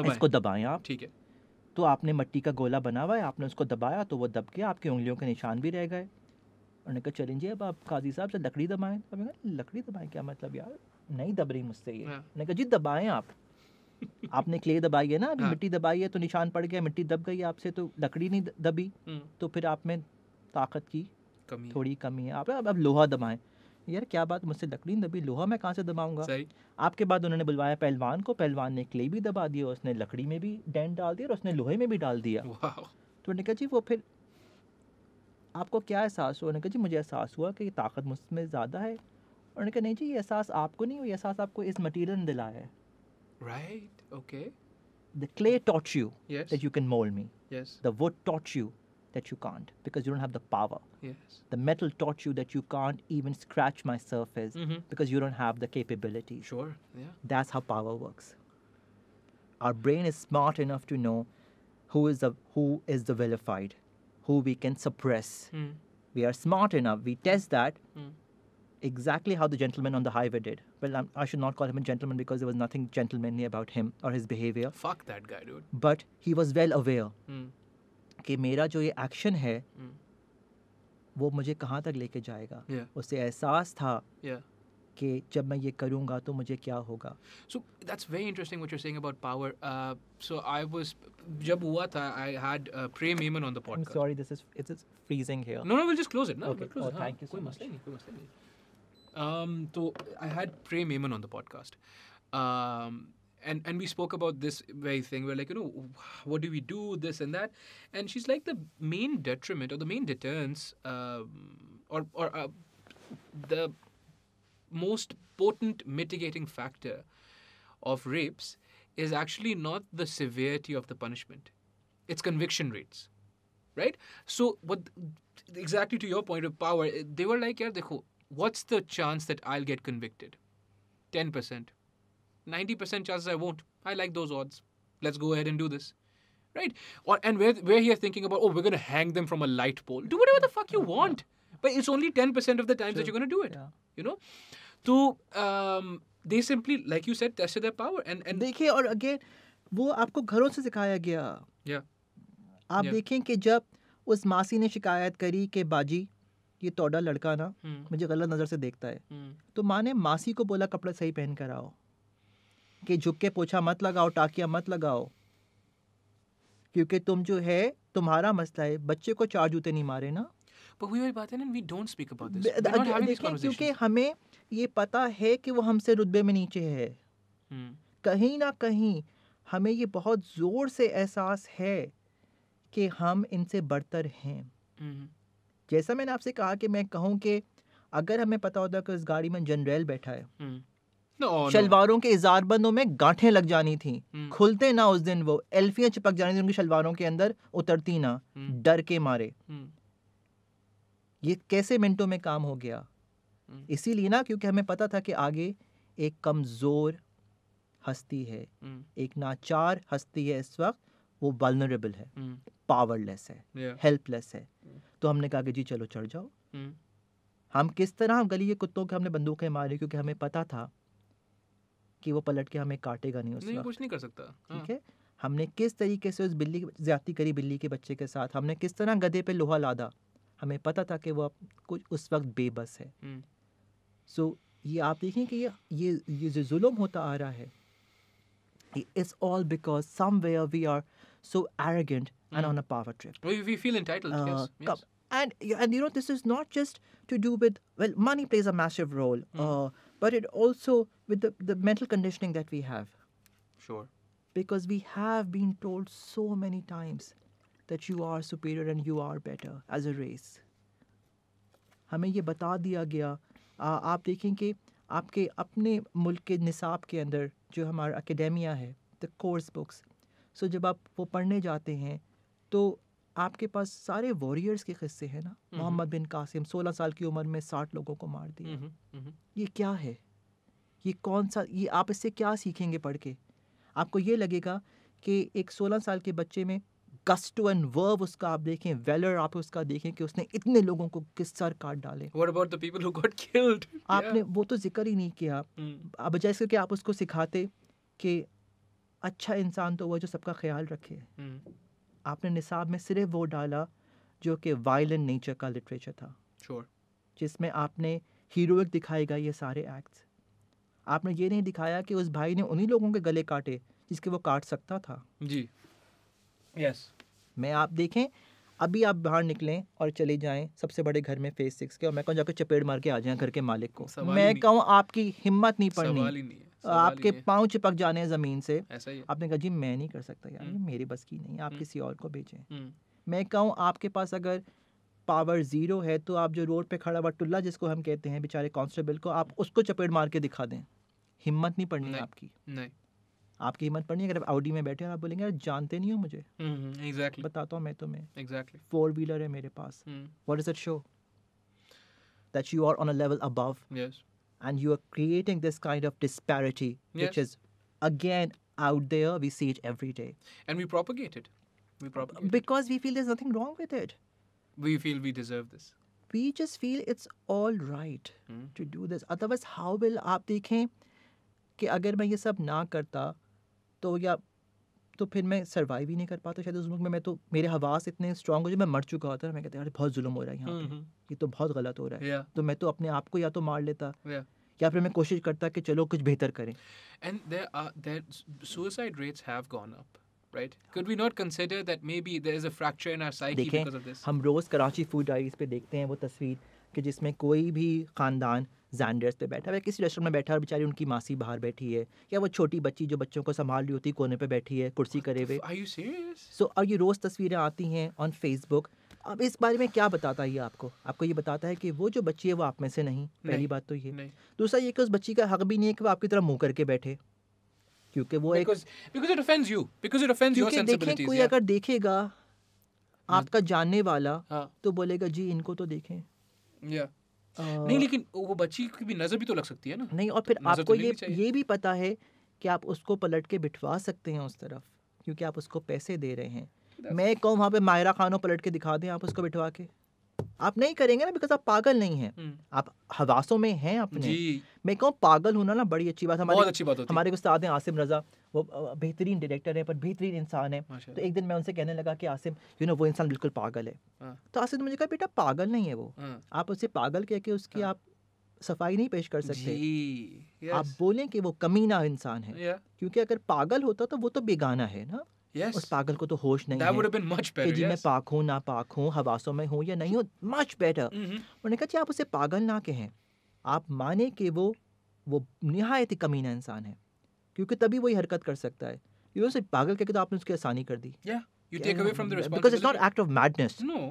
dabaye isko dabaye aap theek hai तो आपने मट्टी का गोला बना हुआ है आपने उसको दबाया तो वो दब गया आपकी उंगलियों के निशान भी रह गए उन्होंने कहा चलें अब आप काजी साहब से लकड़ी दबाएं तो लकड़ी दबाएं क्या मतलब यार नहीं दब रही मुझसे ये हाँ। मैंने कहा जी दबाएं आप आपने क्ले दबाई है ना अभी हाँ। मिट्टी दबाई है तो निशान पड़ गया मिट्टी दब गई आपसे तो लकड़ी नहीं दबी हम्म। तो फिर आप में ताकत की कमी थोड़ी कमी है आप अब लोहा दबाएं यार क्या बात मुझसे लकड़ी दबी लोहा मैं कहाँ से दबाऊंगा आपके बाद उन्होंने बुलवाया पहलवान को पहलवान ने क्ले भी दबा दिया उसने लकड़ी में भी डेंट डाल दिया और उसने लोहे में भी डाल दिया तो उन्होंने कहा जी वो फिर आपको क्या एहसास हुआ उन्होंने कहा जी मुझे एहसास हुआ कि ताकत मुझ में ज़्यादा है उन्होंने कहा नहीं जी ये एहसास आपको नहीं ये एहसास आपको इस मटेरियल ने दिलाया है right okay the clay taught you that you can mould me the wood taught you that you can't because you don't have the power. Yes. The metal taught you that you can't even scratch my surface mm-hmm. because you don't have the capability. Sure. Yeah. That's how power works. Our brain is smart enough to know who is the who is the vilified, who we can suppress. Hmm. We are smart enough. We test that. Hmm exactly how the gentleman on the highway did. Well, I should not call him a gentleman because there was nothing gentlemanly about him or his behavior. Fuck that guy, dude. But he was well aware hmm. कि मेरा जो ये एक्शन है hmm. वो मुझे कहाँ तक लेके जाएगा yeah. उसे एहसास था yeah. कि जब मैं ये करूँगा तो मुझे क्या होगा so that's very interesting what you saying about power so I was जब हुआ था आई हैड प्रे Memon on the podcast sorry this is it's freezing here no no will just close it no close thank you कोई मसला नहीं कोई मसला नहीं um, so I had Prey Maimon on the podcast. Um, and, and we spoke about this very thing. We're like, you know, what do we do, this and that? And she's like, the main detriment or the main deterrence um, or, or uh, the most potent mitigating factor of rapes is actually not the severity of the punishment, it's conviction rates. Right? So, what exactly to your point of power, eh, they were like, yeah, dekho, what's the chance that I'll get convicted? 10%. 90% chances I won't. I like those odds. Let's go ahead and do this. Right? Or, and where, where you're thinking about, oh, we're going to hang them from a light pole. Do whatever the fuck you want. But it's only 10% of the times that you're going to do it. Yeah. You know? So, um, they simply, like you said, tested their power. And, and देखें और again, वो आपको घरों से सिखाया गया yeah. आप yeah. देखें कि जब उस मासी ने शिकायत करी कि बाजी ये तोड़ा लड़का ना हम्म। मुझे गलत नज़र से देखता है हम्म। तो माँ ने मासी को बोला कपड़े सही पहन कर आओ कि झुक के पोछा मत लगाओ टाकिया मत लगाओ क्योंकि तुम जो है तुम्हारा मसला है बच्चे को चार जूते नहीं मारे ना But we बात है ना we don't speak about this. क्योंकि हमें ये पता है कि वो हमसे रुतबे में नीचे है hmm. कहीं ना कहीं हमें ये बहुत ज़ोर से एहसास है कि हम इनसे बढ़तर हैं hmm. जैसा मैंने आपसे कहा कि मैं कहूँ कि अगर हमें पता होता कि उस गाड़ी में जनरल बैठा है हम्म। शलवारों के इजारबंदों में गांठें लग जानी थी हम्म। खुलते ना उस दिन वो एल्फियां चिपक जानी थी उनकी शलवारों के अंदर उतरती ना हम्म। डर के मारे ये कैसे मिनटों में काम हो गया इसीलिए ना क्योंकि हमें पता था कि आगे एक कमज़ोर हस्ती है एक नाचार हस्ती है इस वक्त वो वलनरेबल है पावरलेस है हेल्पलेस है तो हमने कहा कि जी चलो चढ़ जाओ हम्म। हम किस तरह गली के कुत्तों के हमने बंदूकें मारी क्योंकि हमें पता था कि वो पलट के हमें काटेगा नहीं उसमें कुछ नहीं कर सकता हाँ। ठीक है हमने किस तरीके से उस बिल्ली ज्यादा करी बिल्ली के बच्चे के साथ हमने किस तरह गधे पे लोहा लादा हमें पता था कि वो कुछ उस वक्त बेबस है सो हम्म। so, ये आप देखें कि ये ये ये जो जुल्म होता आ रहा है it's all because some way we are so arrogant and on a power trip we feel entitled and and you know this is not just to do with well money plays a massive role mm. uh, but it also with the, the mental conditioning that we have sure because we have been told so many times that you are superior and you are better as a race हमें ये बता दिया गया आ, आप देखें कि आपके अपने मुल्क के निसाब के अंदर जो हमारा अकेडेमिया है द कोर्स बुक्स सो जब आप वो पढ़ने जाते हैं तो आपके पास सारे वॉरियर्स के किस्से हैं ना हम्म, मोहम्मद हम्म। बिन कासिम 16 साल की उम्र में 60 लोगों को मार दिया हम्म, ये क्या है ये कौन सा ये आप इससे क्या सीखेंगे पढ़ के आपको ये लगेगा कि एक 16 साल के बच्चे में गस्ट एन वर्व उसका आप देखें वेलर आप उसका देखें कि उसने इतने लोगों को किस सर काट डाले What about the people who got killed? आपने yeah. वो तो जिक्र ही नहीं किया अब बजाय इसके कि आप उसको सिखाते कि अच्छा इंसान तो वह जो सबका ख्याल रखे hmm. आपने निसाब में सिर्फ वो डाला जो कि वायलेंट नेचर का लिटरेचर था श्योर sure. जिसमें आपने हीरोइक दिखाए गए ये सारे एक्ट्स आपने ये नहीं दिखाया कि उस भाई ने उन्हीं लोगों के गले काटे जिसके वो काट सकता था जी यस yes. मैं आप देखें अभी आप बाहर निकलें और चले जाएं सबसे बड़े घर में फेस सिक्स के और मैं कहूँ जाकर चपेट मार के आ जाएं घर के मालिक को मैं कहूँ आपकी हिम्मत नहीं पड़नी नहीं आपके पाँव चिपक जाने हैं ज़मीन से ऐसा ही आपने कहा जी मैं नहीं कर सकता यार ये हम्म। मेरे बस की नहीं आप हम्म। किसी और को भेजें हम्म। मैं कहूँ आपके पास अगर पावर ज़ीरो है तो आप जो रोड पे खड़ा हुआ टुल्ला जिसको हम कहते हैं बेचारे कांस्टेबल को आप उसको चपेट मार के दिखा दें हिम्मत नहीं पड़नी आपकी नहीं आपकी हिम्मत पड़नी अगर आप आउडी में बैठे हैं आप बोलेंगे जानते नहीं हो मुझे एग्जैक्टली बताता हूँ मैं तुम्हें एग्जैक्टली फोर व्हीलर है मेरे पास what is that show that you are on a level above yes and you are creating this kind of disparity, yes. which is again out there. We see it every day, and we propagate it. We propagate because it. we feel there's nothing wrong with it. We feel we deserve this. We just feel it's all right mm. to do this. Otherwise, how will आप देखें कि अगर मैं ये सब ना करता तो या तो फिर मैं सर्वाइव ही नहीं कर पाता शायद उस मुल्क में मैं तो मेरे हवास इतने स्ट्रॉन्ग हो जाए मैं मर चुका होता मैं कहता यार बहुत जुल्म हो रहा है यहाँ पे हम्म, हम्म। ये तो बहुत गलत हो रहा है तो मैं तो अपने आप को या तो मार लेता या फिर मैं कोशिश करता कि चलो कुछ बेहतर करें and their suicide rates have gone up right? Could we not consider that maybe there is a fracture in our psyche because of this? हम रोज कराची फूड डायरीज पे देखते हैं वो तस्वीर कि जिसमें कोई भी ख़ानदान जैंडर्स पे बैठा है किसी रेस्टोरेंट में बैठा है और बेचारी उनकी मासी बाहर बैठी है या वो छोटी बच्ची जो बच्चों को संभाल रही होती कोने पे बैठी है कुर्सी करे हुए सो और ये रोज़ तस्वीरें आती हैं ऑन फेसबुक अब इस बारे में क्या बताता है ये आपको आपको ये बताता है कि वो जो बच्ची है वो आप में से नहीं, नहीं पहली बात तो ये दूसरा ये कि उस बच्ची का हक भी नहीं है कि वो आपकी तरह मुंह करके बैठे क्योंकि वो कोई अगर देखेगा hmm. आपका जानने वाला हाँ। तो बोलेगा जी इनको तो देखें yeah. आ, नहीं लेकिन वो बच्ची की भी नजर भी तो लग सकती है ना नहीं और तो फिर तो आपको तो ये ये भी पता है कि आप उसको पलट के बिठवा सकते हैं उस तरफ क्योंकि आप उसको पैसे दे रहे हैं मैं कहूँ वहाँ पे मायरा खानों पलट के दिखा दें आप उसको बिठवा के आप नहीं करेंगे ना बिकॉज आप पागल नहीं है हम्म। आप हवासों में हैं अपने मैं कहूँ पागल होना ना बड़ी अच्छी बात है अच्छी बात हमारे उस्ताद हैं आसिम रजा वो बेहतरीन डायरेक्टर है पर बेहतरीन इंसान है तो एक दिन मैं उनसे कहने लगा कि आसिम यू नो वो इंसान बिल्कुल पागल है हाँ। तो आसिम ने मुझे कहा बेटा पागल नहीं है वो हाँ। आप उसे पागल कह के उसकी हाँ। आप सफाई नहीं पेश कर सकते आप बोलें कि वो कमीना इंसान है क्योंकि अगर पागल होता तो वो तो बेगाना है ना yes. उस पागल को तो होश नहीं That है been much better, कि जी yes. मैं पाक हूँ ना पाक हूँ हवासों में हूँ या नहीं हूँ मच बेटर उन्होंने कहा जी आप उसे पागल ना कहें आप माने कि वो वो नहायत ही कमीना इंसान है क्योंकि तभी वो ये हरकत कर सकता है यू नो पागल कहकर तो आपने उसकी आसानी कर दी yeah, you take away from the because it's not act of madness no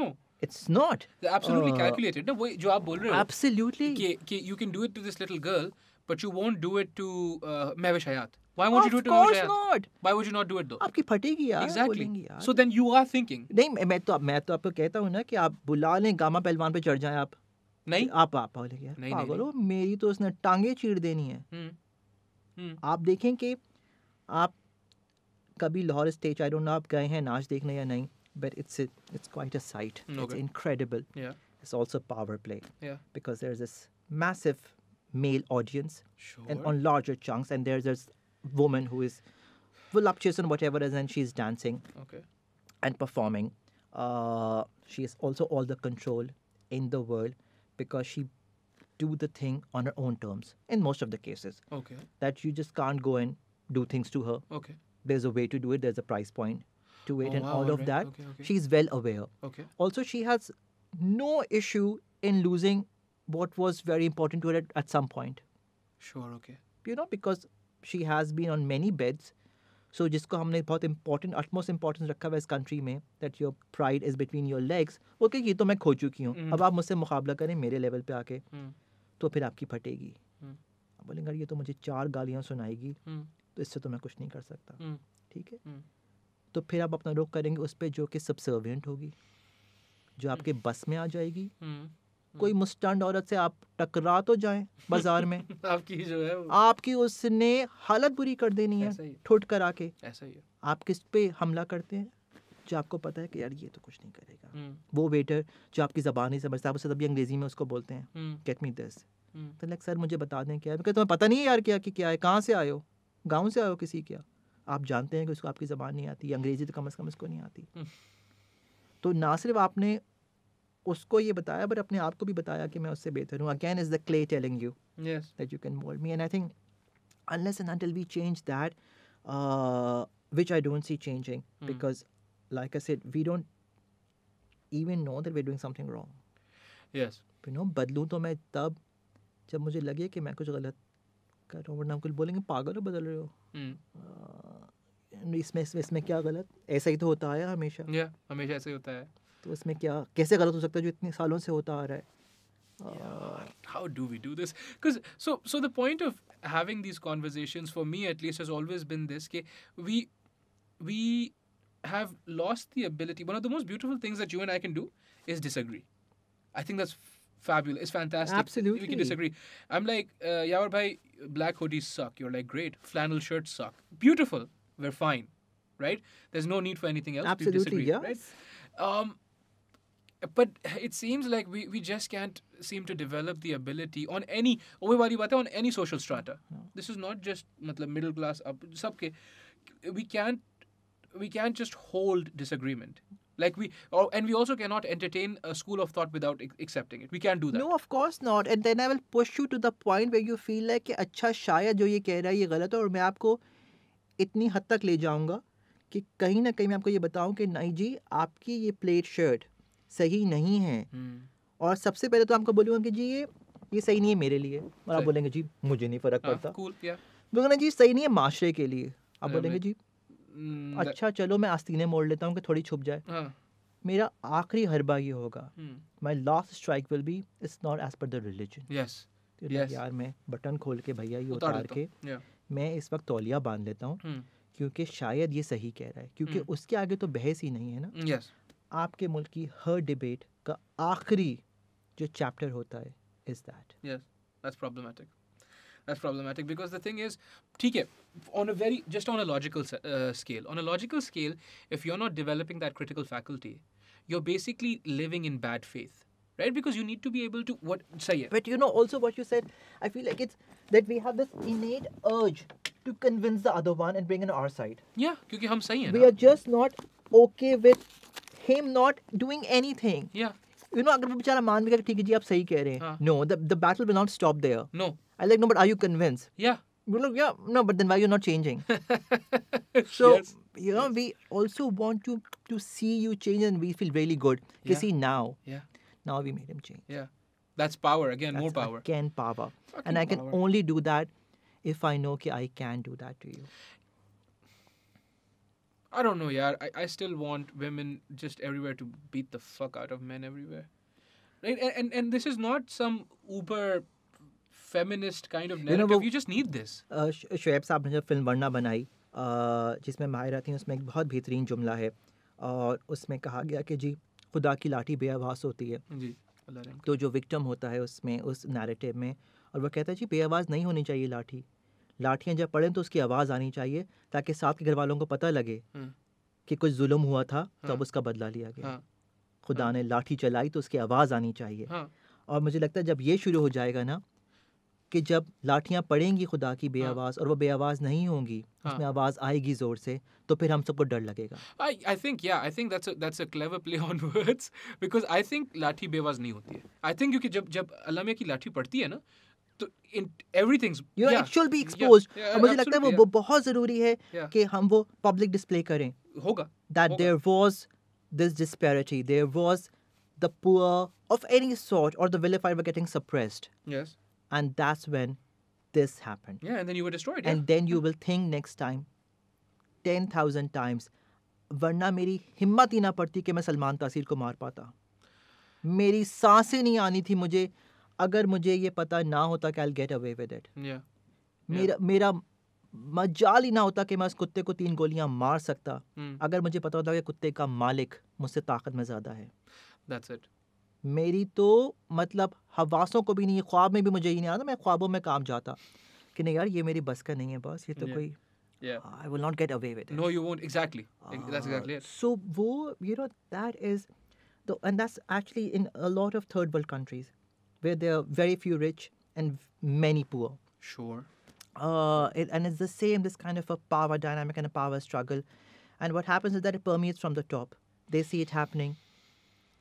no It's not. They're absolutely uh, calculated. No, वही जो आप बोल रहे हो. Absolutely. कि कि you can do it to this little girl, but you won't do it to uh, Mehwish Hayat. Why won't of you do it to Of course not. Why would you not do it though? आपकी फटेगी यार exactly. यार so then you are thinking नहीं मैं तो मैं तो आपको कहता हूँ ना कि आप बुला लें गामा पहलवान पे चढ़ जाएं आप नहीं आप आप बोलेंगे यार नहीं, पागल हो मेरी तो उसने टांगे चीर देनी है हुँ, हम्म, हम्म। आप देखें कि आप कभी Lahore stage I don't know आप गए हैं नाच देखने या नहीं but it's it's quite a sight it's incredible it's also power play because there is this massive male audience sure. and on larger chunks and there's this woman who is voluptuous and whatever, and she's dancing okay. and performing. Uh, she has also all the control in the world because she do the thing on her own terms in most of the cases. Okay. That you just can't go and do things to her. Okay. There's a way to do it. There's a price point to it, oh, and wow, all right. of that. Okay, okay. She's well aware. Okay. Also, she has no issue in losing what was very important to her at, at some point. Sure. Okay. You know, because she has been on many beds so जिसको हमने बहुत इंपॉर्टेंट अटमोस्ट इंपॉर्टेंस रखा हुआ इस कंट्री में that your pride is between your legs वो कि ये तो मैं खो चुकी हूँ हम्म। अब आप मुझसे मुकाबला करें मेरे लेवल पे आके हम्म। तो फिर आपकी फटेगी हम्म। बोलेंगे ये तो मुझे चार गालियाँ सुनाएगी तो इससे तो मैं कुछ नहीं कर सकता ठीक है तो फिर आप अपना रुख करेंगे उस पर जो कि सबसर्वियंट होगी जो आपके बस में आ जाएगी कोई हम्म। मुस्टंड औरत से आप टकरा तो जाए बाजार में आपकी जो है वो। आपकी उसने हालत बुरी कर देनी है ठुट कर आके ऐसा ही है आप किस पे हमला करते हैं जो आपको पता है कि यार ये तो कुछ नहीं करेगा हम्म। वो वेटर जो आपकी जबान नहीं समझता आप उसे तभी अंग्रेजी में उसको बोलते हैं गेट मी दिस तो लाइक सर मुझे बता दें क्या है तुम्हें पता नहीं है यार क्या कि क्या है कहाँ से आयो गाँव से आयो किसी क्या आप जानते हैं कि उसको आपकी ज़बान नहीं आती अंग्रेजी तो कम अज़ कम उसको नहीं आती हम्म। तो ना सिर्फ आपने उसको ये बताया बट अपने आप को भी बताया कि मैं उससे बेहतर हूँ again is the clay telling you that you can mould me and I think unless and until we change that which I don't see changing because like I said we don't even know that we doing something wrong yes you know बदलूँ तो मैं तब जब मुझे लगे कि मैं कुछ गलत कर रहा हूँ वरना कुछ बोलेंगे पागल हो बदल रहे हो hmm. uh, इसमें इसमें क्या गलत ऐसा ही तो होता है हमेशा yeah, हमेशा ऐसे ही होता है how do we do this because so so the point of having these conversations for me at least has always been this okay, we we have lost the ability one of the most beautiful things that you and i can do is disagree i think that's fabulous it's fantastic absolutely we can disagree i'm like uh, black hoodies suck you're like great flannel shirts suck beautiful we're fine right there's no need for anything else absolutely disagree, um, but it seems like we, we just can't seem to develop the ability on any on any social strata. Hmm. This is not just मतलब middle class up सबके we can't we can't just hold disagreement. Like we, or, and we also cannot entertain a school of thought without accepting it. We can't do that. No, of course not. And then I will push you to the point where you feel like कि अच्छा शायद जो ये कह रहा है ये गलत है और मैं आपको इतनी हद तक ले जाऊंगा कि कहीं ना कहीं मैं आपको ये बताऊं कि नहीं जी आपकी सही नहीं है हम्म। और सबसे पहले तो आपको बोलूंगा कि जी ये ये सही नहीं है मेरे लिए और आप बोलेंगे जी मुझे नहीं फ़र्क हाँ, पड़ता बोलेंगे जी सही नहीं है माशरे के लिए आप बोलेंगे जी अच्छा चलो मैं आस्तीने मोड़ लेता हूँ कि थोड़ी छुप जाए हाँ। मेरा आखिरी हरबा ये होगा my last strike will be it's not as per the religion यार मैं बटन खोल के भैया ये उतार के मैं इस वक्त तौलिया बांध लेता हूँ हम्म। क्योंकि शायद ये सही कह रहा है क्योंकि हम्म। उसके आगे तो बहस ही नहीं है ना आपके मुल्क की हर डिबेट का आखिरी जो चैप्टर होता है is that yes that's problematic that's problematic because the thing is TK, on a very just on a logical uh, scale on a logical scale if you're not developing that critical faculty you're basically living in bad faith right because you need to be able to what say it but you know also what you said i feel like it's that we have this innate urge to convince the other one and bring in our side yeah because we are just not okay with him not doing anything. Yeah. You know, अगर वो बेचारा मान भी गया ठीक है जी आप सही कह रहे हैं no the the battle will not stop there no I like no but are you you know, yeah, no, but then why you're not changing? so yes. you know, yes. we also want to to see you change, and we feel really good. You yeah. see now, yeah, now we made him change. Yeah, that's power again, that's more power. Again, power, Fucking and I can only do that if I know that I can do that to you. I don't know, yeah. I, I still want women just everywhere to beat the fuck out of men everywhere. Right? And and, and this is not some uber feminist kind of narrative you just need this Shoaib साहब ने जब फिल्म वरना बनाई जिसमें माहिरा थी उसमें एक बहुत बेहतरीन जुमला है और उसमें कहा गया कि जी खुदा की लाठी बेआवाज़ होती है जी तो जो विक्टम होता है उसमें उस नैरेटिव में और वह कहता है जी बेआवाज़ नहीं होनी चाहिए लाठी लाठियां जब पड़े तो उसकी आवाज़ आनी चाहिए ताकि साथ के घर वालों को पता लगे हम्म। कि कुछ जुल्म हुआ था तो अब हाँ। उसका बदला लिया गया हाँ। खुदा हाँ। ने लाठी चलाई तो उसकी आवाज़ आनी चाहिए और मुझे लगता है जब ये शुरू हो जाएगा ना कि जब लाठियां पड़ेंगी खुदा की बे आवाज़ और वो बे आवाज़ नहीं होंगी उसमें आवाज़ आएगी ज़ोर से तो फिर हम सबको डर लगेगा आई थिंक या I think that's that's a clever play on words because I think लाठी बेआवाज़ नहीं होती है आई थिंक क्योंकि जब जब अलमिया की लाठी पड़ती है ना तो in everythings no it should be exposed और मुझे लगता है वो yeah. बहुत जरूरी है yeah. कि हम वो पब्लिक डिस्प्ले करें होगा that there was this disparity there was the poor of any sort और the vilified were getting suppressed yes and that's when this happened या and then you were destroyed and then you will think next time 10000 times वरना मेरी हिम्मत ही ना पड़ती कि मैं सलमान तासीर को मार पाता मेरी सांसें नहीं आनी थी मुझे अगर मुझे ये पता ना होता कि I get away with it मेरा मेरा मजाल ही ना होता कि मैं उस कुत्ते को तीन गोलियां मार सकता hmm. अगर मुझे पता होता कि कुत्ते का मालिक मुझसे ताकत में ज़्यादा है That's it. मेरी तो मतलब हवासों को भी नहीं ख्वाब में भी मुझे ये नहीं आता मैं ख्वाबों में काम जाता कि नहीं यार ये मेरी बस का नहीं है बस ये तो yeah. कोई yeah. I I will not get away with no you won't exactly that's exactly it so वो you know that is and that's actually in a lot of third world countries. where there are very few rich and many poor. Sure. Uh, it, and it's the same, this kind of a power dynamic and a power struggle. And what happens is that it permeates from the top. They see it happening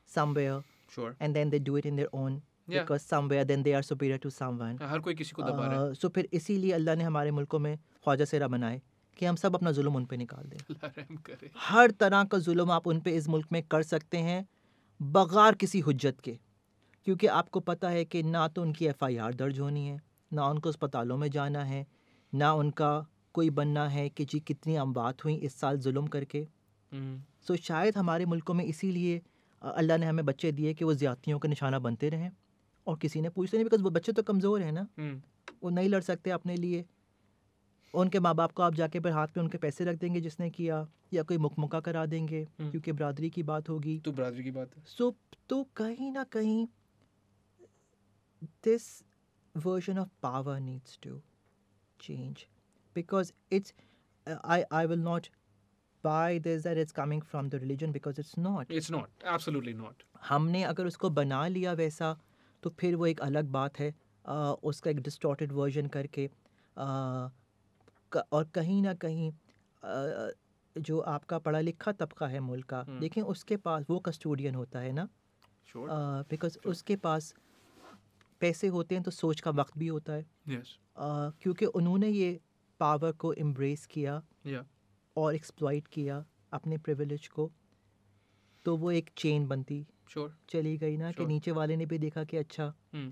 somewhere. Sure. And then they do it in their own yeah. because somewhere then they are superior to someone. हर कोई किसी को दबा रहा है। So फिर इसीलिए अल्लाह ने हमारे मुल्कों में ख्वाजा सेरा बनाए कि हम सब अपना जुल्म उन पे निकाल दें हर तरह का जुल्म आप उन पे इस मुल्क में कर सकते हैं बगैर किसी हुज्जत के क्योंकि आपको पता है कि ना तो उनकी एफआईआर दर्ज होनी है ना उनको अस्पतालों में जाना है ना उनका कोई बनना है कि जी कितनी अमवात हुई इस साल जुल्म करके सो हम्म। so, शायद हमारे मुल्कों में इसीलिए अल्लाह ने हमें बच्चे दिए कि वो ज़्यादतियों का निशाना बनते रहें और किसी ने पूछते नहीं बिकॉज वो बच्चे तो कमज़ोर हैं ना हम्म। वो नहीं लड़ सकते अपने लिए उनके माँ बाप को आप जाके फिर हाथ पे उनके पैसे रख देंगे जिसने किया या कोई मुखमुका करा देंगे हम्म। क्योंकि बरदरी की बात होगी तो बरदरी की बात है सो so, तो कहीं ना कहीं this version of power needs to change because it's uh, I I will not buy this that it's coming from the religion because it's not. It's not absolutely not. humne agar usko bana liya waisa to phir wo ek alag baat hai uska ek distorted version karke करके आ, क, और कहीं ना कहीं जो आपका पढ़ा लिखा तबका है मुल्क का लेकिन उसके पास वो कस्टोडियन होता है ना बिकॉज sure. sure. उसके पास पैसे होते हैं तो सोच का वक्त भी होता है yes. uh, क्योंकि उन्होंने ये पावर को एम्ब्रेस किया yeah. और एक्सप्लॉइट किया अपने प्रिविलेज को तो वो एक चेन बनती sure. चली गई ना sure. कि नीचे वाले ने भी देखा कि अच्छा hmm.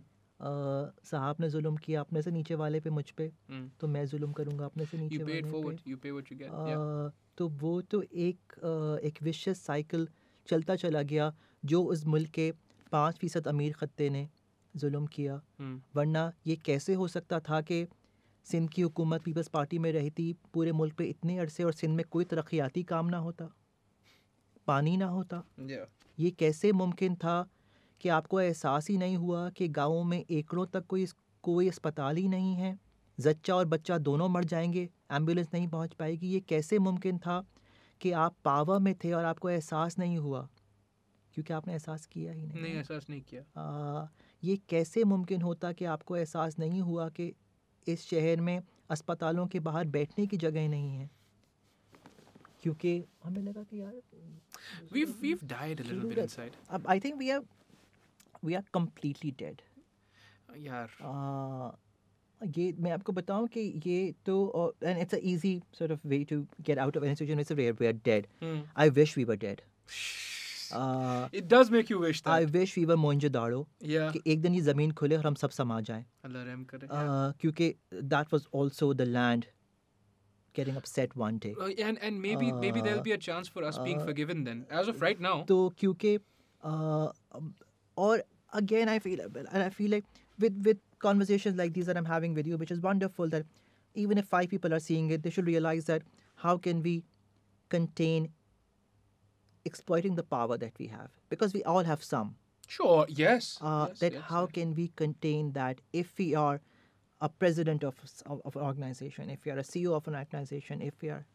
साहब ने जुल्म किया अपने से नीचे वाले पे मुझ पे hmm. तो मैं जुल्म करूँगा अपने से नीचे वाले forward, पे uh, yeah. तो वो तो एक uh, एक विशेष साइकिल चलता चला गया जो उस मुल्क के पाँच फीसद अमीर ख़त्ते ने जुल्म किया हम्म। वरना ये कैसे हो सकता था कि सिंध की हुकूमत पीपल्स पार्टी में रहती पूरे मुल्क पे इतने अरसे और सिंध में कोई तरक्याती काम ना होता पानी ना होता ये कैसे मुमकिन था कि आपको एहसास ही नहीं हुआ कि गाँव में एकड़ों तक कोई कोई अस्पताल ही नहीं है जच्चा और बच्चा दोनों मर जाएंगे एम्बुलेंस नहीं पहुंच पाएगी ये कैसे मुमकिन था कि आप पावर में थे और आपको एहसास नहीं हुआ क्योंकि आपने एहसास किया ही नहीं नहीं एहसास नहीं किया आ, ये कैसे मुमकिन होता कि आपको एहसास नहीं हुआ कि इस शहर में अस्पतालों के बाहर बैठने की जगह नहीं है क्योंकि हमें लगा कि यार we've we've died a little bit inside अब I think we are we are completely dead यार ये मैं आपको बताऊं कि ये तो and it's a easy sort of way to get out of any situation it's rare we are dead I wish we were dead it does make you wish I wish we were were कि एक दिन ये ज़मीन खुले और हम सब समा जाएं अल्लाह रहम करे uh, क्योंकि that was also the land getting upset one day uh, and and maybe uh, maybe there'll be a chance for us uh, being forgiven then as of right now तो QK. Or uh, again I feel and I feel like with with conversations like these that I'm having with you which is wonderful that even if five people are seeing it they should realize that how can we contain exploiting the power that we have because we all have some. Sure, yes. Uh, yes that yes, how yes. can we contain that if we are a president of, of, of, an organization, if we are a CEO of an organization, if we are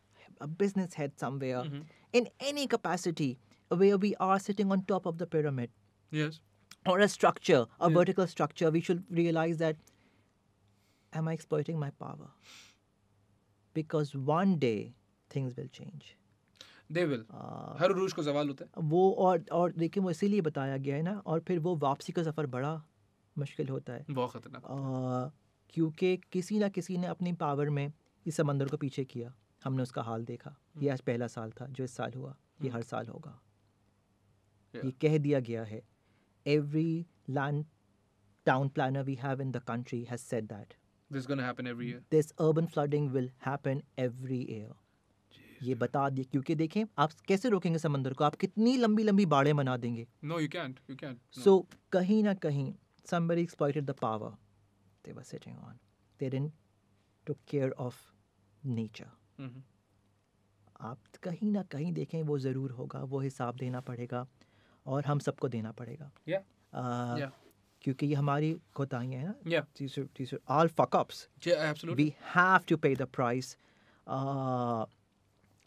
a business head somewhere, mm-hmm. in any capacity where we are sitting on top of the pyramid. Yes. Or a structure, a yes. vertical structure, we should realize that am I exploiting my power? Because one day things will change. They will हर रूज को जवाल होता है वो और और देखिए वो इसीलिए बताया गया है ना और फिर वो वापसी का सफ़र बड़ा मुश्किल होता है बहुत खतरनाक क्योंकि किसी ना किसी ने अपनी पावर में इस समंदर को पीछे किया हमने उसका हाल देखा ये हम्म। आज पहला साल था जो इस साल हुआ ये हम्म। हर साल होगा ये कह दिया गया है every land town planner we have in the country has said that This is going to happen every year. This urban flooding will happen every year. ये बता दिए क्योंकि देखें आप कैसे रोकेंगे समंदर को आप कितनी लंबी लंबी बाड़े बना देंगे no you can't you can't so कहीं ना कहीं somebody exploited the power they were sitting on they didn't to care of nature आप कहीं ना कहीं देखें वो ज़रूर होगा वो हिसाब देना पड़ेगा और हम सबको देना पड़ेगा yeah. Uh, yeah. क्योंकि ये हमारी कोताही है ना yeah. All fuckups we have to pay the price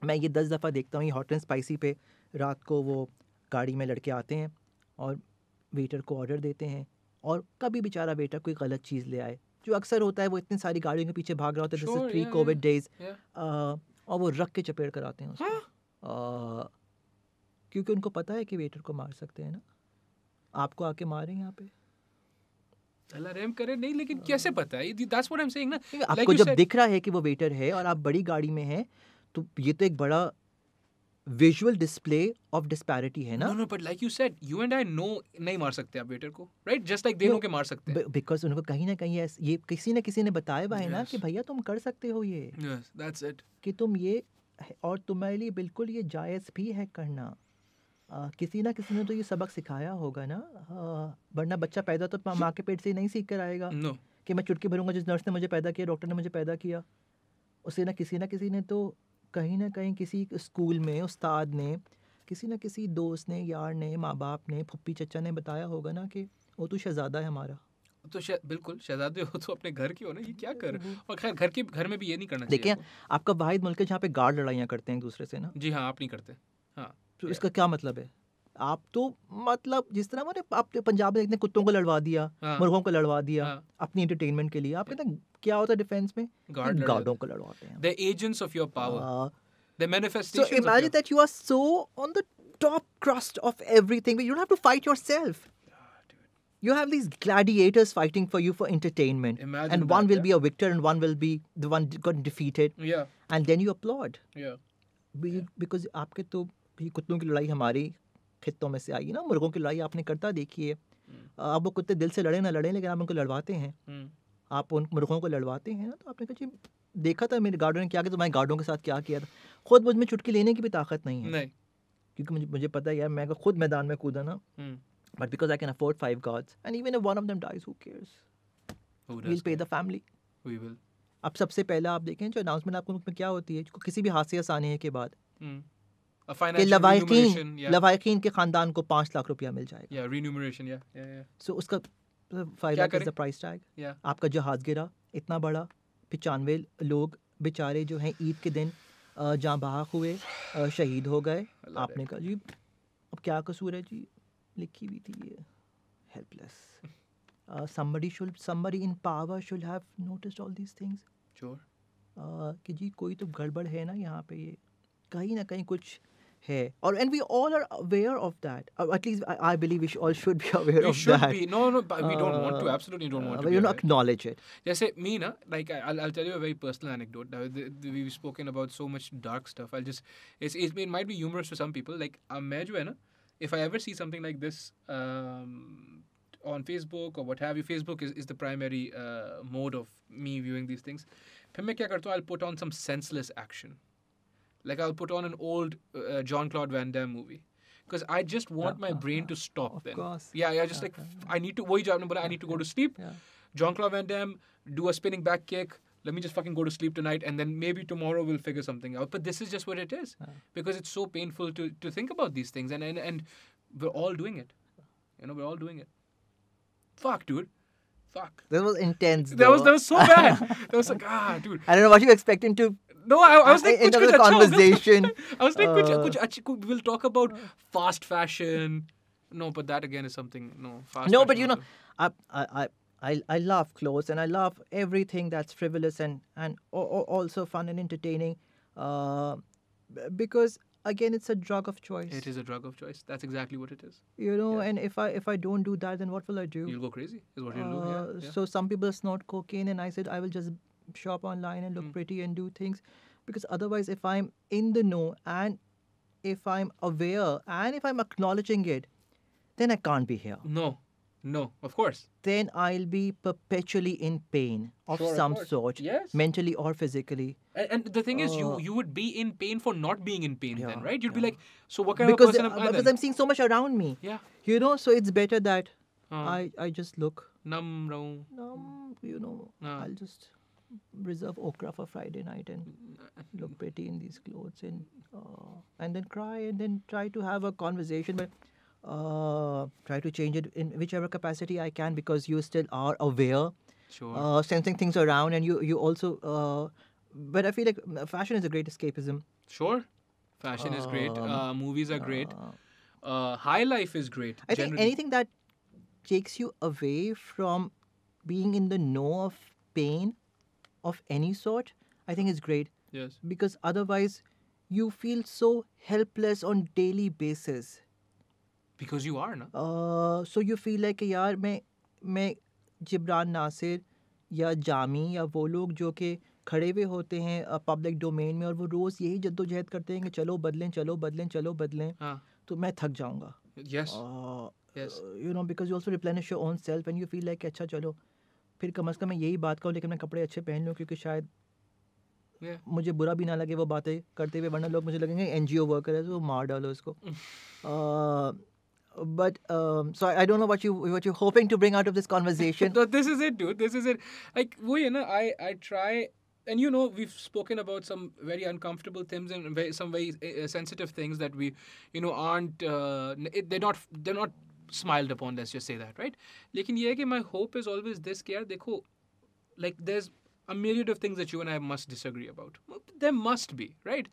मैं ये दस दफ़ा देखता हूँ ये हॉट एंड स्पाइसी पे रात को वो गाड़ी में लड़के आते हैं और वेटर को ऑर्डर देते हैं और कभी बेचारा वेटर कोई गलत चीज़ ले आए जो अक्सर होता है वो इतनी सारी गाड़ियों के पीछे भाग रहा होता है जैसे प्री कोविड डेज और वो रख के चपेट आते हैं उसको हाँ? क्योंकि उनको पता है कि वेटर को मार सकते हैं ना आपको आके मारे यहाँ पे करे नहीं लेकिन कैसे पता है that's what I am saying ना आपको like जब said... दिख रहा है कि वो वेटर है और आप बड़ी गाड़ी में हैं तो ये तो एक बड़ा विजुअल डिस्प्ले ऑफ डिस्पैरिटी है ना no but like you said you and I know नहीं मार सकते आप वेटर को right just like they know के मार सकते हैं बिकॉज़ उनको कहीं ना कहीं ये किसी ना किसी ने बताया हुआ है ना कि भैया तुम कर सकते हो ये यस दैट्स इट कि तुम ये और तुम्हारे लिए बिल्कुल ये जायज़ भी है करना Uh, किसी ना किसी ने तो ये सबक सिखाया होगा ना uh, वरना बच्चा पैदा तो माँ के पेट से नहीं सीख कर आएगा no. कि मैं चुटकी भरूंगा जिस नर्स ने मुझे पैदा किया डॉक्टर ने मुझे पैदा किया उसे ना किसी ना किसी ने तो कहीं ना कहीं किसी स्कूल में उस्ताद ने किसी ना किसी दोस्त ने यार ने माँ बाप ने फुप्पी चचा ने बताया होगा ना कि वो तो शहज़ादा है हमारा तो शे, बिल्कुल शहजादे हो तो अपने घर की हो ना ये क्या कर और खैर घर के घर में भी ये नहीं करना देखिए आपका वाहिद मुल्क है जहाँ पे गार्ड लड़ाइयाँ करते हैं एक दूसरे से ना जी हाँ आप नहीं करते हाँ तो इसका क्या मतलब है आप तो मतलब जिस तरह मैंने आप पंजाब में देखते कुत्तों को लड़वा दिया हाँ। मुर्गों को लड़वा दिया हाँ। अपनी एंटरटेनमेंट के लिए आप कहते हैं क्या होता है डिफेंस में गार्डों को लड़वाते हैं the agents of your power the manifestation so imagine that you are so on the top crust of everything you don't have to fight yourself you have these gladiators fighting for you for entertainment Imagine and that, one will yeah. be a victor and one will be the one got defeated yeah and then you applaud yeah, Be, yeah. because आपके तो कुत्तों की लड़ाई हमारी खितों में से आई ना मुर्गों की लड़ाई आपने करता देखी है हम्म। आप वो कुत्ते दिल से लड़े ना लड़े लेकिन आप उनको लड़वाते हैं हम्म। आप उन मुर्गों को लड़वाते हैं ना तो आपने कहा जी देखा था मेरे गार्डों ने क्या किया तो मैं गार्डों के साथ क्या किया था खुद मुझ में चुटकी लेने की भी ताकत नहीं है नहीं। क्योंकि मुझे मुझे पता है यार मैं खुद मैदान में कूदा ना but because I can afford five guards and even one of them dies who cares will pay the family we will अब सबसे पहला आप देखें जो अनाउंसमेंट आपको क्या होती है किसी भी हादसे आसानी के बाद हम्म। कि लवाकिन के खानदान को पाँच लाख रुपया मिल जाएगा सो उसका फाइव तो गिरा इतना बड़ा पचानवे लोग बेचारे जो हैं ईद के दिन जहाँ बहाक हुए शहीद हो गए आपने कहा जी अब क्या कसूर है जी लिखी हुई थी ये helpless somebody should somebody in power should have noticed all these things कि जी कोई तो गड़बड़ है ना यहाँ पे ये कहीं ना कहीं कुछ है और and we all are aware of At least I believe we all should be aware of we of should Be. No, no, but we don't want to. Uh, Absolutely don't want uh, to. You know, acknowledge it. Jesse, me, na, like I'll, I'll tell you a very personal anecdote. we've spoken about so much dark stuff. I'll just, it's, it, might be humorous to some people. Like, i uh, if I ever see something like this um, on Facebook or what have you, Facebook is, is the primary uh, mode of me viewing these things. I'll put on some senseless action. Like I'll put on an old uh, uh John Claude Van Damme movie because I just want yeah, my brain yeah, to stop. Of then. course. Yeah, yeah. Just yeah, like I need to. I need to go to sleep. John Claude Van Damme do a spinning back kick. Let me just fucking go to sleep tonight, and then maybe tomorrow we'll figure something out. But this is just what it is, because it's so painful to, to think about these things, and, and and we're all doing it. You know, we're all doing it. Fuck, dude. Fuck. That was intense. Though. That was that was so bad. that was like ah, dude. I don't know what you expect him to no, I, I was like, end of conversation. I was like, "Kuch कछ कुछ अच्छी we'll talk about fast fashion. No, but that again is something no fast. No, but you know, I I I I love clothes and I love everything that's frivolous and and also fun and entertaining, uh, because again it's a drug of choice it is a drug of choice that's exactly what it is you know yeah. and if i if i don't do that then what will i do you'll go crazy is what you'll uh, do yeah, uh, yeah. so some people snort cocaine and i said i will just shop online and look mm. pretty and do things because otherwise if i'm in the know and if i'm aware and if i'm acknowledging it then i can't be here no no of course then i'll be perpetually in pain of sure, some of sort yes mentally or physically and, and the thing uh, is you uh, you would be in pain for not being in pain yeah, then right you'd yeah. be like so what kind because, of person am uh, I because then? i'm seeing so much around me yeah you know so it's better that uh, i i just look numb numb you know uh. i'll just reserve okra for Friday night and mm-hmm. look pretty in these clothes and uh, and then cry and then try to have a conversation, but uh, try to change it in whichever capacity I can because you still are aware, sure. uh, sensing things around, and you you also. Uh, but I feel like uh, fashion is a great escapism. Sure, fashion is great. Um, uh, movies are great. high life is great. I generally. think anything that takes you away from being in the know of pain of any sort, I think is great. Yes. Because otherwise, you feel so helpless on daily basis. Because you are, na? Uh, so you feel like, यार मैं मैं जिब्रान नासिर या जामी या वो लोग जो कि खड़े हुए होते हैं पब्लिक डोमेन में और वो रोज़ यही जद्दोजहद करते हैं कि चलो बदलें चलो बदलें चलो बदलें हाँ. तो मैं थक जाऊँगा you know because you also replenish your own self and you feel like अच्छा चलो फिर कम अज़ कम मैं यही बात कहूँ लेकिन मैं कपड़े अच्छे पहन लूँ क्योंकि शायद Yeah. मुझे बुरा भी ना लगे वो बातें करते हुए वरना लोग मुझे लगेंगे एन जी ओ वर्कर है तो मार डालो उसको but so I don't know what you what you hoping to bring out of this conversation तो this is it this is it like वो यू ना I I try and you know we spoken about some very uncomfortable things and some very sensitive things that we you know aren't they not they not smiled upon let's just say that right लेकिन ये है कि my hope is always this कि यार देखो like there's a myriad of things that you and I must disagree about there must be right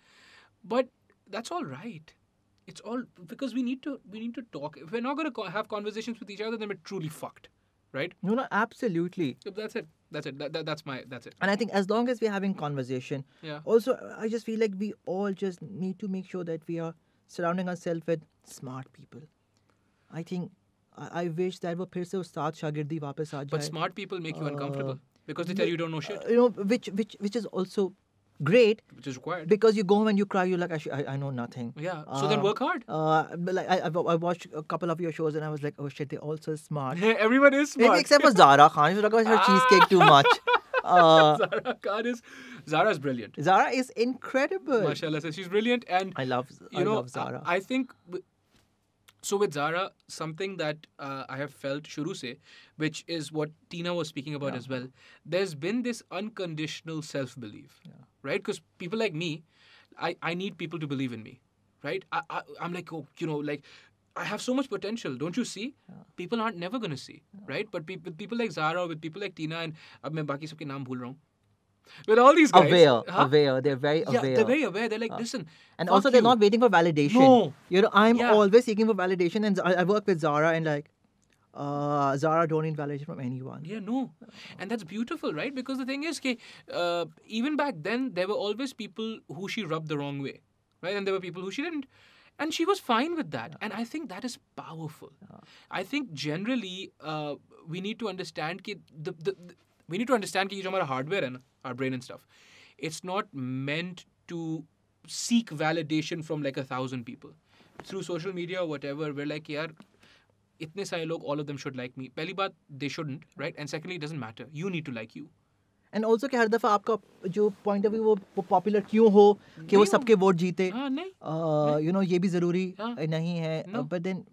but that's all right it's all because we need to we need to talk if we're not going to have conversations with each other then we're truly fucked right no no absolutely that's it that's it that, that, that's my that's it and i think as long as we're having conversation yeah also i just feel like we all just need to make sure that we are surrounding ourselves with smart people I think I wish that वो फिर से उस्ताद शागिर्दी वापस आ जाए but smart people make you uncomfortable uh, because they tell you, don't know shit. Uh, you know, which which which is also great. Which is required. Because you go and you cry, you're like, I, I, know nothing. Yeah. So uh, then work hard. Uh, like I, I watched a couple of your shows and I was like, oh shit, they're also smart. Yeah, everyone is smart. Maybe except for Zara Khan. She talks oh, her cheesecake too much. Uh, Zara Khan is Zara is brilliant. Zara is incredible. Mashallah, she's brilliant, and I love you I know love Zara. I, I think so with Zara, something that uh, I have felt shuru se, which is what Tina was speaking about yeah. as well. There's been this unconditional self belief, yeah. right? Because people like me, I, I need people to believe in me, right? I, I am like oh you know like I have so much potential. Don't you see? Yeah. People aren't never gonna see, right? But pe- with people like Zara, with people like Tina, and I'm. बाकी सबके नाम भूल with all these guys, aware, huh? aware, they're very aware. Yeah, they're very aware. They're like, uh, listen, and also they're not waiting for validation. No, you know, I'm yeah. always seeking for validation, and I work with Zara, and like, uh, Zara don't need validation from anyone. Yeah, no. And that's beautiful, right? Because the thing is, okay, uh, even back then, there were always people who she rubbed the wrong way, right? And there were people who she didn't. And she was fine with that. Yeah. And I think that is powerful. Yeah. I think generally, uh, we need to understand that the, the we need to understand कि ये जो हमारा हार्डवेयर है ना our brain and stuff it's not meant to seek validation from like a thousand people through social media whatever way like यार इतने सारे लोग all of them should like me पहली बात they shouldn't right and secondly doesn't matter you need to like you and also कि हर दफ़ा आपका जो पॉइंट ऑफ व्यू वो पॉपुलर क्यों हो कि वो सबके वोट जीते यू हाँ, नो uh, ये भी ज़रूरी हाँ। नहीं है but then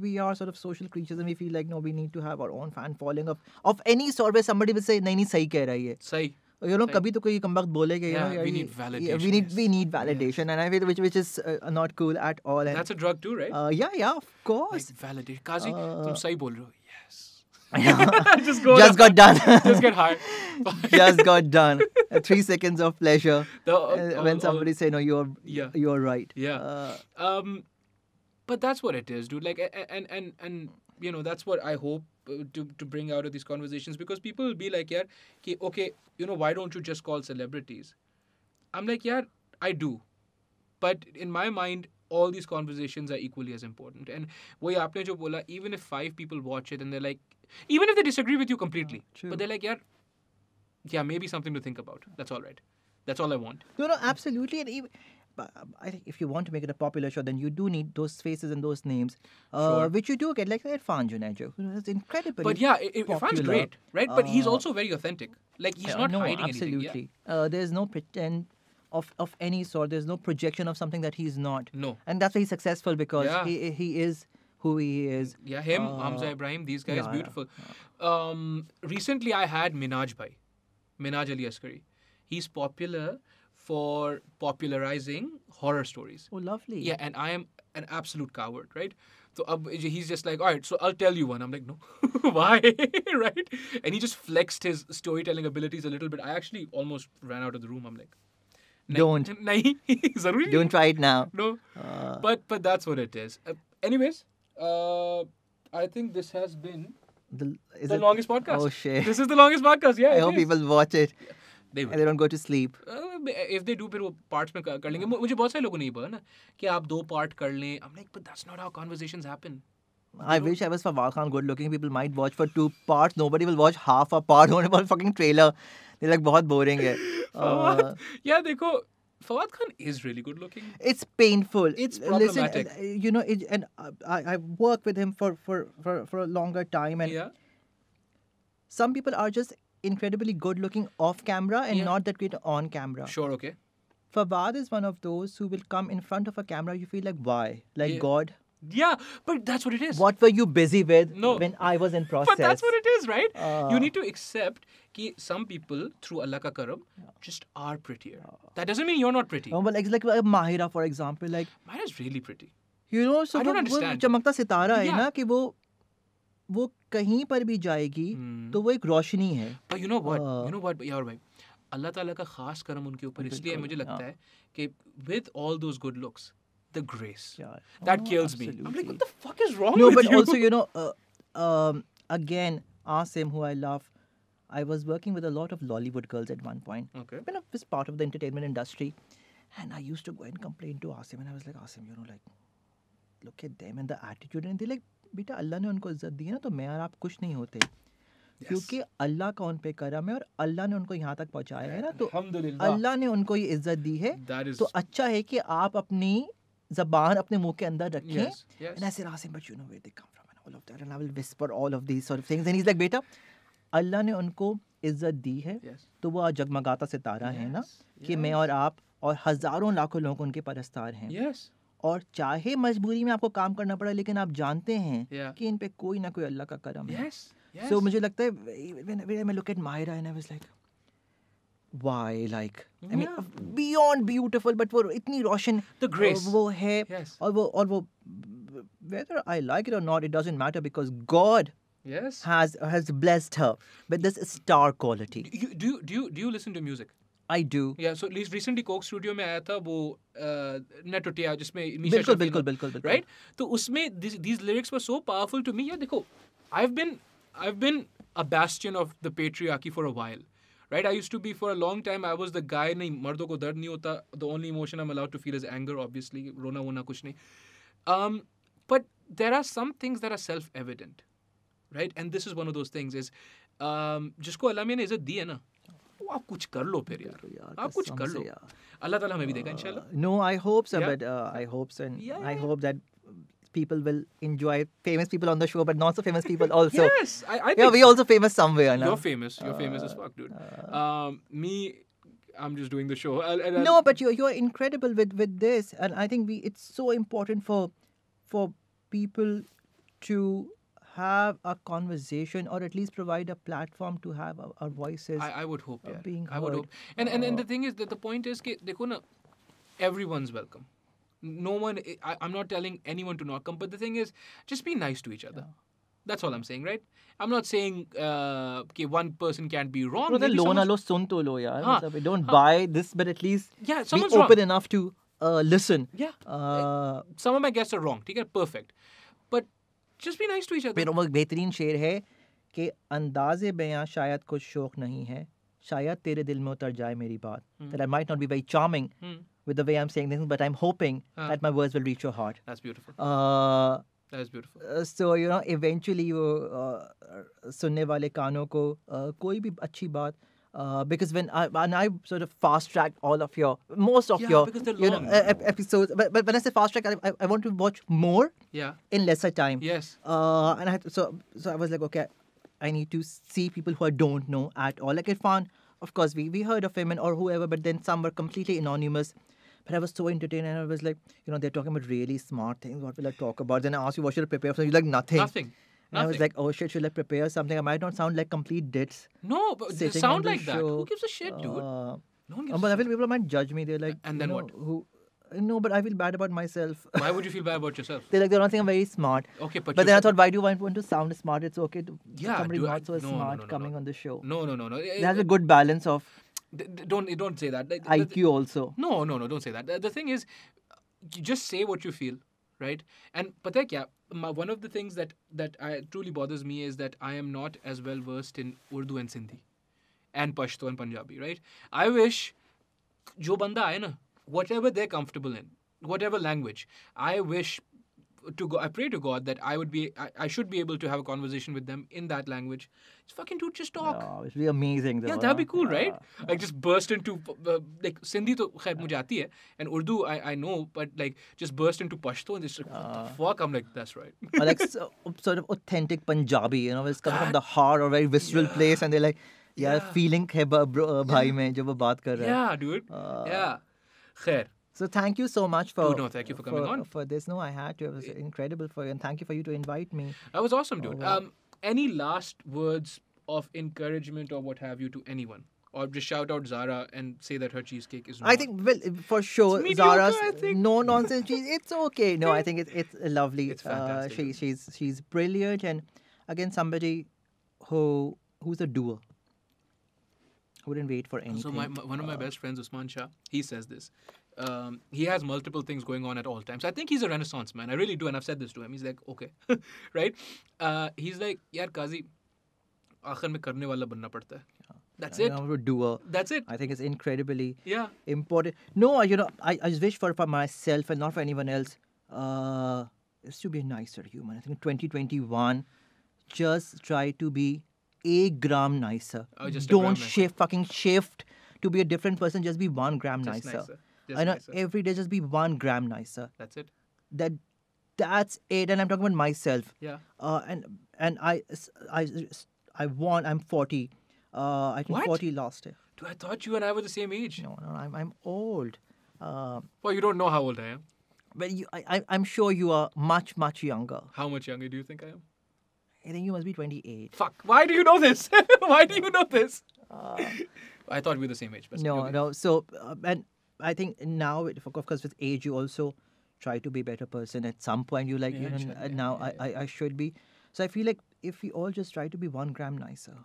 we are sort of social creatures and we feel like no, we need to have our own fan following of of any sort where somebody will say नहीं नहीं सही कह रहा है ये सही you know कभी तो कोई कमबख्त बोलेगा yeah, you know, we need validation we need we need validation yeah. and I feel which which is uh, not cool at all and that's a drug too right uh, yeah yeah of course like validation Kazi. uh, तुम सही बोल yes just, go just got done. just get high. just got done. Uh, three seconds of pleasure the, uh, uh, when uh, somebody say no, you're yeah. you're right. Yeah. Uh, um, but that's what it is dude like and and and you know that's what i hope uh, to, to bring out of these conversations because people will be like yeah ki, okay you know why don't you just call celebrities i'm like yeah i do but in my mind all these conversations are equally as important and वही आपने जो बोला even if five people watch it and they're like even if they disagree with you completely yeah, but they're like yeah yeah maybe something to think about that's all right that's all i want no no absolutely and even, um, I think if you want to make it a popular show, then you do need those faces and those names, uh, sure. which you do get. Like Irfan Junaid, who is incredibly But yeah, it, Irfan's great, right? But uh, he's also very authentic. Like he's not no, hiding absolutely. anything. Yeah. Uh, there's no pretend of, of any sort. There's no projection of something that he's not. No. And that's why he's successful because yeah. he he is who he is. Yeah, him, uh, Hamza Ibrahim, these guys, yeah, beautiful. Um, recently, I had Minaj Bhai, Minaj Ali Askari. He's popular for popularizing horror stories. Oh, lovely. Yeah, and I am an absolute coward, right? So he's just like, all right, so I'll tell you one. I'm like, no, why, right? And he just flexed his storytelling abilities a little bit. I actually almost ran out of the room. I'm like, don't, don't try it now. No, uh. but but that's what it is. Uh, anyways, uh, I think this has been the, the it, longest podcast. Oh shit! This is the longest podcast. Yeah, I hope is. people watch it. Yeah. they will. And they don't go to sleep. Uh, if they do, फिर वो parts में कर लेंगे मुझे बहुत सारे लोगों ने ये बोला ना कि आप दो part कर लें I'm like but that's not how conversations happen. I wish I was Fawad Khan. Good looking people might watch for two parts. Nobody will watch half a part होने पर fucking trailer. They're like बहुत boring है. Uh, yeah, देखो Fawad Khan is really good looking. It's painful. It's problematic. Listen, you know, it, and I, I work with him for, for, for, for a longer time, and yeah. some people are just incredibly good looking off camera and yeah. not that great on camera. Sure, okay. Fawad is one of those who will come in front of a camera, you feel like, why? Like yeah. God? Yeah, but that's what it is. What were you busy with no. when I was in process? but that's what it is, right? Uh, you need to accept that some people, through Allah ka karam, yeah. just are prettier. Uh, that doesn't mean you're not pretty. Oh, well, but like, like Mahira, for example. like Mahira's really pretty. You know, so I don't understand. चमकता सितारा है ना कि वो वो कहीं पर भी जाएगी हम्म। तो वो एक रोशनी है अल्लाह ताला का खास करम उनके ऊपर इसलिए मुझे लगता हाँ। है कि with all those good looks the grace that kills me I am like what the fuck is wrong no but also you know again Asim who I love I was working with a lot of Lollywood girls at one point okay you know this part of the entertainment industry and I used to go and complain to Asim and I was like Asim you know like look at them and the attitude and they like बेटा अल्लाह ने उनको इज्जत दी है ना तो मैं और आप कुछ नहीं होते yes. क्योंकि अल्लाह का उन पे करम है और अल्लाह ने उनको यहाँ तक पहुँचाया है ना तो अल्लाह ने उनको ये इज्जत दी है is... तो अच्छा है कि आप अपनी जबान अपने मुंह के अंदर रखें yes. yes. you know you know where बेटा अल्लाह ने उनको इज्जत दी है yes. तो वो आज जगमगाता सितारा yes. है ना yes. कि मैं और आप और हजारों लाखों लोग उनके परस्तार हैं और चाहे मजबूरी में आपको काम करना पड़ा लेकिन आप जानते हैं yeah. कि इन पे कोई ना कोई अल्लाह का करम yes, है सो yes. so, मुझे लगता है when, when I look at Myra and I was like, why like I mean yeah. beyond beautiful but वो इतनी रोशन the grace वो है yes. और वो और वो whether I like it or not it doesn't matter because God yes has has blessed her with this star quality do you do you, do you, do you listen to music I do yeah so recently Coke studio में आया था वो नेटोटिया जिसमें बिल्कुल बिल्कुल बिल्कुल राइट तो उसमें these lyrics were so powerful to me yeah देखो I have been I have been a bastion of the patriarchy for a while right I use to be for a long time I was the guy नहीं मर्दों को दर्द नहीं होता the only emotion I allowed to feel is anger obviously रोना वोना कुछ नहीं but there are some things there are self evident right and this is one of those things is जिसको अलामिया ने इज्जत दी है ना वो आप कुछ कर लो फिर यार, यार आप कुछ कर लो अल्लाह ताला हमें भी देगा इंशाल्लाह no I hope so but I hope so and I hope that people will enjoy famous people on the show, but not so famous people also. yes, I, I think yeah, we also famous somewhere. Now. You're famous. You're uh, famous as uh, fuck, dude. Uh, um, me, I'm just doing the show. I'll, I'll, no, but you're you're incredible with with this, and I think we it's so important for for people to have a conversation or at least provide a platform to have our, our voices I, I, would hope uh, yeah. being heard. I would hope. And, and, and the uh, thing is that the point is that everyone's welcome. No one, eh, I, am not telling anyone to not come, but the thing is, just be nice to each other. Yeah. That's all I'm saying, right? I'm not saying uh, okay, one person can't be wrong. No, then lo sun to lo, yaar. we don't buy this, but at least yeah, be open wrong. enough to uh, listen. Yeah. Uh, eh, some of my guests are wrong. Okay, perfect. Just be nice to each other मेरा बेहतरीन शेर है कि अंदाज़े बयां शायद कुछ शौक नहीं है शायद तेरे दिल में उतर जाए मेरी बात that I might not be very charming with the way I am saying this but I am hoping that my words will reach your heart that's beautiful uh that's beautiful so you know eventually you सुनने वाले कानों को uh, कोई भी अच्छी बात Uh, because when I and I sort of fast track all of your most of yeah, your you know, ep- episodes, but, but when I say fast track, I, I, want to watch more yeah. in lesser time. Yes. Uh, and I had to, so so I was like, okay, I need to see people who I don't know at all. Like Irfan, of course, we we heard of him and or whoever, but then some were completely anonymous. But I was so entertained and I was like, you know, they're talking about really smart things. What will I talk about? Then I asked you, what should I prepare for? You're like, nothing. Nothing. And I was like, oh shit, should I prepare something? I might not sound like complete dits. No, but they sound like that. Who gives a shit, dude? Uh, no one gives but I feel people might judge me. They're like, and then know, what? Who? No, but I feel bad about myself. Why would you feel bad about yourself? They're like, they don't think I'm very smart. Okay, but but then I thought, why do I want to sound smart? It's okay to yeah, somebody dude, not so no, smart no, no, coming on the show. No, no, no, no. There's eh, a eh, good balance of. Don't don't say that. IQ also. No, no, no. Don't say that. The, the thing is, just say what you feel right and patekya yeah one of the things that that I, truly bothers me is that i am not as well versed in urdu and sindhi and pashto and punjabi right i wish jo banda hai na whatever they're comfortable in whatever language i wish to go, I pray to God that I would be, I, I, should be able to have a conversation with them in that language. It's fucking dude, just talk. No, it'd be amazing. Though, yeah, that'd be cool, yeah. right? Yeah. Like just burst into uh, like Sindhi to khair mujhe aati hai, and Urdu I, I know, but like just burst into Pashto and just like, fuck, I'm like that's right. or like so, sort of authentic Punjabi, you know, it's coming from the heart or very visceral place, and they're like, yeah, feeling hai bro, uh, bhai yeah. mein, jab wo baat kar Yeah, dude. Uh, yeah. Khair. So thank you so much for. dude. Oh, no, thank you for coming for, on. For this, no, I had to. It was incredible for you, and thank you for you to invite me. That was awesome, dude. Over. Oh, um, any last words of encouragement or what have you to anyone? Or just shout out Zara and say that her cheesecake is. Not. I think well for sure mediocre, Zara's no nonsense cheese. It's okay. No, I think it's it's lovely. It's fantastic. Uh, she, she's she's brilliant and again somebody who who's a doer wouldn't wait for anything. So my, my, one of my best friends, Usman Shah, he says this. Um, he has multiple things going on at all times. I think he's a renaissance man. I really do, and I've said this to him. He's like, okay, right? Uh, he's like, yeah, Kazi, आखिर में करने वाला बनना पड़ता That's it. I'm a doer. That's it. I think it's incredibly yeah. important. No, you know, I, I just wish for, for myself and not for anyone else uh, is to be a nicer human. I think 2021, just try to be a gram nicer. Oh, Don't gram shift, nicer. fucking shift to be a different person. Just be one gram just nicer. nicer. Just know nicer. every day just be one gram nicer. That's it. That that's it. And I'm talking about myself. Yeah. Uh, and and I I I won. I'm 40. Uh, I think what? 40 last year. Do I thought you and I were the same age. No, no, I'm I'm old. Uh, well, you don't know how old I am. Well, you, I, I'm sure you are much, much younger. How much younger do you think I am? I think you must be 28. Fuck. Why do you know this? Why do you know this? Uh, I thought we were the same age. But no, okay. no. So, uh, and I think now, of course, with age, you also try to be a better person. At some point, you're like, yeah, you know, should, now yeah, I, I, I should be. So I feel like if we all just try to be one gram nicer.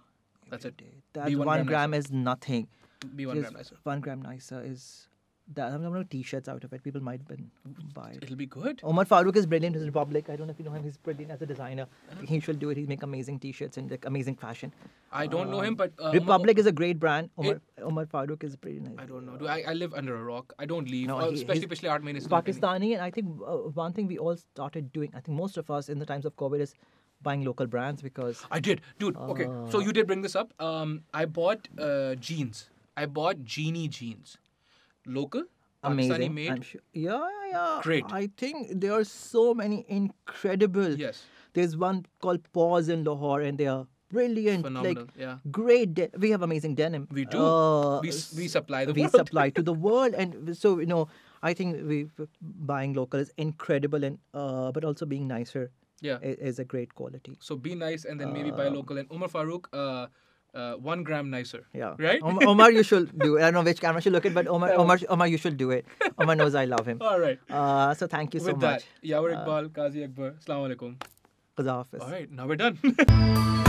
That's it. Day, that one, one, gram, gram is nothing. Be one just gram nicer. One gram nicer is that I'm gonna t-shirts out of it. People might been buy it. It'll be good. Omar Farooq is brilliant. in Republic. I don't know if you know him. He's brilliant as a designer. Uh-huh. He should do it. He make amazing t-shirts in like amazing fashion. I don't um, know him, but uh, Republic Omar, is a great brand. Omar, it, Omar Farooq is pretty nice. I don't know. Do I, I live under a rock? I don't leave. No, uh, he, especially especially art Pakistani, and I think uh, one thing we all started doing. I think most of us in the times of COVID is buying local brands because I did, dude. okay, so uh. you did bring this up. Um, I bought uh, jeans. I bought Genie jeans local amazing. Pakistani sure. Yeah, yeah. Great. I think there are so many incredible. Yes. There's one called Paws in Lahore, and they are brilliant. Phenomenal. Like, yeah. Great. we have amazing denim. We do. Uh, we, we supply the we world. We supply to the world, and so you know, I think we buying local is incredible, and uh, but also being nicer. Yeah. Is, is a great quality. So be nice, and then maybe buy um, local. And Umar Farooq. Uh, uh, one gram nicer. Yeah. Right? Omar, Omar, you should do it. I don't know which camera should look at, but Omar, Omar, Omar, you should do it. Omar knows I love him. All right. Uh, so thank you so With much. That, Yawar uh, Iqbal, uh, Qazi Akbar. Assalamu alaikum. All right, now we're done.